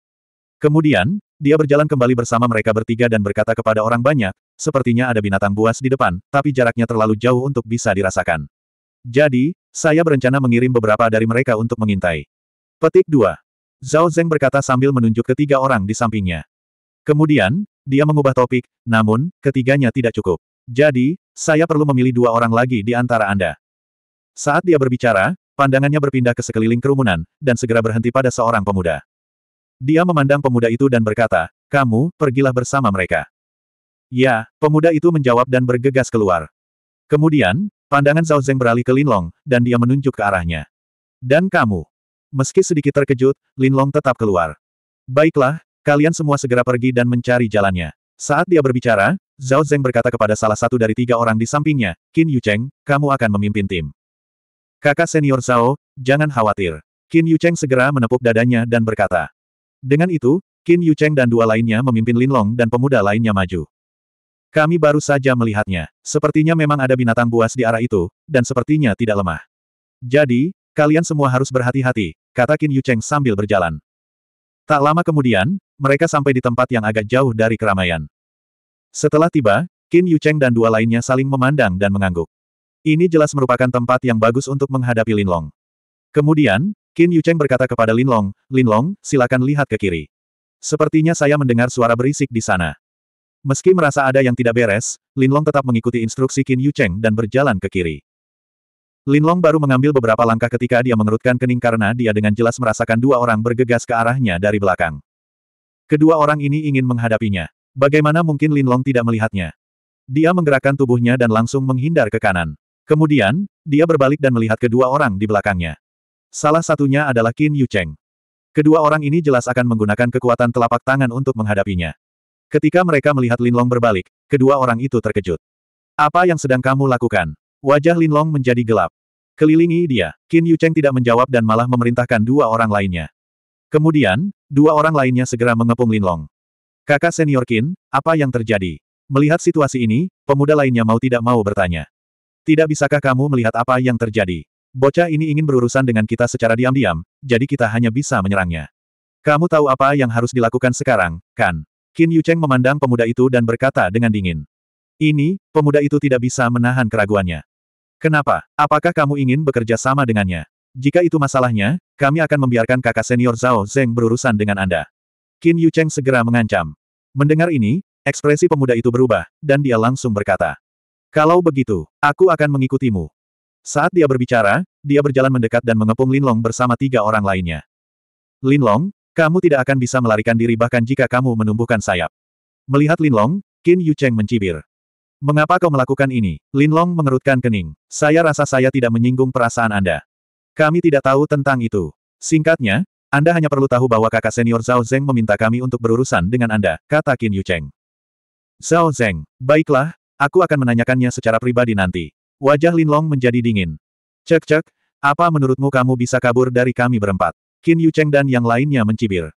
Kemudian, dia berjalan kembali bersama mereka bertiga dan berkata kepada orang banyak, sepertinya ada binatang buas di depan, tapi jaraknya terlalu jauh untuk bisa dirasakan. Jadi, saya berencana mengirim beberapa dari mereka untuk mengintai. Petik 2. Zhao Zeng berkata sambil menunjuk ketiga orang di sampingnya. Kemudian, dia mengubah topik, namun, ketiganya tidak cukup. Jadi, saya perlu memilih dua orang lagi di antara Anda. Saat dia berbicara, pandangannya berpindah ke sekeliling kerumunan, dan segera berhenti pada seorang pemuda. Dia memandang pemuda itu dan berkata, kamu, pergilah bersama mereka. Ya, pemuda itu menjawab dan bergegas keluar. Kemudian, pandangan Zhao Zeng beralih ke Linlong, dan dia menunjuk ke arahnya. Dan kamu. Meski sedikit terkejut, Linlong tetap keluar. Baiklah, kalian semua segera pergi dan mencari jalannya. Saat dia berbicara, Zhao Zeng berkata kepada salah satu dari tiga orang di sampingnya, Qin Yucheng, kamu akan memimpin tim. Kakak senior Zhao, jangan khawatir. Qin Yucheng segera menepuk dadanya dan berkata. Dengan itu, Qin Yucheng dan dua lainnya memimpin Lin Long dan pemuda lainnya maju. Kami baru saja melihatnya. Sepertinya memang ada binatang buas di arah itu, dan sepertinya tidak lemah. Jadi, kalian semua harus berhati-hati, kata Qin Yucheng sambil berjalan. Tak lama kemudian, mereka sampai di tempat yang agak jauh dari keramaian. Setelah tiba, Qin Yucheng dan dua lainnya saling memandang dan mengangguk. Ini jelas merupakan tempat yang bagus untuk menghadapi Lin Long. Kemudian, Qin Yucheng berkata kepada Lin Long, Lin Long, silakan lihat ke kiri. Sepertinya saya mendengar suara berisik di sana. Meski merasa ada yang tidak beres, Lin Long tetap mengikuti instruksi Qin Yucheng dan berjalan ke kiri. Lin Long baru mengambil beberapa langkah ketika dia mengerutkan kening karena dia dengan jelas merasakan dua orang bergegas ke arahnya dari belakang. Kedua orang ini ingin menghadapinya. Bagaimana mungkin Lin Long tidak melihatnya? Dia menggerakkan tubuhnya dan langsung menghindar ke kanan. Kemudian, dia berbalik dan melihat kedua orang di belakangnya. Salah satunya adalah Qin Yucheng. Kedua orang ini jelas akan menggunakan kekuatan telapak tangan untuk menghadapinya. Ketika mereka melihat Lin Long berbalik, kedua orang itu terkejut. Apa yang sedang kamu lakukan? Wajah Lin Long menjadi gelap. Kelilingi dia, Qin Yucheng tidak menjawab dan malah memerintahkan dua orang lainnya. Kemudian, dua orang lainnya segera mengepung Linlong. Kakak senior Qin, apa yang terjadi? Melihat situasi ini, pemuda lainnya mau tidak mau bertanya. Tidak bisakah kamu melihat apa yang terjadi? Bocah ini ingin berurusan dengan kita secara diam-diam, jadi kita hanya bisa menyerangnya. Kamu tahu apa yang harus dilakukan sekarang, kan? Qin Yucheng memandang pemuda itu dan berkata dengan dingin. Ini, pemuda itu tidak bisa menahan keraguannya. Kenapa? Apakah kamu ingin bekerja sama dengannya? Jika itu masalahnya, kami akan membiarkan kakak senior Zhao Zeng berurusan dengan Anda. Qin Yucheng segera mengancam. Mendengar ini, ekspresi pemuda itu berubah, dan dia langsung berkata. Kalau begitu, aku akan mengikutimu. Saat dia berbicara, dia berjalan mendekat dan mengepung Lin Long bersama tiga orang lainnya. Lin Long, kamu tidak akan bisa melarikan diri bahkan jika kamu menumbuhkan sayap. Melihat Lin Linlong, Qin Yucheng mencibir. Mengapa kau melakukan ini? Lin Long mengerutkan kening. Saya rasa saya tidak menyinggung perasaan Anda. Kami tidak tahu tentang itu. Singkatnya, Anda hanya perlu tahu bahwa kakak senior Zhao Zeng meminta kami untuk berurusan dengan Anda, kata Qin Yu Cheng. Zhao Zeng, baiklah, aku akan menanyakannya secara pribadi nanti. Wajah Lin Long menjadi dingin. Cek-cek, apa menurutmu kamu bisa kabur dari kami berempat? Qin Yu Cheng dan yang lainnya mencibir.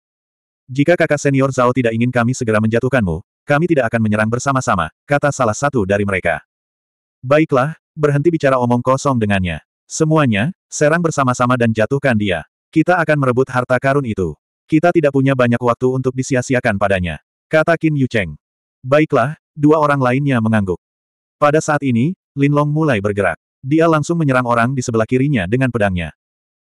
Jika kakak senior Zhao tidak ingin kami segera menjatuhkanmu, kami tidak akan menyerang bersama-sama, kata salah satu dari mereka. Baiklah, berhenti bicara omong kosong dengannya. Semuanya, serang bersama-sama dan jatuhkan dia. Kita akan merebut harta karun itu. Kita tidak punya banyak waktu untuk disia-siakan padanya. Kata Qin Yucheng. Baiklah, dua orang lainnya mengangguk. Pada saat ini, Lin Long mulai bergerak. Dia langsung menyerang orang di sebelah kirinya dengan pedangnya.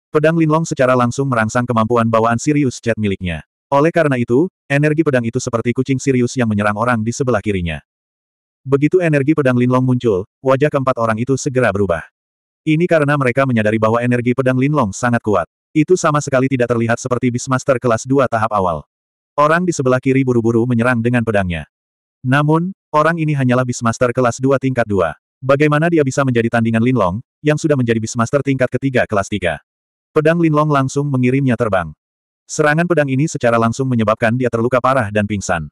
Pedang Lin Long secara langsung merangsang kemampuan bawaan Sirius Jet miliknya. Oleh karena itu, energi pedang itu seperti kucing Sirius yang menyerang orang di sebelah kirinya. Begitu energi pedang Lin Long muncul, wajah keempat orang itu segera berubah. Ini karena mereka menyadari bahwa energi pedang Linlong sangat kuat. Itu sama sekali tidak terlihat seperti Beastmaster kelas 2 tahap awal. Orang di sebelah kiri buru-buru menyerang dengan pedangnya. Namun, orang ini hanyalah Beastmaster kelas 2 tingkat 2. Bagaimana dia bisa menjadi tandingan Linlong, yang sudah menjadi Beastmaster tingkat ketiga kelas 3? Pedang Linlong langsung mengirimnya terbang. Serangan pedang ini secara langsung menyebabkan dia terluka parah dan pingsan.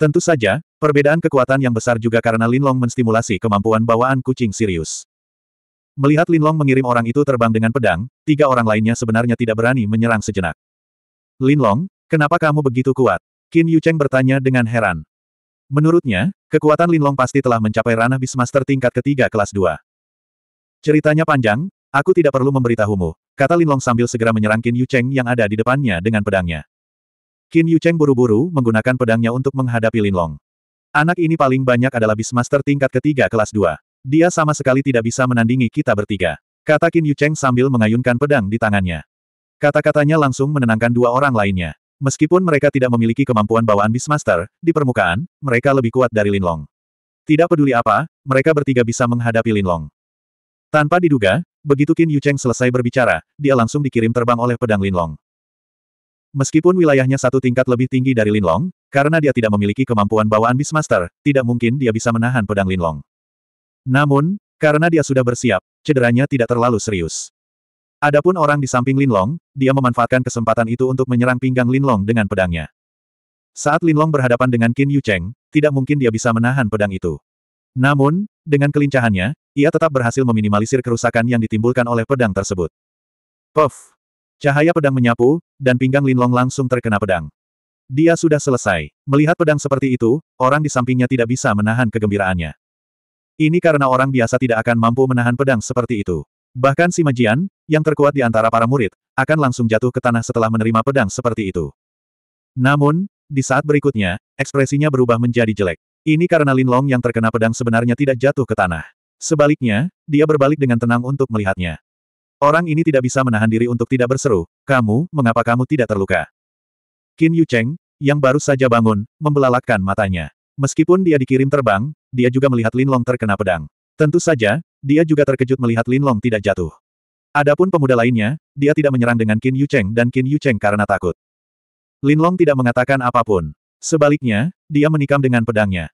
Tentu saja, perbedaan kekuatan yang besar juga karena Linlong menstimulasi kemampuan bawaan kucing Sirius. Melihat Linlong mengirim orang itu terbang dengan pedang, tiga orang lainnya sebenarnya tidak berani menyerang sejenak. Linlong, kenapa kamu begitu kuat? Qin Yucheng bertanya dengan heran. Menurutnya, kekuatan Linlong pasti telah mencapai ranah Bismaster tingkat ketiga kelas dua. Ceritanya panjang, aku tidak perlu memberitahumu, kata Linlong sambil segera menyerang Qin Yucheng yang ada di depannya dengan pedangnya. Qin Yucheng buru-buru menggunakan pedangnya untuk menghadapi Linlong. Anak ini paling banyak adalah Bismaster tingkat ketiga kelas dua. Dia sama sekali tidak bisa menandingi kita bertiga. Kata Qin Yu Cheng sambil mengayunkan pedang di tangannya. Kata-katanya langsung menenangkan dua orang lainnya. Meskipun mereka tidak memiliki kemampuan bawaan Beastmaster, di permukaan, mereka lebih kuat dari Lin Long. Tidak peduli apa, mereka bertiga bisa menghadapi Lin Long. Tanpa diduga, begitu Qin Yu Cheng selesai berbicara, dia langsung dikirim terbang oleh pedang Lin Long. Meskipun wilayahnya satu tingkat lebih tinggi dari Lin Long, karena dia tidak memiliki kemampuan bawaan Beastmaster, tidak mungkin dia bisa menahan pedang Lin Long. Namun, karena dia sudah bersiap, cederanya tidak terlalu serius. Adapun orang di samping Linlong, dia memanfaatkan kesempatan itu untuk menyerang pinggang Linlong dengan pedangnya. Saat Linlong berhadapan dengan Qin Cheng, tidak mungkin dia bisa menahan pedang itu. Namun, dengan kelincahannya, ia tetap berhasil meminimalisir kerusakan yang ditimbulkan oleh pedang tersebut. Puff! Cahaya pedang menyapu, dan pinggang Linlong langsung terkena pedang. Dia sudah selesai. Melihat pedang seperti itu, orang di sampingnya tidak bisa menahan kegembiraannya. Ini karena orang biasa tidak akan mampu menahan pedang seperti itu. Bahkan si Majian, yang terkuat di antara para murid, akan langsung jatuh ke tanah setelah menerima pedang seperti itu. Namun, di saat berikutnya, ekspresinya berubah menjadi jelek. Ini karena Lin Long yang terkena pedang sebenarnya tidak jatuh ke tanah. Sebaliknya, dia berbalik dengan tenang untuk melihatnya. Orang ini tidak bisa menahan diri untuk tidak berseru, kamu, mengapa kamu tidak terluka? Qin Yucheng, yang baru saja bangun, membelalakkan matanya. Meskipun dia dikirim terbang, dia juga melihat Lin Long terkena pedang. Tentu saja, dia juga terkejut melihat Lin Long tidak jatuh. Adapun pemuda lainnya, dia tidak menyerang dengan Qin Yucheng dan Qin Yucheng karena takut. Lin Long tidak mengatakan apapun. Sebaliknya, dia menikam dengan pedangnya.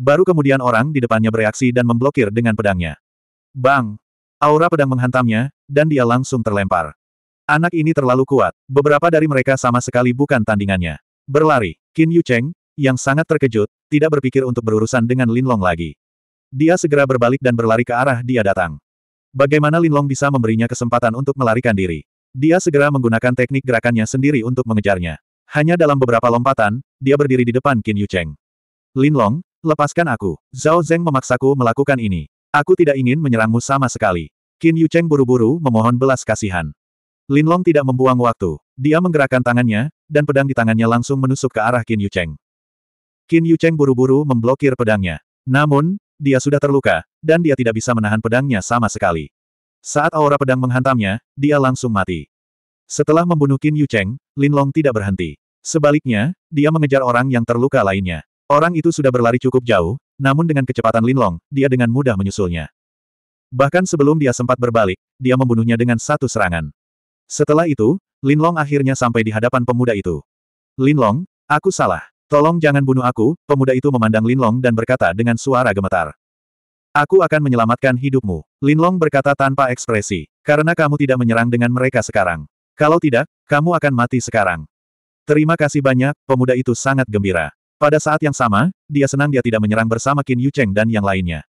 Baru kemudian orang di depannya bereaksi dan memblokir dengan pedangnya. Bang! Aura pedang menghantamnya, dan dia langsung terlempar. Anak ini terlalu kuat, beberapa dari mereka sama sekali bukan tandingannya. Berlari, Qin Yucheng, yang sangat terkejut, tidak berpikir untuk berurusan dengan Linlong lagi. Dia segera berbalik dan berlari ke arah dia datang. Bagaimana Linlong bisa memberinya kesempatan untuk melarikan diri? Dia segera menggunakan teknik gerakannya sendiri untuk mengejarnya. Hanya dalam beberapa lompatan, dia berdiri di depan Qin Yucheng. Linlong, lepaskan aku. Zhao Zeng memaksaku melakukan ini. Aku tidak ingin menyerangmu sama sekali. Qin Yucheng buru-buru memohon belas kasihan. Linlong tidak membuang waktu. Dia menggerakkan tangannya, dan pedang di tangannya langsung menusuk ke arah Qin Yucheng. Qin Cheng buru-buru memblokir pedangnya. Namun, dia sudah terluka, dan dia tidak bisa menahan pedangnya sama sekali. Saat aura pedang menghantamnya, dia langsung mati. Setelah membunuh Qin Lin Long tidak berhenti. Sebaliknya, dia mengejar orang yang terluka lainnya. Orang itu sudah berlari cukup jauh, namun dengan kecepatan Lin Long, dia dengan mudah menyusulnya. Bahkan sebelum dia sempat berbalik, dia membunuhnya dengan satu serangan. Setelah itu, Lin Long akhirnya sampai di hadapan pemuda itu. Lin Long, aku salah. Tolong jangan bunuh aku, pemuda itu memandang Linlong dan berkata dengan suara gemetar. Aku akan menyelamatkan hidupmu. Linlong berkata tanpa ekspresi, karena kamu tidak menyerang dengan mereka sekarang. Kalau tidak, kamu akan mati sekarang. Terima kasih banyak, pemuda itu sangat gembira. Pada saat yang sama, dia senang dia tidak menyerang bersama Qin Yucheng dan yang lainnya.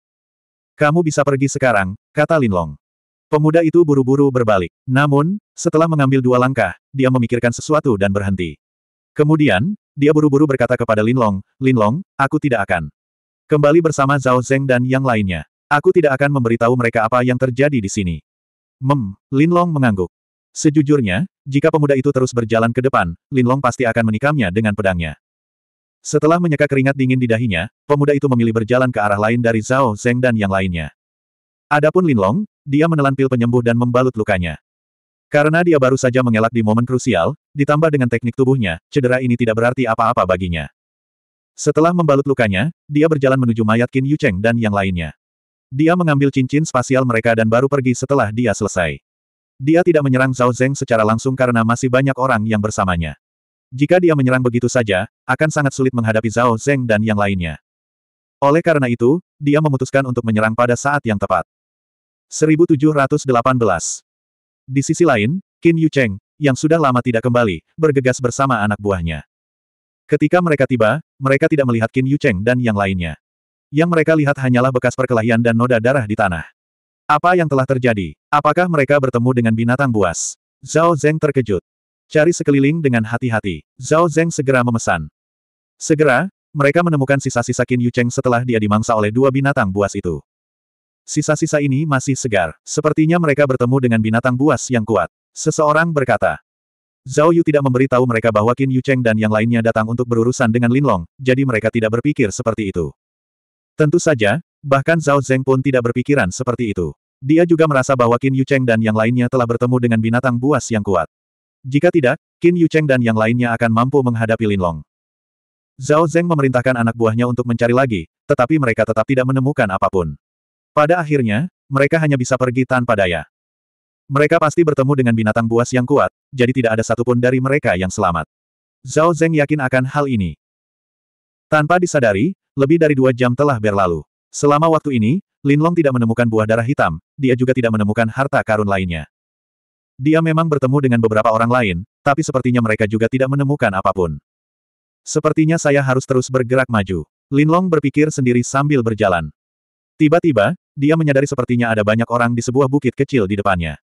Kamu bisa pergi sekarang, kata Linlong. Pemuda itu buru-buru berbalik. Namun, setelah mengambil dua langkah, dia memikirkan sesuatu dan berhenti. Kemudian, dia buru-buru berkata kepada Linlong, Linlong, aku tidak akan. Kembali bersama Zhao Zeng dan yang lainnya. Aku tidak akan memberitahu mereka apa yang terjadi di sini. Mem, Linlong mengangguk. Sejujurnya, jika pemuda itu terus berjalan ke depan, Linlong pasti akan menikamnya dengan pedangnya. Setelah menyeka keringat dingin di dahinya, pemuda itu memilih berjalan ke arah lain dari Zhao Zeng dan yang lainnya. Adapun Linlong, dia menelan pil penyembuh dan membalut lukanya. Karena dia baru saja mengelak di momen krusial, ditambah dengan teknik tubuhnya, cedera ini tidak berarti apa-apa baginya. Setelah membalut lukanya, dia berjalan menuju mayat Qin Yucheng dan yang lainnya. Dia mengambil cincin spasial mereka dan baru pergi setelah dia selesai. Dia tidak menyerang Zhao Zeng secara langsung karena masih banyak orang yang bersamanya. Jika dia menyerang begitu saja, akan sangat sulit menghadapi Zhao Zeng dan yang lainnya. Oleh karena itu, dia memutuskan untuk menyerang pada saat yang tepat. 1718 di sisi lain, Qin Yucheng, yang sudah lama tidak kembali, bergegas bersama anak buahnya. Ketika mereka tiba, mereka tidak melihat Qin Yucheng dan yang lainnya. Yang mereka lihat hanyalah bekas perkelahian dan noda darah di tanah. Apa yang telah terjadi? Apakah mereka bertemu dengan binatang buas? Zhao Zeng terkejut. Cari sekeliling dengan hati-hati. Zhao Zeng segera memesan. Segera, mereka menemukan sisa-sisa Qin Yucheng setelah dia dimangsa oleh dua binatang buas itu. Sisa-sisa ini masih segar. Sepertinya mereka bertemu dengan binatang buas yang kuat. Seseorang berkata. Zhao Yu tidak memberitahu mereka bahwa Qin Yu Cheng dan yang lainnya datang untuk berurusan dengan Lin Long, jadi mereka tidak berpikir seperti itu. Tentu saja, bahkan Zhao Zeng pun tidak berpikiran seperti itu. Dia juga merasa bahwa Qin Yu Cheng dan yang lainnya telah bertemu dengan binatang buas yang kuat. Jika tidak, Qin Yu Cheng dan yang lainnya akan mampu menghadapi Lin Long. Zhao Zeng memerintahkan anak buahnya untuk mencari lagi, tetapi mereka tetap tidak menemukan apapun. Pada akhirnya, mereka hanya bisa pergi tanpa daya. Mereka pasti bertemu dengan binatang buas yang kuat, jadi tidak ada satupun dari mereka yang selamat. Zhao Zeng yakin akan hal ini. Tanpa disadari, lebih dari dua jam telah berlalu. Selama waktu ini, Lin Long tidak menemukan buah darah hitam, dia juga tidak menemukan harta karun lainnya. Dia memang bertemu dengan beberapa orang lain, tapi sepertinya mereka juga tidak menemukan apapun. Sepertinya saya harus terus bergerak maju. Lin Long berpikir sendiri sambil berjalan. Tiba-tiba, dia menyadari sepertinya ada banyak orang di sebuah bukit kecil di depannya.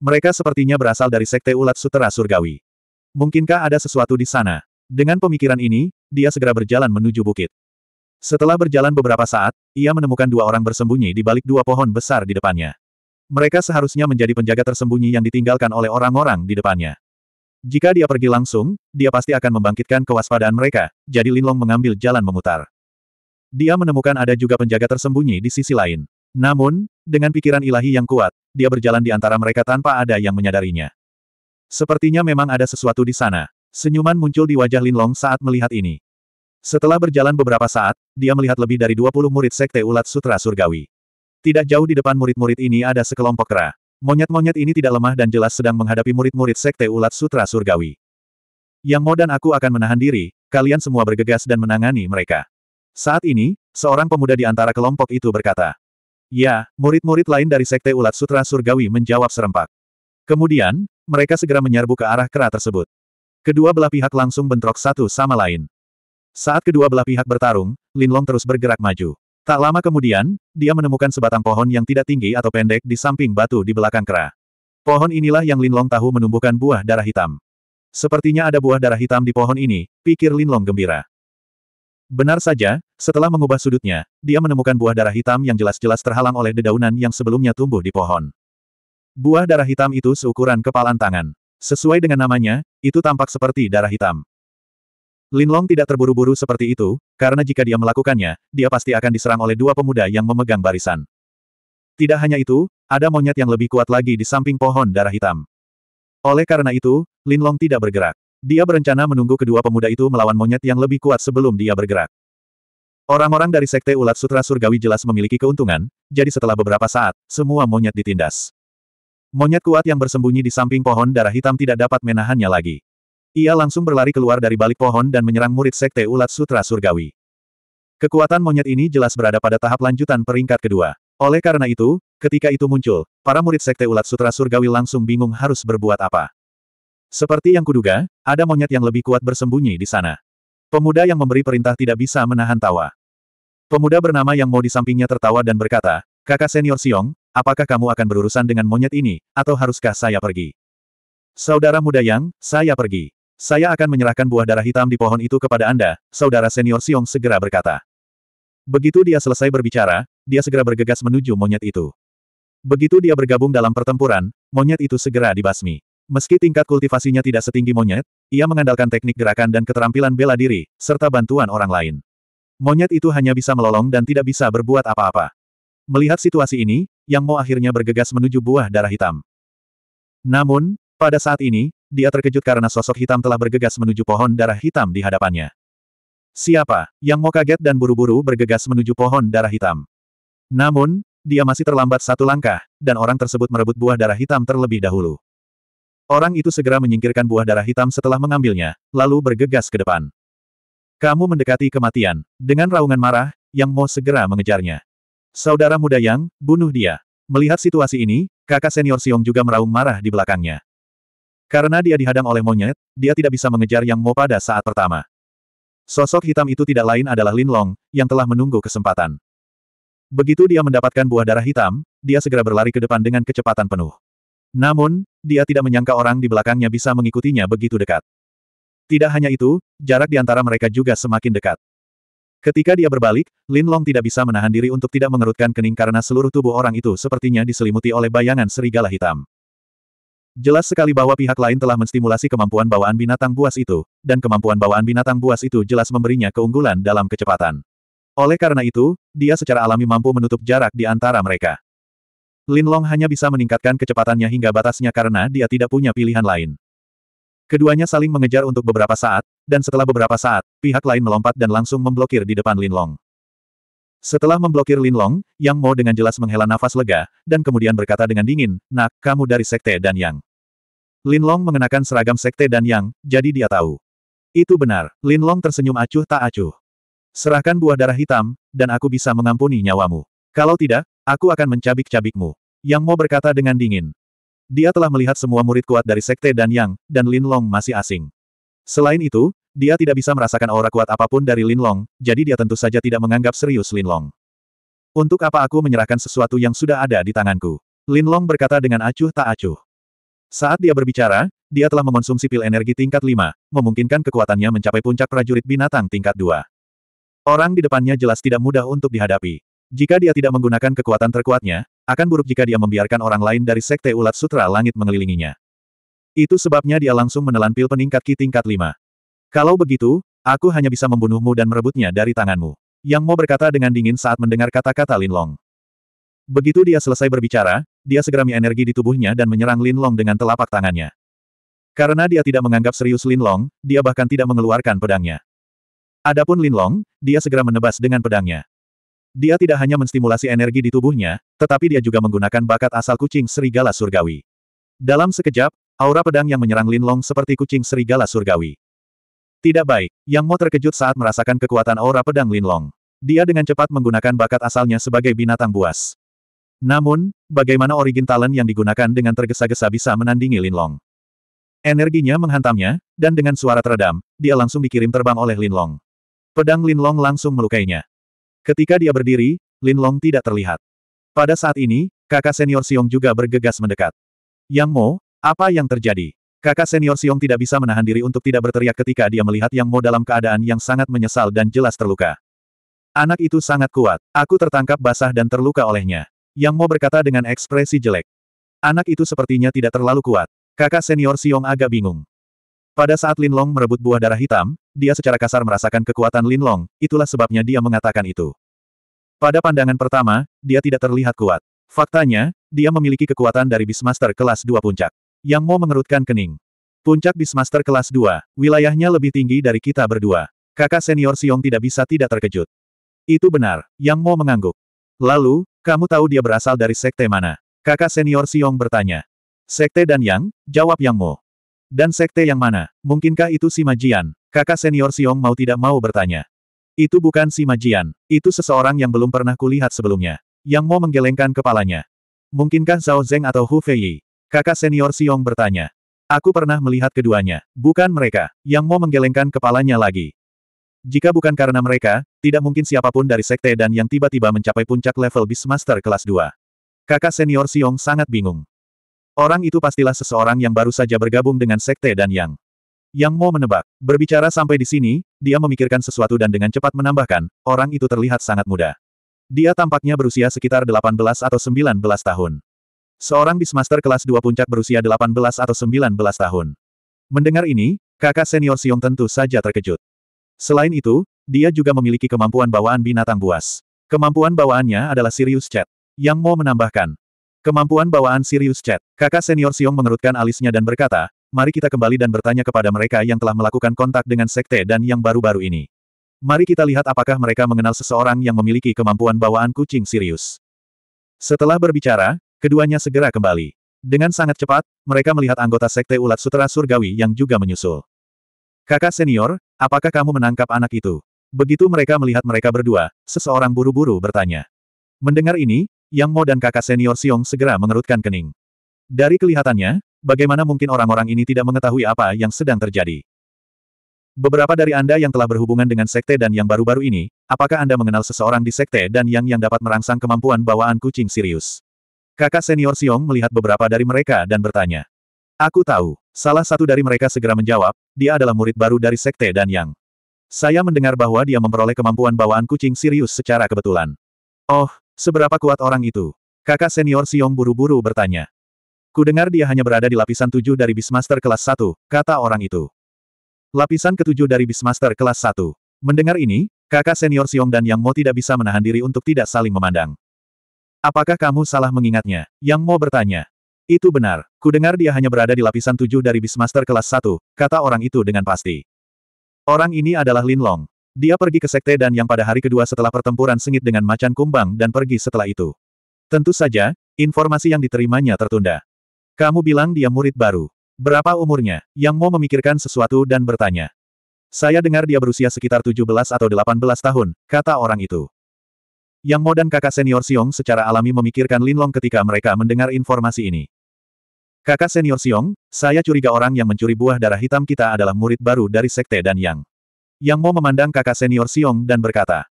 Mereka sepertinya berasal dari sekte ulat sutera surgawi. Mungkinkah ada sesuatu di sana? Dengan pemikiran ini, dia segera berjalan menuju bukit. Setelah berjalan beberapa saat, ia menemukan dua orang bersembunyi di balik dua pohon besar di depannya. Mereka seharusnya menjadi penjaga tersembunyi yang ditinggalkan oleh orang-orang di depannya. Jika dia pergi langsung, dia pasti akan membangkitkan kewaspadaan mereka, jadi Linlong mengambil jalan memutar. Dia menemukan ada juga penjaga tersembunyi di sisi lain. Namun, dengan pikiran ilahi yang kuat, dia berjalan di antara mereka tanpa ada yang menyadarinya. Sepertinya memang ada sesuatu di sana. Senyuman muncul di wajah Linlong saat melihat ini. Setelah berjalan beberapa saat, dia melihat lebih dari 20 murid sekte ulat sutra surgawi. Tidak jauh di depan murid-murid ini ada sekelompok kera. Monyet-monyet ini tidak lemah dan jelas sedang menghadapi murid-murid sekte ulat sutra surgawi. Yang Mo dan aku akan menahan diri, kalian semua bergegas dan menangani mereka. Saat ini, seorang pemuda di antara kelompok itu berkata. Ya, murid-murid lain dari Sekte Ulat Sutra Surgawi menjawab serempak. Kemudian, mereka segera menyerbu ke arah kera tersebut. Kedua belah pihak langsung bentrok satu sama lain. Saat kedua belah pihak bertarung, Lin Long terus bergerak maju. Tak lama kemudian, dia menemukan sebatang pohon yang tidak tinggi atau pendek di samping batu di belakang kera. Pohon inilah yang Lin Long tahu menumbuhkan buah darah hitam. Sepertinya ada buah darah hitam di pohon ini, pikir Lin Long gembira. Benar saja, setelah mengubah sudutnya, dia menemukan buah darah hitam yang jelas-jelas terhalang oleh dedaunan yang sebelumnya tumbuh di pohon. Buah darah hitam itu seukuran kepalan tangan. Sesuai dengan namanya, itu tampak seperti darah hitam. Linlong tidak terburu-buru seperti itu, karena jika dia melakukannya, dia pasti akan diserang oleh dua pemuda yang memegang barisan. Tidak hanya itu, ada monyet yang lebih kuat lagi di samping pohon darah hitam. Oleh karena itu, Linlong tidak bergerak. Dia berencana menunggu kedua pemuda itu melawan monyet yang lebih kuat sebelum dia bergerak. Orang-orang dari Sekte Ulat Sutra Surgawi jelas memiliki keuntungan, jadi setelah beberapa saat, semua monyet ditindas. Monyet kuat yang bersembunyi di samping pohon darah hitam tidak dapat menahannya lagi. Ia langsung berlari keluar dari balik pohon dan menyerang murid Sekte Ulat Sutra Surgawi. Kekuatan monyet ini jelas berada pada tahap lanjutan peringkat kedua. Oleh karena itu, ketika itu muncul, para murid Sekte Ulat Sutra Surgawi langsung bingung harus berbuat apa. Seperti yang kuduga, ada monyet yang lebih kuat bersembunyi di sana. Pemuda yang memberi perintah tidak bisa menahan tawa. Pemuda bernama yang mau di sampingnya tertawa dan berkata, Kakak senior Siong, apakah kamu akan berurusan dengan monyet ini, atau haruskah saya pergi? Saudara muda Yang, saya pergi. Saya akan menyerahkan buah darah hitam di pohon itu kepada Anda, saudara senior Siong segera berkata. Begitu dia selesai berbicara, dia segera bergegas menuju monyet itu. Begitu dia bergabung dalam pertempuran, monyet itu segera dibasmi. Meski tingkat kultivasinya tidak setinggi monyet, ia mengandalkan teknik gerakan dan keterampilan bela diri, serta bantuan orang lain. Monyet itu hanya bisa melolong dan tidak bisa berbuat apa-apa. Melihat situasi ini, Yang Mo akhirnya bergegas menuju buah darah hitam. Namun, pada saat ini, dia terkejut karena sosok hitam telah bergegas menuju pohon darah hitam di hadapannya. Siapa? Yang Mo kaget dan buru-buru bergegas menuju pohon darah hitam. Namun, dia masih terlambat satu langkah, dan orang tersebut merebut buah darah hitam terlebih dahulu. Orang itu segera menyingkirkan buah darah hitam setelah mengambilnya, lalu bergegas ke depan. Kamu mendekati kematian. Dengan raungan marah, Yang Mo segera mengejarnya. Saudara muda Yang, bunuh dia. Melihat situasi ini, kakak senior Siong juga meraung marah di belakangnya. Karena dia dihadang oleh monyet, dia tidak bisa mengejar Yang Mo pada saat pertama. Sosok hitam itu tidak lain adalah Lin Long, yang telah menunggu kesempatan. Begitu dia mendapatkan buah darah hitam, dia segera berlari ke depan dengan kecepatan penuh. Namun, dia tidak menyangka orang di belakangnya bisa mengikutinya begitu dekat. Tidak hanya itu, jarak di antara mereka juga semakin dekat. Ketika dia berbalik, Lin Long tidak bisa menahan diri untuk tidak mengerutkan kening karena seluruh tubuh orang itu sepertinya diselimuti oleh bayangan serigala hitam. Jelas sekali bahwa pihak lain telah menstimulasi kemampuan bawaan binatang buas itu, dan kemampuan bawaan binatang buas itu jelas memberinya keunggulan dalam kecepatan. Oleh karena itu, dia secara alami mampu menutup jarak di antara mereka. Lin Long hanya bisa meningkatkan kecepatannya hingga batasnya karena dia tidak punya pilihan lain. Keduanya saling mengejar untuk beberapa saat, dan setelah beberapa saat, pihak lain melompat dan langsung memblokir di depan Lin Long. Setelah memblokir Lin Long, Yang Mo dengan jelas menghela nafas lega, dan kemudian berkata dengan dingin, Nak, kamu dari Sekte dan Yang. Lin Long mengenakan seragam Sekte dan Yang, jadi dia tahu. Itu benar, Lin Long tersenyum acuh tak acuh. Serahkan buah darah hitam, dan aku bisa mengampuni nyawamu. Kalau tidak, Aku akan mencabik-cabikmu. Yang mau berkata dengan dingin. Dia telah melihat semua murid kuat dari Sekte Dan Yang, dan Lin Long masih asing. Selain itu, dia tidak bisa merasakan aura kuat apapun dari Lin Long, jadi dia tentu saja tidak menganggap serius Lin Long. Untuk apa aku menyerahkan sesuatu yang sudah ada di tanganku? Lin Long berkata dengan acuh tak acuh. Saat dia berbicara, dia telah mengonsumsi pil energi tingkat 5, memungkinkan kekuatannya mencapai puncak prajurit binatang tingkat 2. Orang di depannya jelas tidak mudah untuk dihadapi. Jika dia tidak menggunakan kekuatan terkuatnya, akan buruk jika dia membiarkan orang lain dari Sekte Ulat Sutra Langit mengelilinginya. Itu sebabnya dia langsung menelan pil peningkat Ki tingkat 5. Kalau begitu, aku hanya bisa membunuhmu dan merebutnya dari tanganmu. Yang Mo berkata dengan dingin saat mendengar kata-kata Lin Long. Begitu dia selesai berbicara, dia segera mi energi di tubuhnya dan menyerang Lin Long dengan telapak tangannya. Karena dia tidak menganggap serius Lin Long, dia bahkan tidak mengeluarkan pedangnya. Adapun Lin Long, dia segera menebas dengan pedangnya. Dia tidak hanya menstimulasi energi di tubuhnya, tetapi dia juga menggunakan bakat asal kucing serigala surgawi. Dalam sekejap, aura pedang yang menyerang Lin Long seperti kucing serigala surgawi. Tidak baik, Yang Mo terkejut saat merasakan kekuatan aura pedang Lin Long. Dia dengan cepat menggunakan bakat asalnya sebagai binatang buas. Namun, bagaimana origin talent yang digunakan dengan tergesa-gesa bisa menandingi Lin Long? Energinya menghantamnya, dan dengan suara teredam, dia langsung dikirim terbang oleh Lin Long. Pedang Lin Long langsung melukainya. Ketika dia berdiri, Lin Long tidak terlihat. Pada saat ini, kakak senior Siong juga bergegas mendekat. Yang Mo, apa yang terjadi? Kakak senior Siong tidak bisa menahan diri untuk tidak berteriak ketika dia melihat Yang Mo dalam keadaan yang sangat menyesal dan jelas terluka. Anak itu sangat kuat. Aku tertangkap basah dan terluka olehnya. Yang Mo berkata dengan ekspresi jelek. Anak itu sepertinya tidak terlalu kuat. Kakak senior Siong agak bingung. Pada saat Lin Long merebut buah darah hitam, dia secara kasar merasakan kekuatan Lin Long, itulah sebabnya dia mengatakan itu. Pada pandangan pertama, dia tidak terlihat kuat. Faktanya, dia memiliki kekuatan dari bismaster kelas 2 puncak. Yang mau mengerutkan kening. Puncak bismaster kelas 2, wilayahnya lebih tinggi dari kita berdua. Kakak senior Siong tidak bisa tidak terkejut. Itu benar, Yang mau mengangguk. Lalu, kamu tahu dia berasal dari sekte mana? Kakak senior Siong bertanya. Sekte dan Yang, jawab Yang Mo. Dan sekte yang mana? Mungkinkah itu si Majian? Kakak senior Siong mau tidak mau bertanya. Itu bukan si Majian. Itu seseorang yang belum pernah kulihat sebelumnya. Yang mau menggelengkan kepalanya. Mungkinkah Zhao Zeng atau Hu Fei? Kakak senior Siong bertanya. Aku pernah melihat keduanya. Bukan mereka. Yang mau menggelengkan kepalanya lagi. Jika bukan karena mereka, tidak mungkin siapapun dari sekte dan yang tiba-tiba mencapai puncak level Beastmaster kelas 2. Kakak senior Siong sangat bingung. Orang itu pastilah seseorang yang baru saja bergabung dengan Sekte dan Yang. Yang mau menebak. Berbicara sampai di sini, dia memikirkan sesuatu dan dengan cepat menambahkan, orang itu terlihat sangat muda. Dia tampaknya berusia sekitar 18 atau 19 tahun. Seorang bismaster kelas 2 puncak berusia 18 atau 19 tahun. Mendengar ini, kakak senior Siong tentu saja terkejut. Selain itu, dia juga memiliki kemampuan bawaan binatang buas. Kemampuan bawaannya adalah Sirius Chat. Yang mau menambahkan, Kemampuan bawaan Sirius Chat. Kakak senior Siong mengerutkan alisnya dan berkata, mari kita kembali dan bertanya kepada mereka yang telah melakukan kontak dengan sekte dan yang baru-baru ini. Mari kita lihat apakah mereka mengenal seseorang yang memiliki kemampuan bawaan kucing Sirius. Setelah berbicara, keduanya segera kembali. Dengan sangat cepat, mereka melihat anggota sekte ulat sutera surgawi yang juga menyusul. Kakak senior, apakah kamu menangkap anak itu? Begitu mereka melihat mereka berdua, seseorang buru-buru bertanya. Mendengar ini, yang Mo dan kakak senior Siong segera mengerutkan kening. Dari kelihatannya, bagaimana mungkin orang-orang ini tidak mengetahui apa yang sedang terjadi? Beberapa dari Anda yang telah berhubungan dengan sekte dan yang baru-baru ini, apakah Anda mengenal seseorang di sekte dan yang yang dapat merangsang kemampuan bawaan kucing Sirius? Kakak senior Siong melihat beberapa dari mereka dan bertanya. Aku tahu. Salah satu dari mereka segera menjawab, dia adalah murid baru dari sekte dan yang. Saya mendengar bahwa dia memperoleh kemampuan bawaan kucing Sirius secara kebetulan. Oh, Seberapa kuat orang itu? Kakak senior Siong buru-buru bertanya. Kudengar dia hanya berada di lapisan tujuh dari Bismaster kelas satu, kata orang itu. Lapisan ketujuh dari Bismaster kelas satu. Mendengar ini, kakak senior Siong dan Yang Mo tidak bisa menahan diri untuk tidak saling memandang. Apakah kamu salah mengingatnya? Yang Mo bertanya. Itu benar, kudengar dia hanya berada di lapisan tujuh dari Bismaster kelas satu, kata orang itu dengan pasti. Orang ini adalah Lin Long, dia pergi ke sekte dan yang pada hari kedua setelah pertempuran sengit dengan macan kumbang dan pergi setelah itu. Tentu saja, informasi yang diterimanya tertunda. Kamu bilang dia murid baru. Berapa umurnya? Yang mau memikirkan sesuatu dan bertanya. Saya dengar dia berusia sekitar 17 atau 18 tahun, kata orang itu. Yang Mo dan kakak senior Siong secara alami memikirkan Linlong ketika mereka mendengar informasi ini. Kakak senior Siong, saya curiga orang yang mencuri buah darah hitam kita adalah murid baru dari Sekte Dan Yang. Yang mau memandang kakak senior Siong dan berkata,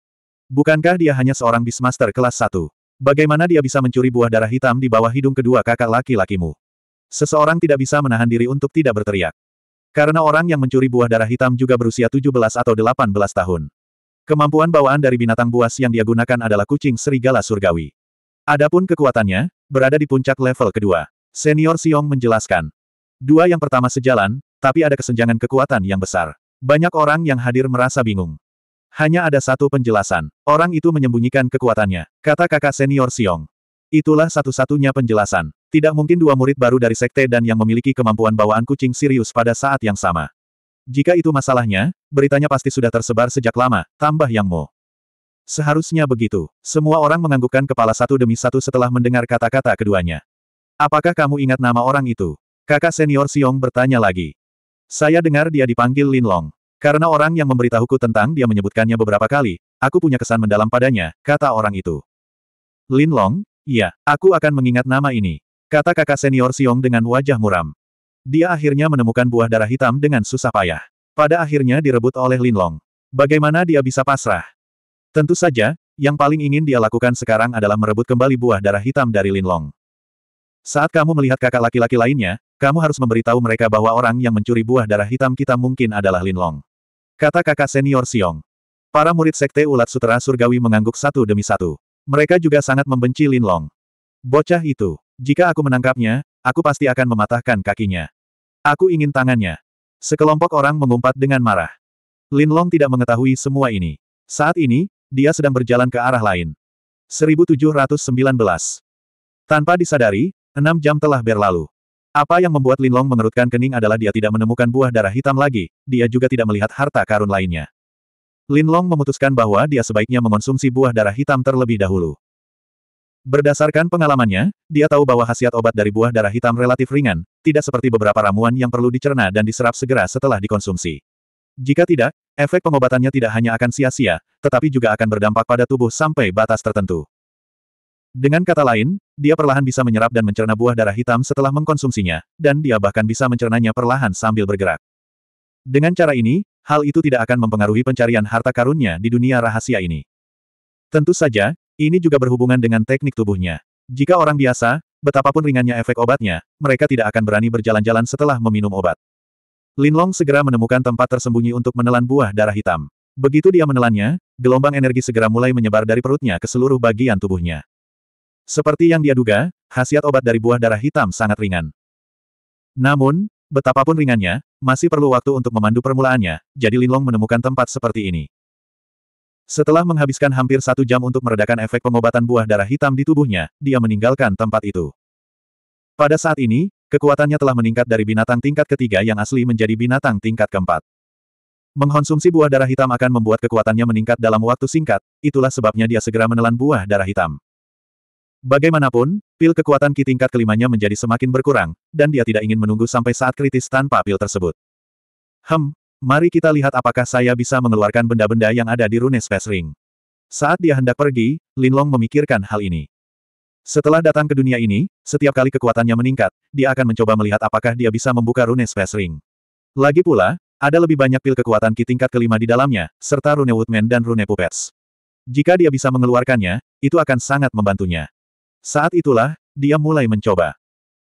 Bukankah dia hanya seorang bismaster kelas 1? Bagaimana dia bisa mencuri buah darah hitam di bawah hidung kedua kakak laki-lakimu? Seseorang tidak bisa menahan diri untuk tidak berteriak. Karena orang yang mencuri buah darah hitam juga berusia 17 atau 18 tahun. Kemampuan bawaan dari binatang buas yang dia gunakan adalah kucing serigala surgawi. Adapun kekuatannya, berada di puncak level kedua. Senior Siong menjelaskan. Dua yang pertama sejalan, tapi ada kesenjangan kekuatan yang besar. Banyak orang yang hadir merasa bingung. Hanya ada satu penjelasan. Orang itu menyembunyikan kekuatannya, kata kakak senior Siong. Itulah satu-satunya penjelasan. Tidak mungkin dua murid baru dari sekte dan yang memiliki kemampuan bawaan kucing Sirius pada saat yang sama. Jika itu masalahnya, beritanya pasti sudah tersebar sejak lama, tambah Yang Mo. Seharusnya begitu. Semua orang menganggukkan kepala satu demi satu setelah mendengar kata-kata keduanya. Apakah kamu ingat nama orang itu? Kakak senior Siong bertanya lagi. Saya dengar dia dipanggil Lin Long. Karena orang yang memberitahuku tentang dia menyebutkannya beberapa kali, aku punya kesan mendalam padanya, kata orang itu. Lin Long, iya, aku akan mengingat nama ini. Kata kakak senior Siong dengan wajah muram. Dia akhirnya menemukan buah darah hitam dengan susah payah. Pada akhirnya direbut oleh Lin Long. Bagaimana dia bisa pasrah? Tentu saja, yang paling ingin dia lakukan sekarang adalah merebut kembali buah darah hitam dari Lin Long. Saat kamu melihat kakak laki-laki lainnya, kamu harus memberitahu mereka bahwa orang yang mencuri buah darah hitam kita mungkin adalah Lin Long. Kata kakak senior Siong. Para murid sekte ulat sutera surgawi mengangguk satu demi satu. Mereka juga sangat membenci Lin Long. Bocah itu. Jika aku menangkapnya, aku pasti akan mematahkan kakinya. Aku ingin tangannya. Sekelompok orang mengumpat dengan marah. Lin Long tidak mengetahui semua ini. Saat ini, dia sedang berjalan ke arah lain. 1719. Tanpa disadari, enam jam telah berlalu. Apa yang membuat Linlong mengerutkan kening adalah dia tidak menemukan buah darah hitam lagi, dia juga tidak melihat harta karun lainnya. Linlong memutuskan bahwa dia sebaiknya mengonsumsi buah darah hitam terlebih dahulu. Berdasarkan pengalamannya, dia tahu bahwa khasiat obat dari buah darah hitam relatif ringan, tidak seperti beberapa ramuan yang perlu dicerna dan diserap segera setelah dikonsumsi. Jika tidak, efek pengobatannya tidak hanya akan sia-sia, tetapi juga akan berdampak pada tubuh sampai batas tertentu. Dengan kata lain, dia perlahan bisa menyerap dan mencerna buah darah hitam setelah mengkonsumsinya, dan dia bahkan bisa mencernanya perlahan sambil bergerak. Dengan cara ini, hal itu tidak akan mempengaruhi pencarian harta karunnya di dunia rahasia ini. Tentu saja, ini juga berhubungan dengan teknik tubuhnya. Jika orang biasa, betapapun ringannya efek obatnya, mereka tidak akan berani berjalan-jalan setelah meminum obat. Linlong segera menemukan tempat tersembunyi untuk menelan buah darah hitam. Begitu dia menelannya, gelombang energi segera mulai menyebar dari perutnya ke seluruh bagian tubuhnya. Seperti yang dia duga, khasiat obat dari buah darah hitam sangat ringan. Namun, betapapun ringannya, masih perlu waktu untuk memandu permulaannya, jadi Linlong menemukan tempat seperti ini. Setelah menghabiskan hampir satu jam untuk meredakan efek pengobatan buah darah hitam di tubuhnya, dia meninggalkan tempat itu. Pada saat ini, kekuatannya telah meningkat dari binatang tingkat ketiga yang asli menjadi binatang tingkat keempat. Mengkonsumsi buah darah hitam akan membuat kekuatannya meningkat dalam waktu singkat, itulah sebabnya dia segera menelan buah darah hitam. Bagaimanapun, pil kekuatan Ki tingkat kelimanya menjadi semakin berkurang, dan dia tidak ingin menunggu sampai saat kritis tanpa pil tersebut. Hem, mari kita lihat apakah saya bisa mengeluarkan benda-benda yang ada di rune Space Ring. Saat dia hendak pergi, Linlong memikirkan hal ini. Setelah datang ke dunia ini, setiap kali kekuatannya meningkat, dia akan mencoba melihat apakah dia bisa membuka rune Space Ring. Lagi pula, ada lebih banyak pil kekuatan Ki tingkat kelima di dalamnya, serta rune Woodman dan rune Puppets. Jika dia bisa mengeluarkannya, itu akan sangat membantunya. Saat itulah, dia mulai mencoba.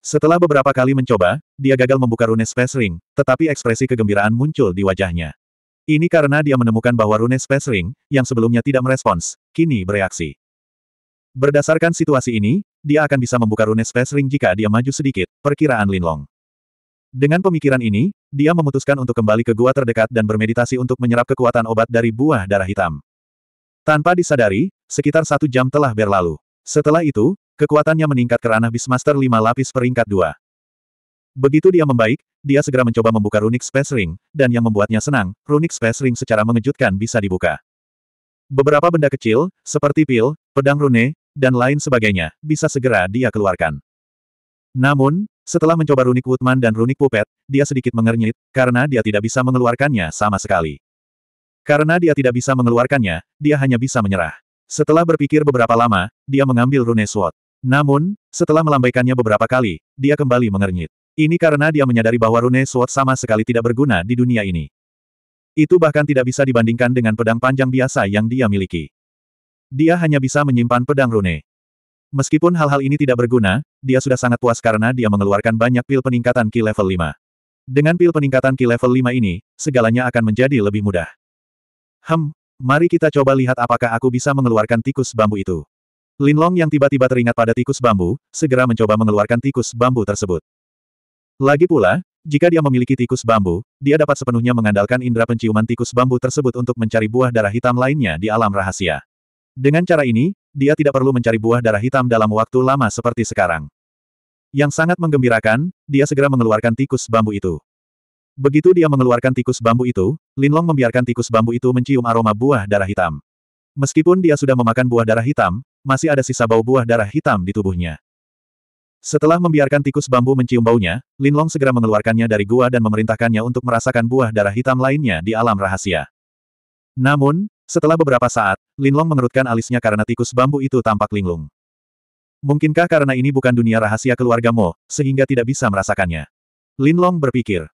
Setelah beberapa kali mencoba, dia gagal membuka rune Space Ring, tetapi ekspresi kegembiraan muncul di wajahnya. Ini karena dia menemukan bahwa rune Space Ring, yang sebelumnya tidak merespons, kini bereaksi. Berdasarkan situasi ini, dia akan bisa membuka rune Space Ring jika dia maju sedikit, perkiraan Linlong. Dengan pemikiran ini, dia memutuskan untuk kembali ke gua terdekat dan bermeditasi untuk menyerap kekuatan obat dari buah darah hitam. Tanpa disadari, sekitar satu jam telah berlalu. Setelah itu, kekuatannya meningkat ke kerana Beastmaster 5 lapis peringkat 2. Begitu dia membaik, dia segera mencoba membuka Runic Space Ring, dan yang membuatnya senang, Runic Space Ring secara mengejutkan bisa dibuka. Beberapa benda kecil, seperti pil, pedang rune, dan lain sebagainya, bisa segera dia keluarkan. Namun, setelah mencoba Runic Woodman dan Runic Puppet, dia sedikit mengernyit, karena dia tidak bisa mengeluarkannya sama sekali. Karena dia tidak bisa mengeluarkannya, dia hanya bisa menyerah. Setelah berpikir beberapa lama, dia mengambil rune sword. Namun, setelah melambaikannya beberapa kali, dia kembali mengernyit. Ini karena dia menyadari bahwa rune sword sama sekali tidak berguna di dunia ini. Itu bahkan tidak bisa dibandingkan dengan pedang panjang biasa yang dia miliki. Dia hanya bisa menyimpan pedang rune. Meskipun hal-hal ini tidak berguna, dia sudah sangat puas karena dia mengeluarkan banyak pil peningkatan Ki level 5. Dengan pil peningkatan Ki level 5 ini, segalanya akan menjadi lebih mudah. Hem, Mari kita coba lihat apakah aku bisa mengeluarkan tikus bambu itu. Linlong yang tiba-tiba teringat pada tikus bambu, segera mencoba mengeluarkan tikus bambu tersebut. Lagi pula, jika dia memiliki tikus bambu, dia dapat sepenuhnya mengandalkan indera penciuman tikus bambu tersebut untuk mencari buah darah hitam lainnya di alam rahasia. Dengan cara ini, dia tidak perlu mencari buah darah hitam dalam waktu lama seperti sekarang. Yang sangat menggembirakan, dia segera mengeluarkan tikus bambu itu. Begitu dia mengeluarkan tikus bambu itu, Linlong membiarkan tikus bambu itu mencium aroma buah darah hitam. Meskipun dia sudah memakan buah darah hitam, masih ada sisa bau buah darah hitam di tubuhnya. Setelah membiarkan tikus bambu mencium baunya, Linlong segera mengeluarkannya dari gua dan memerintahkannya untuk merasakan buah darah hitam lainnya di alam rahasia. Namun, setelah beberapa saat, Linlong mengerutkan alisnya karena tikus bambu itu tampak linglung. Mungkinkah karena ini bukan dunia rahasia keluarga Mo, sehingga tidak bisa merasakannya? Linlong berpikir.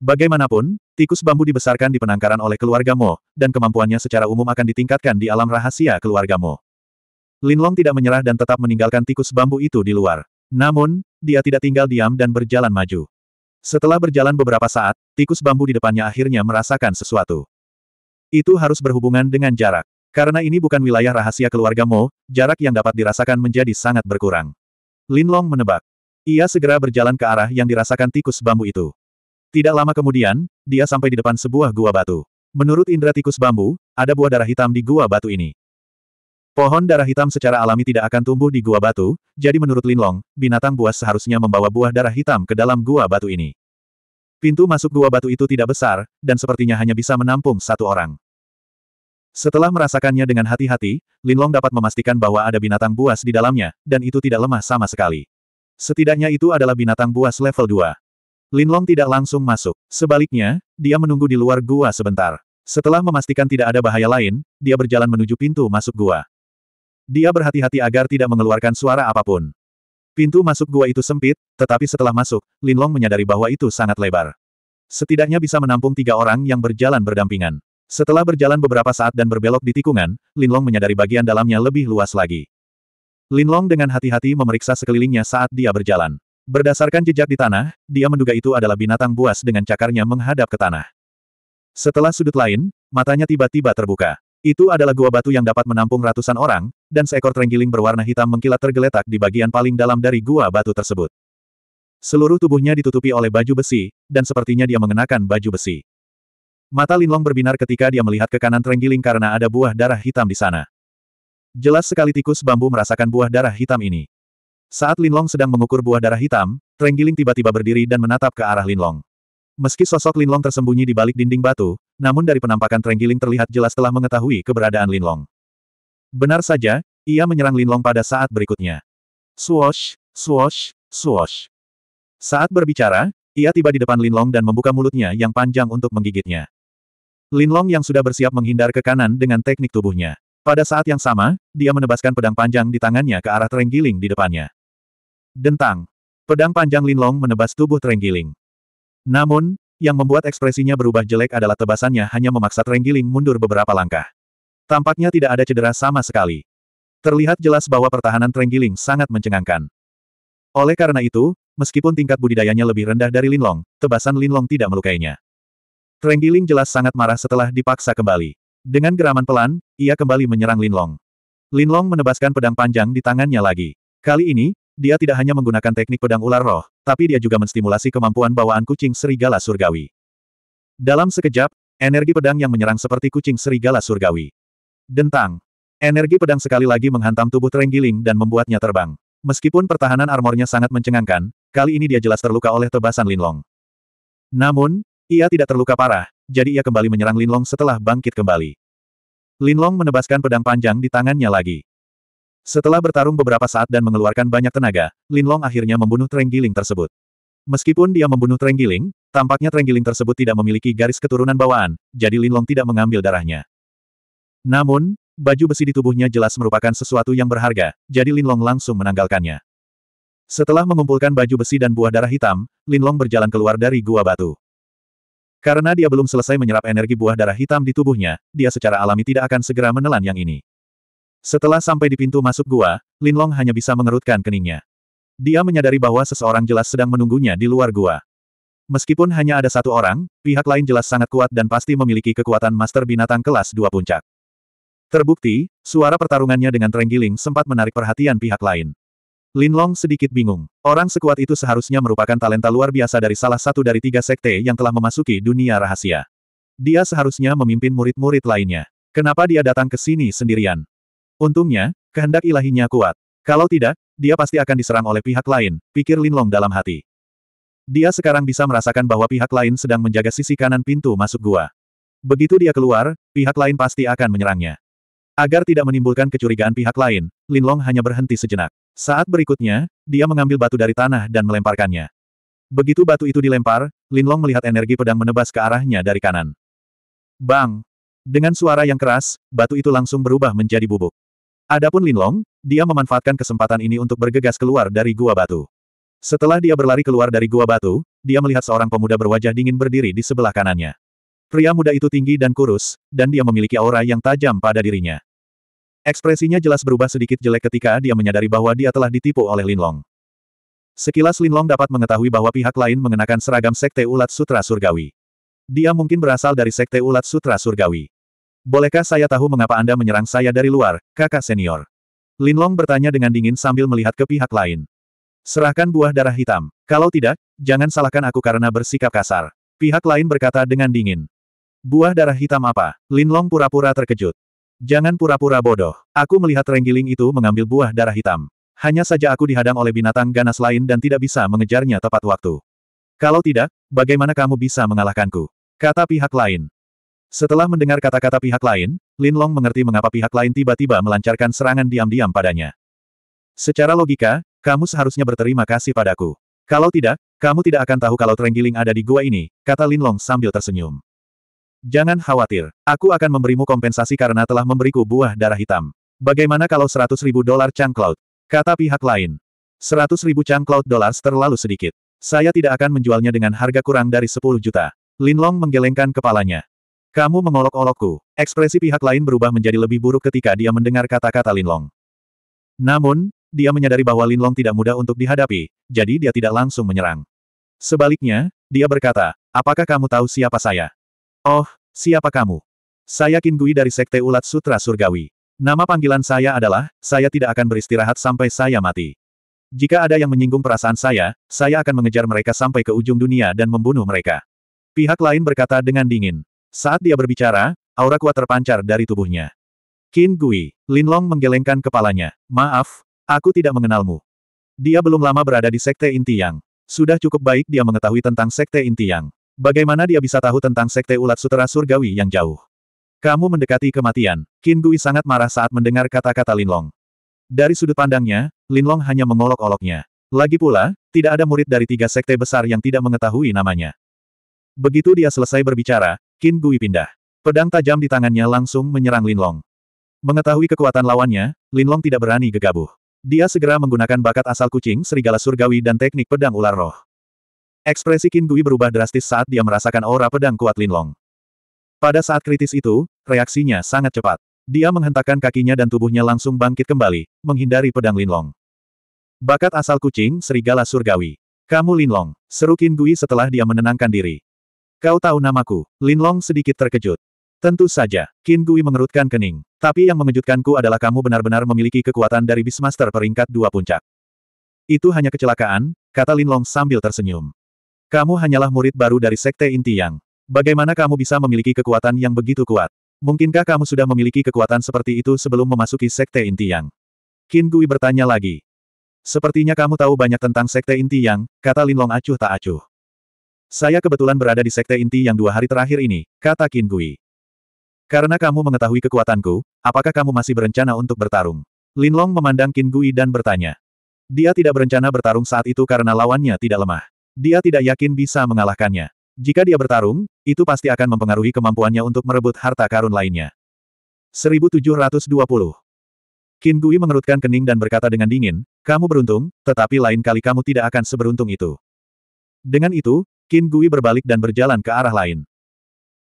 Bagaimanapun, tikus bambu dibesarkan di penangkaran oleh keluarga Mo, dan kemampuannya secara umum akan ditingkatkan di alam rahasia keluarga Mo. Linlong tidak menyerah dan tetap meninggalkan tikus bambu itu di luar. Namun, dia tidak tinggal diam dan berjalan maju. Setelah berjalan beberapa saat, tikus bambu di depannya akhirnya merasakan sesuatu. Itu harus berhubungan dengan jarak. Karena ini bukan wilayah rahasia keluarga Mo, jarak yang dapat dirasakan menjadi sangat berkurang. Linlong menebak. Ia segera berjalan ke arah yang dirasakan tikus bambu itu. Tidak lama kemudian, dia sampai di depan sebuah gua batu. Menurut indera tikus bambu, ada buah darah hitam di gua batu ini. Pohon darah hitam secara alami tidak akan tumbuh di gua batu, jadi menurut Linlong, binatang buas seharusnya membawa buah darah hitam ke dalam gua batu ini. Pintu masuk gua batu itu tidak besar, dan sepertinya hanya bisa menampung satu orang. Setelah merasakannya dengan hati-hati, Linlong dapat memastikan bahwa ada binatang buas di dalamnya, dan itu tidak lemah sama sekali. Setidaknya itu adalah binatang buas level 2. Linlong tidak langsung masuk. Sebaliknya, dia menunggu di luar gua sebentar. Setelah memastikan tidak ada bahaya lain, dia berjalan menuju pintu masuk gua. Dia berhati-hati agar tidak mengeluarkan suara apapun. Pintu masuk gua itu sempit, tetapi setelah masuk, Linlong menyadari bahwa itu sangat lebar. Setidaknya bisa menampung tiga orang yang berjalan berdampingan. Setelah berjalan beberapa saat dan berbelok di tikungan, Linlong menyadari bagian dalamnya lebih luas lagi. Linlong dengan hati-hati memeriksa sekelilingnya saat dia berjalan. Berdasarkan jejak di tanah, dia menduga itu adalah binatang buas dengan cakarnya menghadap ke tanah. Setelah sudut lain, matanya tiba-tiba terbuka. Itu adalah gua batu yang dapat menampung ratusan orang, dan seekor terenggiling berwarna hitam mengkilat tergeletak di bagian paling dalam dari gua batu tersebut. Seluruh tubuhnya ditutupi oleh baju besi, dan sepertinya dia mengenakan baju besi. Mata Linlong berbinar ketika dia melihat ke kanan terenggiling karena ada buah darah hitam di sana. Jelas sekali tikus bambu merasakan buah darah hitam ini. Saat Linlong sedang mengukur buah darah hitam, Trenggiling tiba-tiba berdiri dan menatap ke arah Linlong. Meski sosok Linlong tersembunyi di balik dinding batu, namun dari penampakan Trenggiling terlihat jelas telah mengetahui keberadaan Linlong. Benar saja, ia menyerang Linlong pada saat berikutnya. Swosh, swosh, swosh. Saat berbicara, ia tiba di depan Linlong dan membuka mulutnya yang panjang untuk menggigitnya. Linlong yang sudah bersiap menghindar ke kanan dengan teknik tubuhnya. Pada saat yang sama, dia menebaskan pedang panjang di tangannya ke arah Trenggiling di depannya. Dentang. Pedang panjang Linlong menebas tubuh Trenggiling. Namun, yang membuat ekspresinya berubah jelek adalah tebasannya hanya memaksa Trenggiling mundur beberapa langkah. Tampaknya tidak ada cedera sama sekali. Terlihat jelas bahwa pertahanan Trenggiling sangat mencengangkan. Oleh karena itu, meskipun tingkat budidayanya lebih rendah dari Linlong, tebasan Linlong tidak melukainya. Trenggiling jelas sangat marah setelah dipaksa kembali. Dengan geraman pelan, ia kembali menyerang Linlong. Linlong menebaskan pedang panjang di tangannya lagi. Kali ini, dia tidak hanya menggunakan teknik pedang ular roh, tapi dia juga menstimulasi kemampuan bawaan kucing serigala surgawi. Dalam sekejap, energi pedang yang menyerang seperti kucing serigala surgawi. Dentang. Energi pedang sekali lagi menghantam tubuh Terenggiling dan membuatnya terbang. Meskipun pertahanan armornya sangat mencengangkan, kali ini dia jelas terluka oleh tebasan Linlong. Namun, ia tidak terluka parah, jadi ia kembali menyerang Linlong setelah bangkit kembali. Linlong menebaskan pedang panjang di tangannya lagi. Setelah bertarung beberapa saat dan mengeluarkan banyak tenaga, Linlong akhirnya membunuh Trenggiling tersebut. Meskipun dia membunuh Trenggiling, tampaknya Trenggiling tersebut tidak memiliki garis keturunan bawaan, jadi Linlong tidak mengambil darahnya. Namun, baju besi di tubuhnya jelas merupakan sesuatu yang berharga, jadi Linlong langsung menanggalkannya. Setelah mengumpulkan baju besi dan buah darah hitam, Linlong berjalan keluar dari gua batu. Karena dia belum selesai menyerap energi buah darah hitam di tubuhnya, dia secara alami tidak akan segera menelan yang ini. Setelah sampai di pintu masuk gua, Linlong hanya bisa mengerutkan keningnya. Dia menyadari bahwa seseorang jelas sedang menunggunya di luar gua. Meskipun hanya ada satu orang, pihak lain jelas sangat kuat dan pasti memiliki kekuatan master binatang kelas dua puncak. Terbukti, suara pertarungannya dengan Trenggiling sempat menarik perhatian pihak lain. Linlong sedikit bingung. Orang sekuat itu seharusnya merupakan talenta luar biasa dari salah satu dari tiga sekte yang telah memasuki dunia rahasia. Dia seharusnya memimpin murid-murid lainnya. Kenapa dia datang ke sini sendirian? Untungnya, kehendak ilahinya kuat. Kalau tidak, dia pasti akan diserang oleh pihak lain, pikir Lin Long dalam hati. Dia sekarang bisa merasakan bahwa pihak lain sedang menjaga sisi kanan pintu masuk gua. Begitu dia keluar, pihak lain pasti akan menyerangnya. Agar tidak menimbulkan kecurigaan pihak lain, Lin Long hanya berhenti sejenak. Saat berikutnya, dia mengambil batu dari tanah dan melemparkannya. Begitu batu itu dilempar, Lin Long melihat energi pedang menebas ke arahnya dari kanan. Bang! Dengan suara yang keras, batu itu langsung berubah menjadi bubuk. Adapun Linlong, dia memanfaatkan kesempatan ini untuk bergegas keluar dari gua batu. Setelah dia berlari keluar dari gua batu, dia melihat seorang pemuda berwajah dingin berdiri di sebelah kanannya. Pria muda itu tinggi dan kurus, dan dia memiliki aura yang tajam pada dirinya. Ekspresinya jelas berubah sedikit jelek ketika dia menyadari bahwa dia telah ditipu oleh Linlong. Sekilas Linlong dapat mengetahui bahwa pihak lain mengenakan seragam Sekte Ulat Sutra Surgawi. Dia mungkin berasal dari Sekte Ulat Sutra Surgawi. Bolehkah saya tahu mengapa Anda menyerang saya dari luar, kakak senior? Linlong bertanya dengan dingin sambil melihat ke pihak lain. Serahkan buah darah hitam. Kalau tidak, jangan salahkan aku karena bersikap kasar. Pihak lain berkata dengan dingin. Buah darah hitam apa? Linlong pura-pura terkejut. Jangan pura-pura bodoh. Aku melihat renggiling itu mengambil buah darah hitam. Hanya saja aku dihadang oleh binatang ganas lain dan tidak bisa mengejarnya tepat waktu. Kalau tidak, bagaimana kamu bisa mengalahkanku? Kata pihak lain. Setelah mendengar kata-kata pihak lain, Lin Long mengerti mengapa pihak lain tiba-tiba melancarkan serangan diam-diam padanya. Secara logika, kamu seharusnya berterima kasih padaku. Kalau tidak, kamu tidak akan tahu kalau Trenggiling ada di gua ini, kata Lin Long sambil tersenyum. Jangan khawatir, aku akan memberimu kompensasi karena telah memberiku buah darah hitam. Bagaimana kalau 100 ribu dolar Cloud? Kata pihak lain. 100 ribu Cloud dolar terlalu sedikit. Saya tidak akan menjualnya dengan harga kurang dari 10 juta. Lin Long menggelengkan kepalanya. Kamu mengolok-olokku. Ekspresi pihak lain berubah menjadi lebih buruk ketika dia mendengar kata-kata Linlong. Namun, dia menyadari bahwa Linlong tidak mudah untuk dihadapi, jadi dia tidak langsung menyerang. Sebaliknya, dia berkata, apakah kamu tahu siapa saya? Oh, siapa kamu? Saya Qin Gui dari Sekte Ulat Sutra Surgawi. Nama panggilan saya adalah, saya tidak akan beristirahat sampai saya mati. Jika ada yang menyinggung perasaan saya, saya akan mengejar mereka sampai ke ujung dunia dan membunuh mereka. Pihak lain berkata dengan dingin. Saat dia berbicara, aura kuat terpancar dari tubuhnya. Qin Gui, Lin Long menggelengkan kepalanya. Maaf, aku tidak mengenalmu. Dia belum lama berada di Sekte Inti Yang. Sudah cukup baik dia mengetahui tentang Sekte Inti Yang. Bagaimana dia bisa tahu tentang Sekte Ulat Sutera Surgawi yang jauh? Kamu mendekati kematian. Qin Gui sangat marah saat mendengar kata-kata Lin Long. Dari sudut pandangnya, Lin Long hanya mengolok-oloknya. Lagi pula, tidak ada murid dari tiga sekte besar yang tidak mengetahui namanya. Begitu dia selesai berbicara, Qin Gui pindah. Pedang tajam di tangannya langsung menyerang Lin Long. Mengetahui kekuatan lawannya, Lin Long tidak berani gegabah. Dia segera menggunakan bakat asal kucing serigala surgawi dan teknik pedang ular roh. Ekspresi Qin Gui berubah drastis saat dia merasakan aura pedang kuat Lin Long. Pada saat kritis itu, reaksinya sangat cepat. Dia menghentakkan kakinya dan tubuhnya langsung bangkit kembali, menghindari pedang Lin Long. Bakat asal kucing serigala surgawi. Kamu Lin Long, seru Qin Gui setelah dia menenangkan diri. Kau tahu namaku? Lin Long sedikit terkejut. Tentu saja, Qin Gui mengerutkan kening. Tapi yang mengejutkanku adalah kamu benar-benar memiliki kekuatan dari Bismaster peringkat dua puncak. Itu hanya kecelakaan, kata Lin Long sambil tersenyum. Kamu hanyalah murid baru dari Sekte Inti Yang. Bagaimana kamu bisa memiliki kekuatan yang begitu kuat? Mungkinkah kamu sudah memiliki kekuatan seperti itu sebelum memasuki Sekte Inti Yang? Qin Gui bertanya lagi. Sepertinya kamu tahu banyak tentang Sekte Inti Yang, kata Long acuh tak acuh. Saya kebetulan berada di sekte inti yang dua hari terakhir ini, kata Qin Gui. Karena kamu mengetahui kekuatanku, apakah kamu masih berencana untuk bertarung? Lin Long memandang Qin Gui dan bertanya. Dia tidak berencana bertarung saat itu karena lawannya tidak lemah. Dia tidak yakin bisa mengalahkannya. Jika dia bertarung, itu pasti akan mempengaruhi kemampuannya untuk merebut harta karun lainnya. 1720 Qin Gui mengerutkan kening dan berkata dengan dingin, kamu beruntung, tetapi lain kali kamu tidak akan seberuntung itu. Dengan itu, Qin Gui berbalik dan berjalan ke arah lain.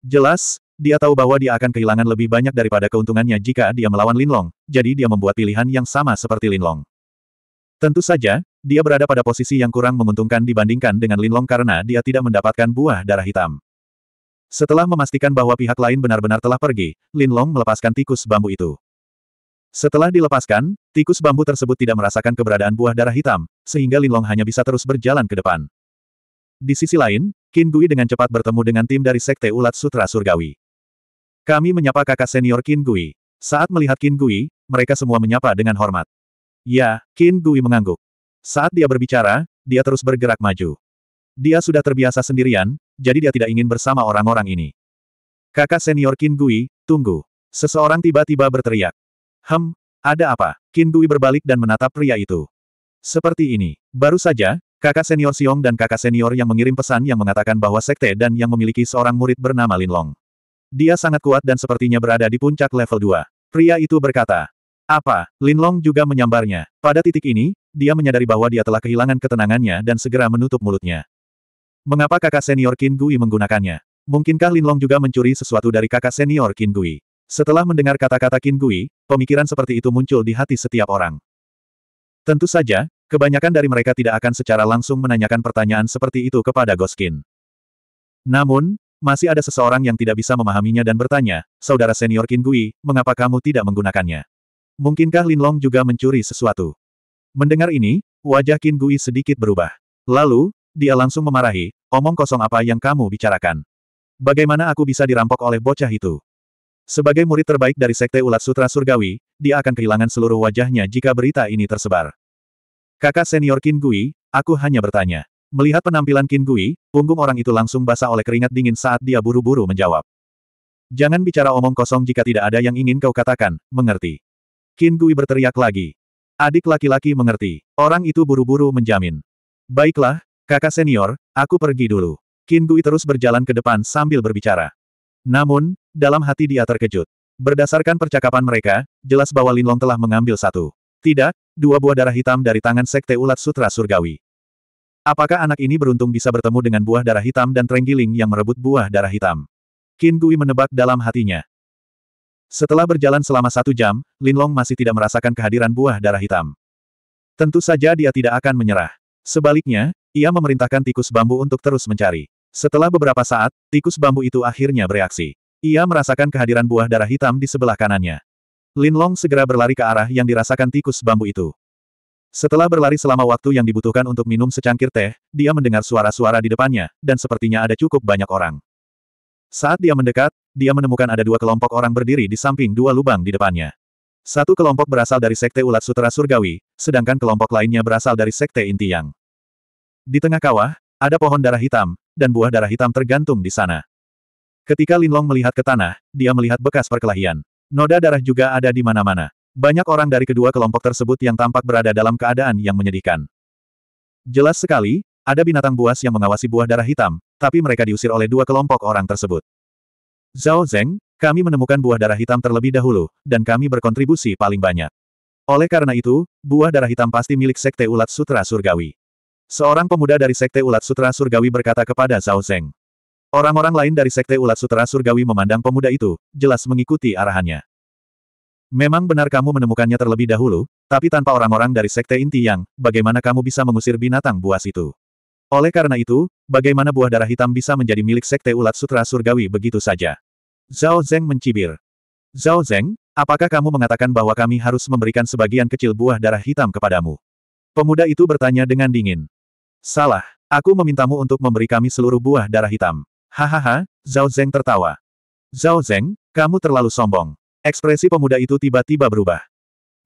Jelas, dia tahu bahwa dia akan kehilangan lebih banyak daripada keuntungannya jika dia melawan Linlong, jadi dia membuat pilihan yang sama seperti Linlong. Tentu saja, dia berada pada posisi yang kurang menguntungkan dibandingkan dengan Linlong karena dia tidak mendapatkan buah darah hitam. Setelah memastikan bahwa pihak lain benar-benar telah pergi, Linlong melepaskan tikus bambu itu. Setelah dilepaskan, tikus bambu tersebut tidak merasakan keberadaan buah darah hitam, sehingga Linlong hanya bisa terus berjalan ke depan. Di sisi lain, Qin Gui dengan cepat bertemu dengan tim dari Sekte Ulat Sutra Surgawi. Kami menyapa kakak senior Qin Gui. Saat melihat Qin Gui, mereka semua menyapa dengan hormat. Ya, Qin Gui mengangguk. Saat dia berbicara, dia terus bergerak maju. Dia sudah terbiasa sendirian, jadi dia tidak ingin bersama orang-orang ini. Kakak senior Qin Gui, tunggu. Seseorang tiba-tiba berteriak. Hem, ada apa? Qin Gui berbalik dan menatap pria itu. Seperti ini. Baru saja, Kakak senior Xiong dan kakak senior yang mengirim pesan yang mengatakan bahwa sekte dan yang memiliki seorang murid bernama Lin Long. Dia sangat kuat dan sepertinya berada di puncak level 2. Pria itu berkata. Apa? Lin Long juga menyambarnya. Pada titik ini, dia menyadari bahwa dia telah kehilangan ketenangannya dan segera menutup mulutnya. Mengapa kakak senior Qin Gui menggunakannya? Mungkinkah Lin Long juga mencuri sesuatu dari kakak senior Qin Gui? Setelah mendengar kata-kata Qin Gui, pemikiran seperti itu muncul di hati setiap orang. Tentu saja, Kebanyakan dari mereka tidak akan secara langsung menanyakan pertanyaan seperti itu kepada Goskin. Namun, masih ada seseorang yang tidak bisa memahaminya dan bertanya, Saudara senior Qin Gui, mengapa kamu tidak menggunakannya? Mungkinkah Lin Long juga mencuri sesuatu? Mendengar ini, wajah Qin Gui sedikit berubah. Lalu, dia langsung memarahi, omong kosong apa yang kamu bicarakan? Bagaimana aku bisa dirampok oleh bocah itu? Sebagai murid terbaik dari Sekte Ulat Sutra Surgawi, dia akan kehilangan seluruh wajahnya jika berita ini tersebar. Kakak senior Qin Gui, aku hanya bertanya. Melihat penampilan Qin Gui, punggung orang itu langsung basah oleh keringat dingin saat dia buru-buru menjawab. Jangan bicara omong kosong jika tidak ada yang ingin kau katakan, mengerti. Qin Gui berteriak lagi. Adik laki-laki mengerti. Orang itu buru-buru menjamin. Baiklah, kakak senior, aku pergi dulu. Qin Gui terus berjalan ke depan sambil berbicara. Namun, dalam hati dia terkejut. Berdasarkan percakapan mereka, jelas bahwa Linlong telah mengambil satu tidak, dua buah darah hitam dari tangan Sekte Ulat Sutra Surgawi. Apakah anak ini beruntung bisa bertemu dengan buah darah hitam dan Trenggiling yang merebut buah darah hitam? Qin Gui menebak dalam hatinya. Setelah berjalan selama satu jam, Lin Long masih tidak merasakan kehadiran buah darah hitam. Tentu saja dia tidak akan menyerah. Sebaliknya, ia memerintahkan tikus bambu untuk terus mencari. Setelah beberapa saat, tikus bambu itu akhirnya bereaksi. Ia merasakan kehadiran buah darah hitam di sebelah kanannya. Lin Long segera berlari ke arah yang dirasakan tikus bambu itu. Setelah berlari selama waktu yang dibutuhkan untuk minum secangkir teh, dia mendengar suara-suara di depannya, dan sepertinya ada cukup banyak orang. Saat dia mendekat, dia menemukan ada dua kelompok orang berdiri di samping dua lubang di depannya. Satu kelompok berasal dari Sekte Ulat Sutera Surgawi, sedangkan kelompok lainnya berasal dari Sekte Intiang. Di tengah kawah, ada pohon darah hitam, dan buah darah hitam tergantung di sana. Ketika Linlong melihat ke tanah, dia melihat bekas perkelahian. Noda darah juga ada di mana-mana. Banyak orang dari kedua kelompok tersebut yang tampak berada dalam keadaan yang menyedihkan. Jelas sekali, ada binatang buas yang mengawasi buah darah hitam, tapi mereka diusir oleh dua kelompok orang tersebut. Zhao Zeng, kami menemukan buah darah hitam terlebih dahulu, dan kami berkontribusi paling banyak. Oleh karena itu, buah darah hitam pasti milik Sekte Ulat Sutra Surgawi. Seorang pemuda dari Sekte Ulat Sutra Surgawi berkata kepada Zhao Zeng. Orang-orang lain dari Sekte Ulat Sutera Surgawi memandang pemuda itu, jelas mengikuti arahannya. Memang benar kamu menemukannya terlebih dahulu, tapi tanpa orang-orang dari Sekte Inti Yang, bagaimana kamu bisa mengusir binatang buas itu? Oleh karena itu, bagaimana buah darah hitam bisa menjadi milik Sekte Ulat Sutera Surgawi begitu saja? Zhao Zeng mencibir. Zhao Zeng, apakah kamu mengatakan bahwa kami harus memberikan sebagian kecil buah darah hitam kepadamu? Pemuda itu bertanya dengan dingin. Salah, aku memintamu untuk memberi kami seluruh buah darah hitam. Hahaha, Zhao Zeng tertawa. Zhao Zeng, kamu terlalu sombong. Ekspresi pemuda itu tiba-tiba berubah.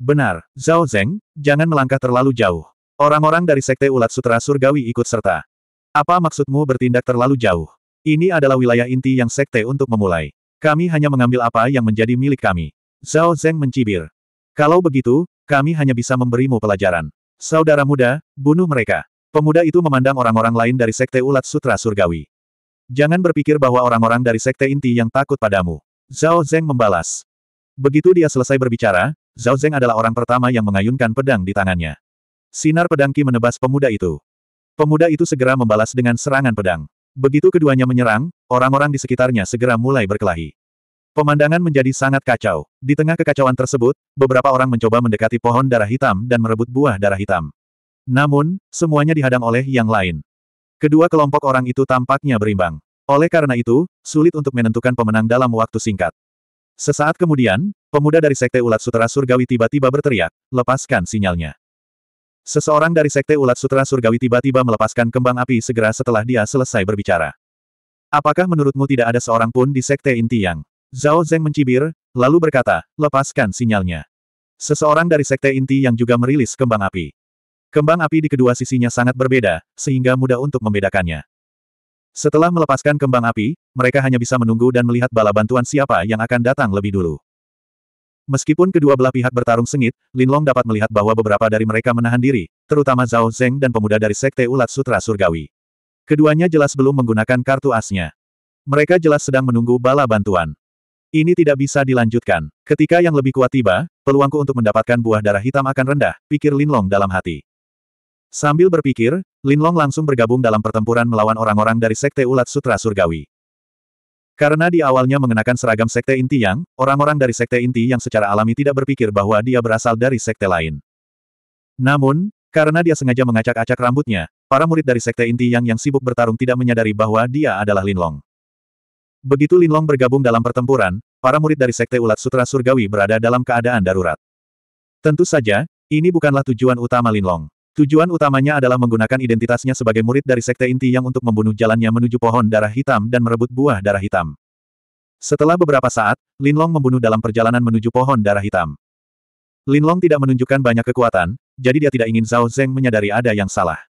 Benar, Zhao Zeng, jangan melangkah terlalu jauh. Orang-orang dari Sekte Ulat Sutra Surgawi ikut serta. Apa maksudmu bertindak terlalu jauh? Ini adalah wilayah inti yang Sekte untuk memulai. Kami hanya mengambil apa yang menjadi milik kami. Zhao Zeng mencibir. Kalau begitu, kami hanya bisa memberimu pelajaran. Saudara muda, bunuh mereka. Pemuda itu memandang orang-orang lain dari Sekte Ulat Sutra Surgawi. Jangan berpikir bahwa orang-orang dari sekte inti yang takut padamu. Zhao Zeng membalas. Begitu dia selesai berbicara, Zhao Zeng adalah orang pertama yang mengayunkan pedang di tangannya. Sinar pedang menebas pemuda itu. Pemuda itu segera membalas dengan serangan pedang. Begitu keduanya menyerang, orang-orang di sekitarnya segera mulai berkelahi. Pemandangan menjadi sangat kacau. Di tengah kekacauan tersebut, beberapa orang mencoba mendekati pohon darah hitam dan merebut buah darah hitam. Namun, semuanya dihadang oleh yang lain. Kedua kelompok orang itu tampaknya berimbang. Oleh karena itu, sulit untuk menentukan pemenang dalam waktu singkat. Sesaat kemudian, pemuda dari Sekte Ulat Sutera Surgawi tiba-tiba berteriak, lepaskan sinyalnya. Seseorang dari Sekte Ulat Sutera Surgawi tiba-tiba melepaskan kembang api segera setelah dia selesai berbicara. Apakah menurutmu tidak ada seorang pun di Sekte Inti yang? Zhao Zeng mencibir, lalu berkata, lepaskan sinyalnya. Seseorang dari Sekte Inti yang juga merilis kembang api. Kembang api di kedua sisinya sangat berbeda, sehingga mudah untuk membedakannya. Setelah melepaskan kembang api, mereka hanya bisa menunggu dan melihat bala bantuan siapa yang akan datang lebih dulu. Meskipun kedua belah pihak bertarung sengit, Linlong dapat melihat bahwa beberapa dari mereka menahan diri, terutama Zhao Zeng dan pemuda dari Sekte Ulat Sutra Surgawi. Keduanya jelas belum menggunakan kartu asnya. Mereka jelas sedang menunggu bala bantuan. Ini tidak bisa dilanjutkan. Ketika yang lebih kuat tiba, peluangku untuk mendapatkan buah darah hitam akan rendah, pikir Linlong dalam hati. Sambil berpikir, Linlong langsung bergabung dalam pertempuran melawan orang-orang dari Sekte Ulat Sutra Surgawi. Karena di awalnya mengenakan seragam Sekte Inti Yang, orang-orang dari Sekte Inti Yang secara alami tidak berpikir bahwa dia berasal dari Sekte lain. Namun, karena dia sengaja mengacak-acak rambutnya, para murid dari Sekte Inti Yang yang sibuk bertarung tidak menyadari bahwa dia adalah Linlong. Begitu Linlong bergabung dalam pertempuran, para murid dari Sekte Ulat Sutra Surgawi berada dalam keadaan darurat. Tentu saja, ini bukanlah tujuan utama Linlong. Tujuan utamanya adalah menggunakan identitasnya sebagai murid dari sekte inti yang untuk membunuh jalannya menuju pohon darah hitam dan merebut buah darah hitam. Setelah beberapa saat, Lin Long membunuh dalam perjalanan menuju pohon darah hitam. Lin Long tidak menunjukkan banyak kekuatan, jadi dia tidak ingin Zhao Zeng menyadari ada yang salah.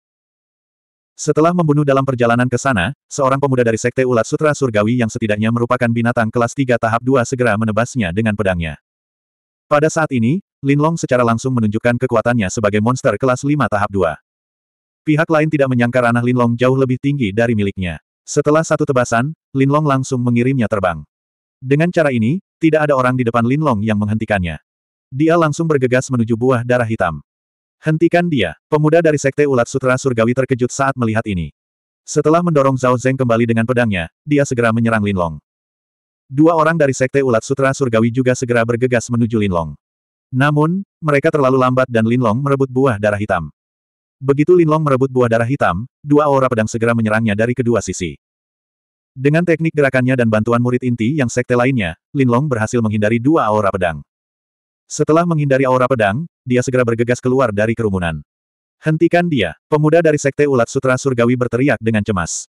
Setelah membunuh dalam perjalanan ke sana, seorang pemuda dari Sekte Ulat Sutra Surgawi yang setidaknya merupakan binatang kelas 3 tahap 2 segera menebasnya dengan pedangnya. Pada saat ini, Linlong secara langsung menunjukkan kekuatannya sebagai monster kelas 5 tahap 2. Pihak lain tidak menyangka ranah Linlong jauh lebih tinggi dari miliknya. Setelah satu tebasan, Linlong langsung mengirimnya terbang. Dengan cara ini, tidak ada orang di depan Linlong yang menghentikannya. Dia langsung bergegas menuju buah darah hitam. Hentikan dia, pemuda dari Sekte Ulat Sutra Surgawi terkejut saat melihat ini. Setelah mendorong Zhao Zeng kembali dengan pedangnya, dia segera menyerang Linlong. Dua orang dari Sekte Ulat Sutra Surgawi juga segera bergegas menuju Linlong. Namun, mereka terlalu lambat dan Linlong merebut buah darah hitam. Begitu Linlong merebut buah darah hitam, dua aura pedang segera menyerangnya dari kedua sisi. Dengan teknik gerakannya dan bantuan murid inti yang sekte lainnya, Linlong berhasil menghindari dua aura pedang. Setelah menghindari aura pedang, dia segera bergegas keluar dari kerumunan. Hentikan dia, pemuda dari sekte ulat sutra surgawi berteriak dengan cemas.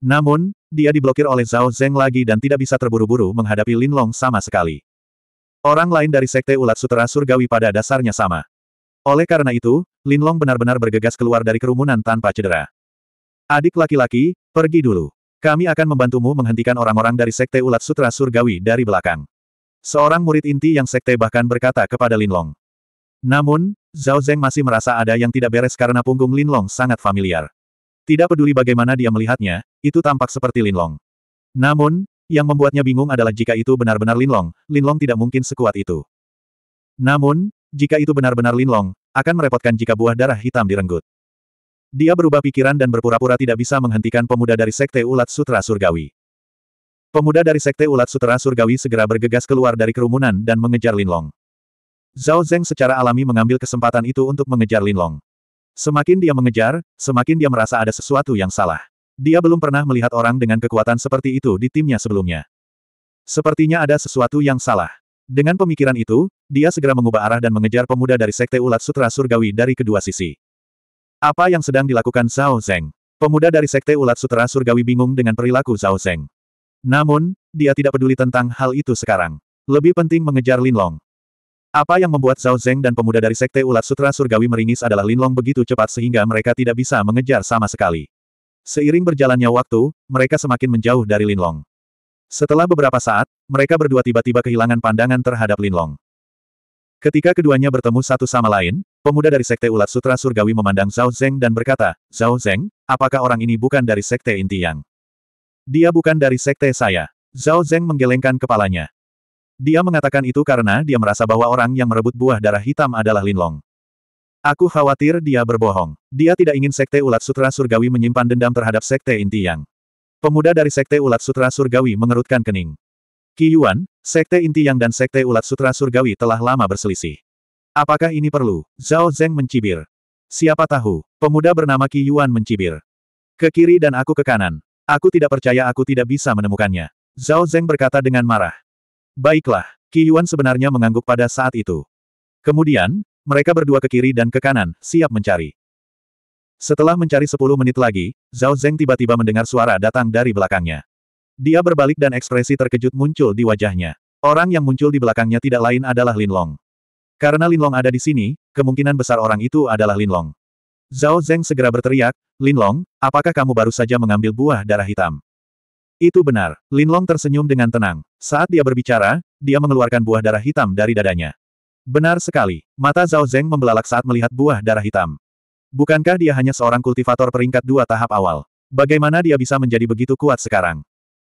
Namun, dia diblokir oleh Zhao Zheng lagi dan tidak bisa terburu-buru menghadapi Linlong sama sekali. Orang lain dari Sekte Ulat Sutera Surgawi pada dasarnya sama. Oleh karena itu, Linlong benar-benar bergegas keluar dari kerumunan tanpa cedera. Adik laki-laki, pergi dulu. Kami akan membantumu menghentikan orang-orang dari Sekte Ulat Sutera Surgawi dari belakang. Seorang murid inti yang Sekte bahkan berkata kepada Linlong. Namun, Zhao Zeng masih merasa ada yang tidak beres karena punggung Linlong sangat familiar. Tidak peduli bagaimana dia melihatnya, itu tampak seperti Linlong. Namun, yang membuatnya bingung adalah jika itu benar-benar Linlong, Linlong tidak mungkin sekuat itu. Namun, jika itu benar-benar Linlong, akan merepotkan jika buah darah hitam direnggut. Dia berubah pikiran dan berpura-pura tidak bisa menghentikan pemuda dari Sekte Ulat Sutra Surgawi. Pemuda dari Sekte Ulat Sutra Surgawi segera bergegas keluar dari kerumunan dan mengejar Linlong. Zhao Zeng secara alami mengambil kesempatan itu untuk mengejar Linlong. Semakin dia mengejar, semakin dia merasa ada sesuatu yang salah. Dia belum pernah melihat orang dengan kekuatan seperti itu di timnya sebelumnya. Sepertinya ada sesuatu yang salah. Dengan pemikiran itu, dia segera mengubah arah dan mengejar pemuda dari Sekte Ulat Sutra Surgawi dari kedua sisi. Apa yang sedang dilakukan Zhao Zeng? Pemuda dari Sekte Ulat Sutra Surgawi bingung dengan perilaku Zhao Zeng. Namun, dia tidak peduli tentang hal itu sekarang. Lebih penting mengejar Lin Long. Apa yang membuat Zhao Zeng dan pemuda dari Sekte Ulat Sutra Surgawi meringis adalah Lin Long begitu cepat sehingga mereka tidak bisa mengejar sama sekali. Seiring berjalannya waktu, mereka semakin menjauh dari Linlong. Setelah beberapa saat, mereka berdua tiba-tiba kehilangan pandangan terhadap Linlong. Ketika keduanya bertemu satu sama lain, pemuda dari Sekte Ulat Sutra Surgawi memandang Zhao Zeng dan berkata, Zhao Zeng, apakah orang ini bukan dari Sekte Inti Yang? Dia bukan dari Sekte saya. Zhao Zeng menggelengkan kepalanya. Dia mengatakan itu karena dia merasa bahwa orang yang merebut buah darah hitam adalah Linlong. Aku khawatir dia berbohong. Dia tidak ingin Sekte Ulat Sutra Surgawi menyimpan dendam terhadap Sekte Inti Yang. Pemuda dari Sekte Ulat Sutra Surgawi mengerutkan kening. Ki Yuan, Sekte Inti Yang dan Sekte Ulat Sutra Surgawi telah lama berselisih. Apakah ini perlu? Zhao Zeng mencibir. Siapa tahu, pemuda bernama Ki Yuan mencibir. Ke kiri dan aku ke kanan. Aku tidak percaya aku tidak bisa menemukannya. Zhao Zeng berkata dengan marah. Baiklah, Ki Yuan sebenarnya mengangguk pada saat itu. Kemudian, mereka berdua ke kiri dan ke kanan, siap mencari. Setelah mencari sepuluh menit lagi, Zhao Zeng tiba-tiba mendengar suara datang dari belakangnya. Dia berbalik dan ekspresi terkejut muncul di wajahnya. Orang yang muncul di belakangnya tidak lain adalah Lin Long. Karena Lin Long ada di sini, kemungkinan besar orang itu adalah Lin Long. Zhao Zeng segera berteriak, Lin Long, apakah kamu baru saja mengambil buah darah hitam? Itu benar. Lin Long tersenyum dengan tenang. Saat dia berbicara, dia mengeluarkan buah darah hitam dari dadanya. Benar sekali, mata Zhao Zeng membelalak saat melihat buah darah hitam. Bukankah dia hanya seorang kultivator peringkat dua tahap awal? Bagaimana dia bisa menjadi begitu kuat sekarang?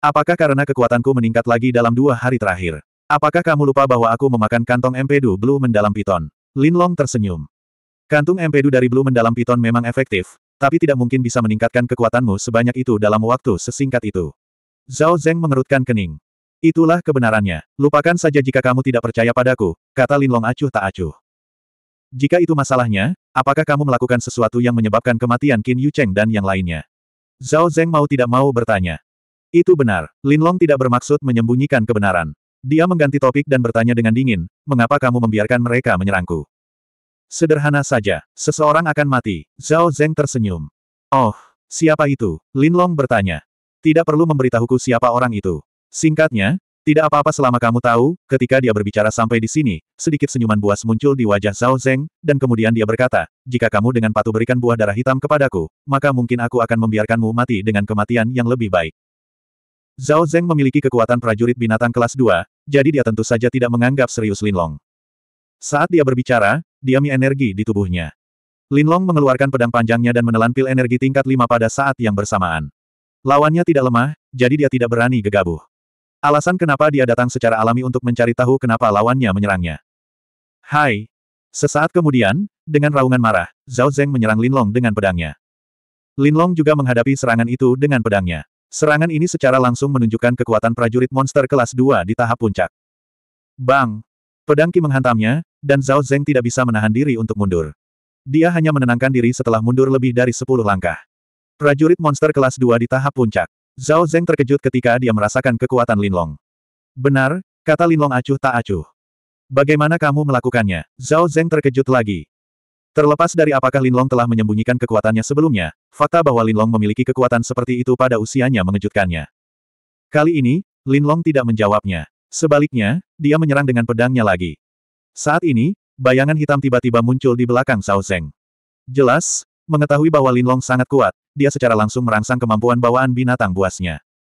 Apakah karena kekuatanku meningkat lagi dalam dua hari terakhir? Apakah kamu lupa bahwa aku memakan kantong empedu blue mendalam piton? Lin Long tersenyum. Kantung empedu dari blue mendalam piton memang efektif, tapi tidak mungkin bisa meningkatkan kekuatanmu sebanyak itu dalam waktu sesingkat itu. Zhao Zeng mengerutkan kening. Itulah kebenarannya. Lupakan saja jika kamu tidak percaya padaku, kata Linlong acuh tak acuh. Jika itu masalahnya, apakah kamu melakukan sesuatu yang menyebabkan kematian Qin Yucheng dan yang lainnya? Zhao Zeng mau tidak mau bertanya. Itu benar, Linlong tidak bermaksud menyembunyikan kebenaran. Dia mengganti topik dan bertanya dengan dingin, mengapa kamu membiarkan mereka menyerangku? Sederhana saja, seseorang akan mati. Zhao Zeng tersenyum. Oh, siapa itu? Linlong bertanya. Tidak perlu memberitahuku siapa orang itu. Singkatnya, tidak apa-apa selama kamu tahu, ketika dia berbicara sampai di sini, sedikit senyuman buas muncul di wajah Zhao Zeng, dan kemudian dia berkata, jika kamu dengan patuh berikan buah darah hitam kepadaku, maka mungkin aku akan membiarkanmu mati dengan kematian yang lebih baik. Zhao Zeng memiliki kekuatan prajurit binatang kelas 2, jadi dia tentu saja tidak menganggap serius Lin Long. Saat dia berbicara, diami energi di tubuhnya. Lin Long mengeluarkan pedang panjangnya dan menelan pil energi tingkat 5 pada saat yang bersamaan. Lawannya tidak lemah, jadi dia tidak berani gegabah. Alasan kenapa dia datang secara alami untuk mencari tahu kenapa lawannya menyerangnya. Hai. Sesaat kemudian, dengan raungan marah, Zhao Zeng menyerang Linlong dengan pedangnya. Linlong juga menghadapi serangan itu dengan pedangnya. Serangan ini secara langsung menunjukkan kekuatan prajurit monster kelas 2 di tahap puncak. Bang! Pedang Qi menghantamnya, dan Zhao Zeng tidak bisa menahan diri untuk mundur. Dia hanya menenangkan diri setelah mundur lebih dari 10 langkah. Prajurit monster kelas 2 di tahap puncak. Zhao Zeng terkejut ketika dia merasakan kekuatan Linlong. Benar, kata Linlong acuh tak acuh. Bagaimana kamu melakukannya? Zhao Zeng terkejut lagi. Terlepas dari apakah Linlong telah menyembunyikan kekuatannya sebelumnya, fakta bahwa Linlong memiliki kekuatan seperti itu pada usianya mengejutkannya. Kali ini, Linlong tidak menjawabnya. Sebaliknya, dia menyerang dengan pedangnya lagi. Saat ini, bayangan hitam tiba-tiba muncul di belakang Zhao Zeng. Jelas, mengetahui bahwa Linlong sangat kuat, dia secara langsung merangsang kemampuan bawaan binatang buasnya.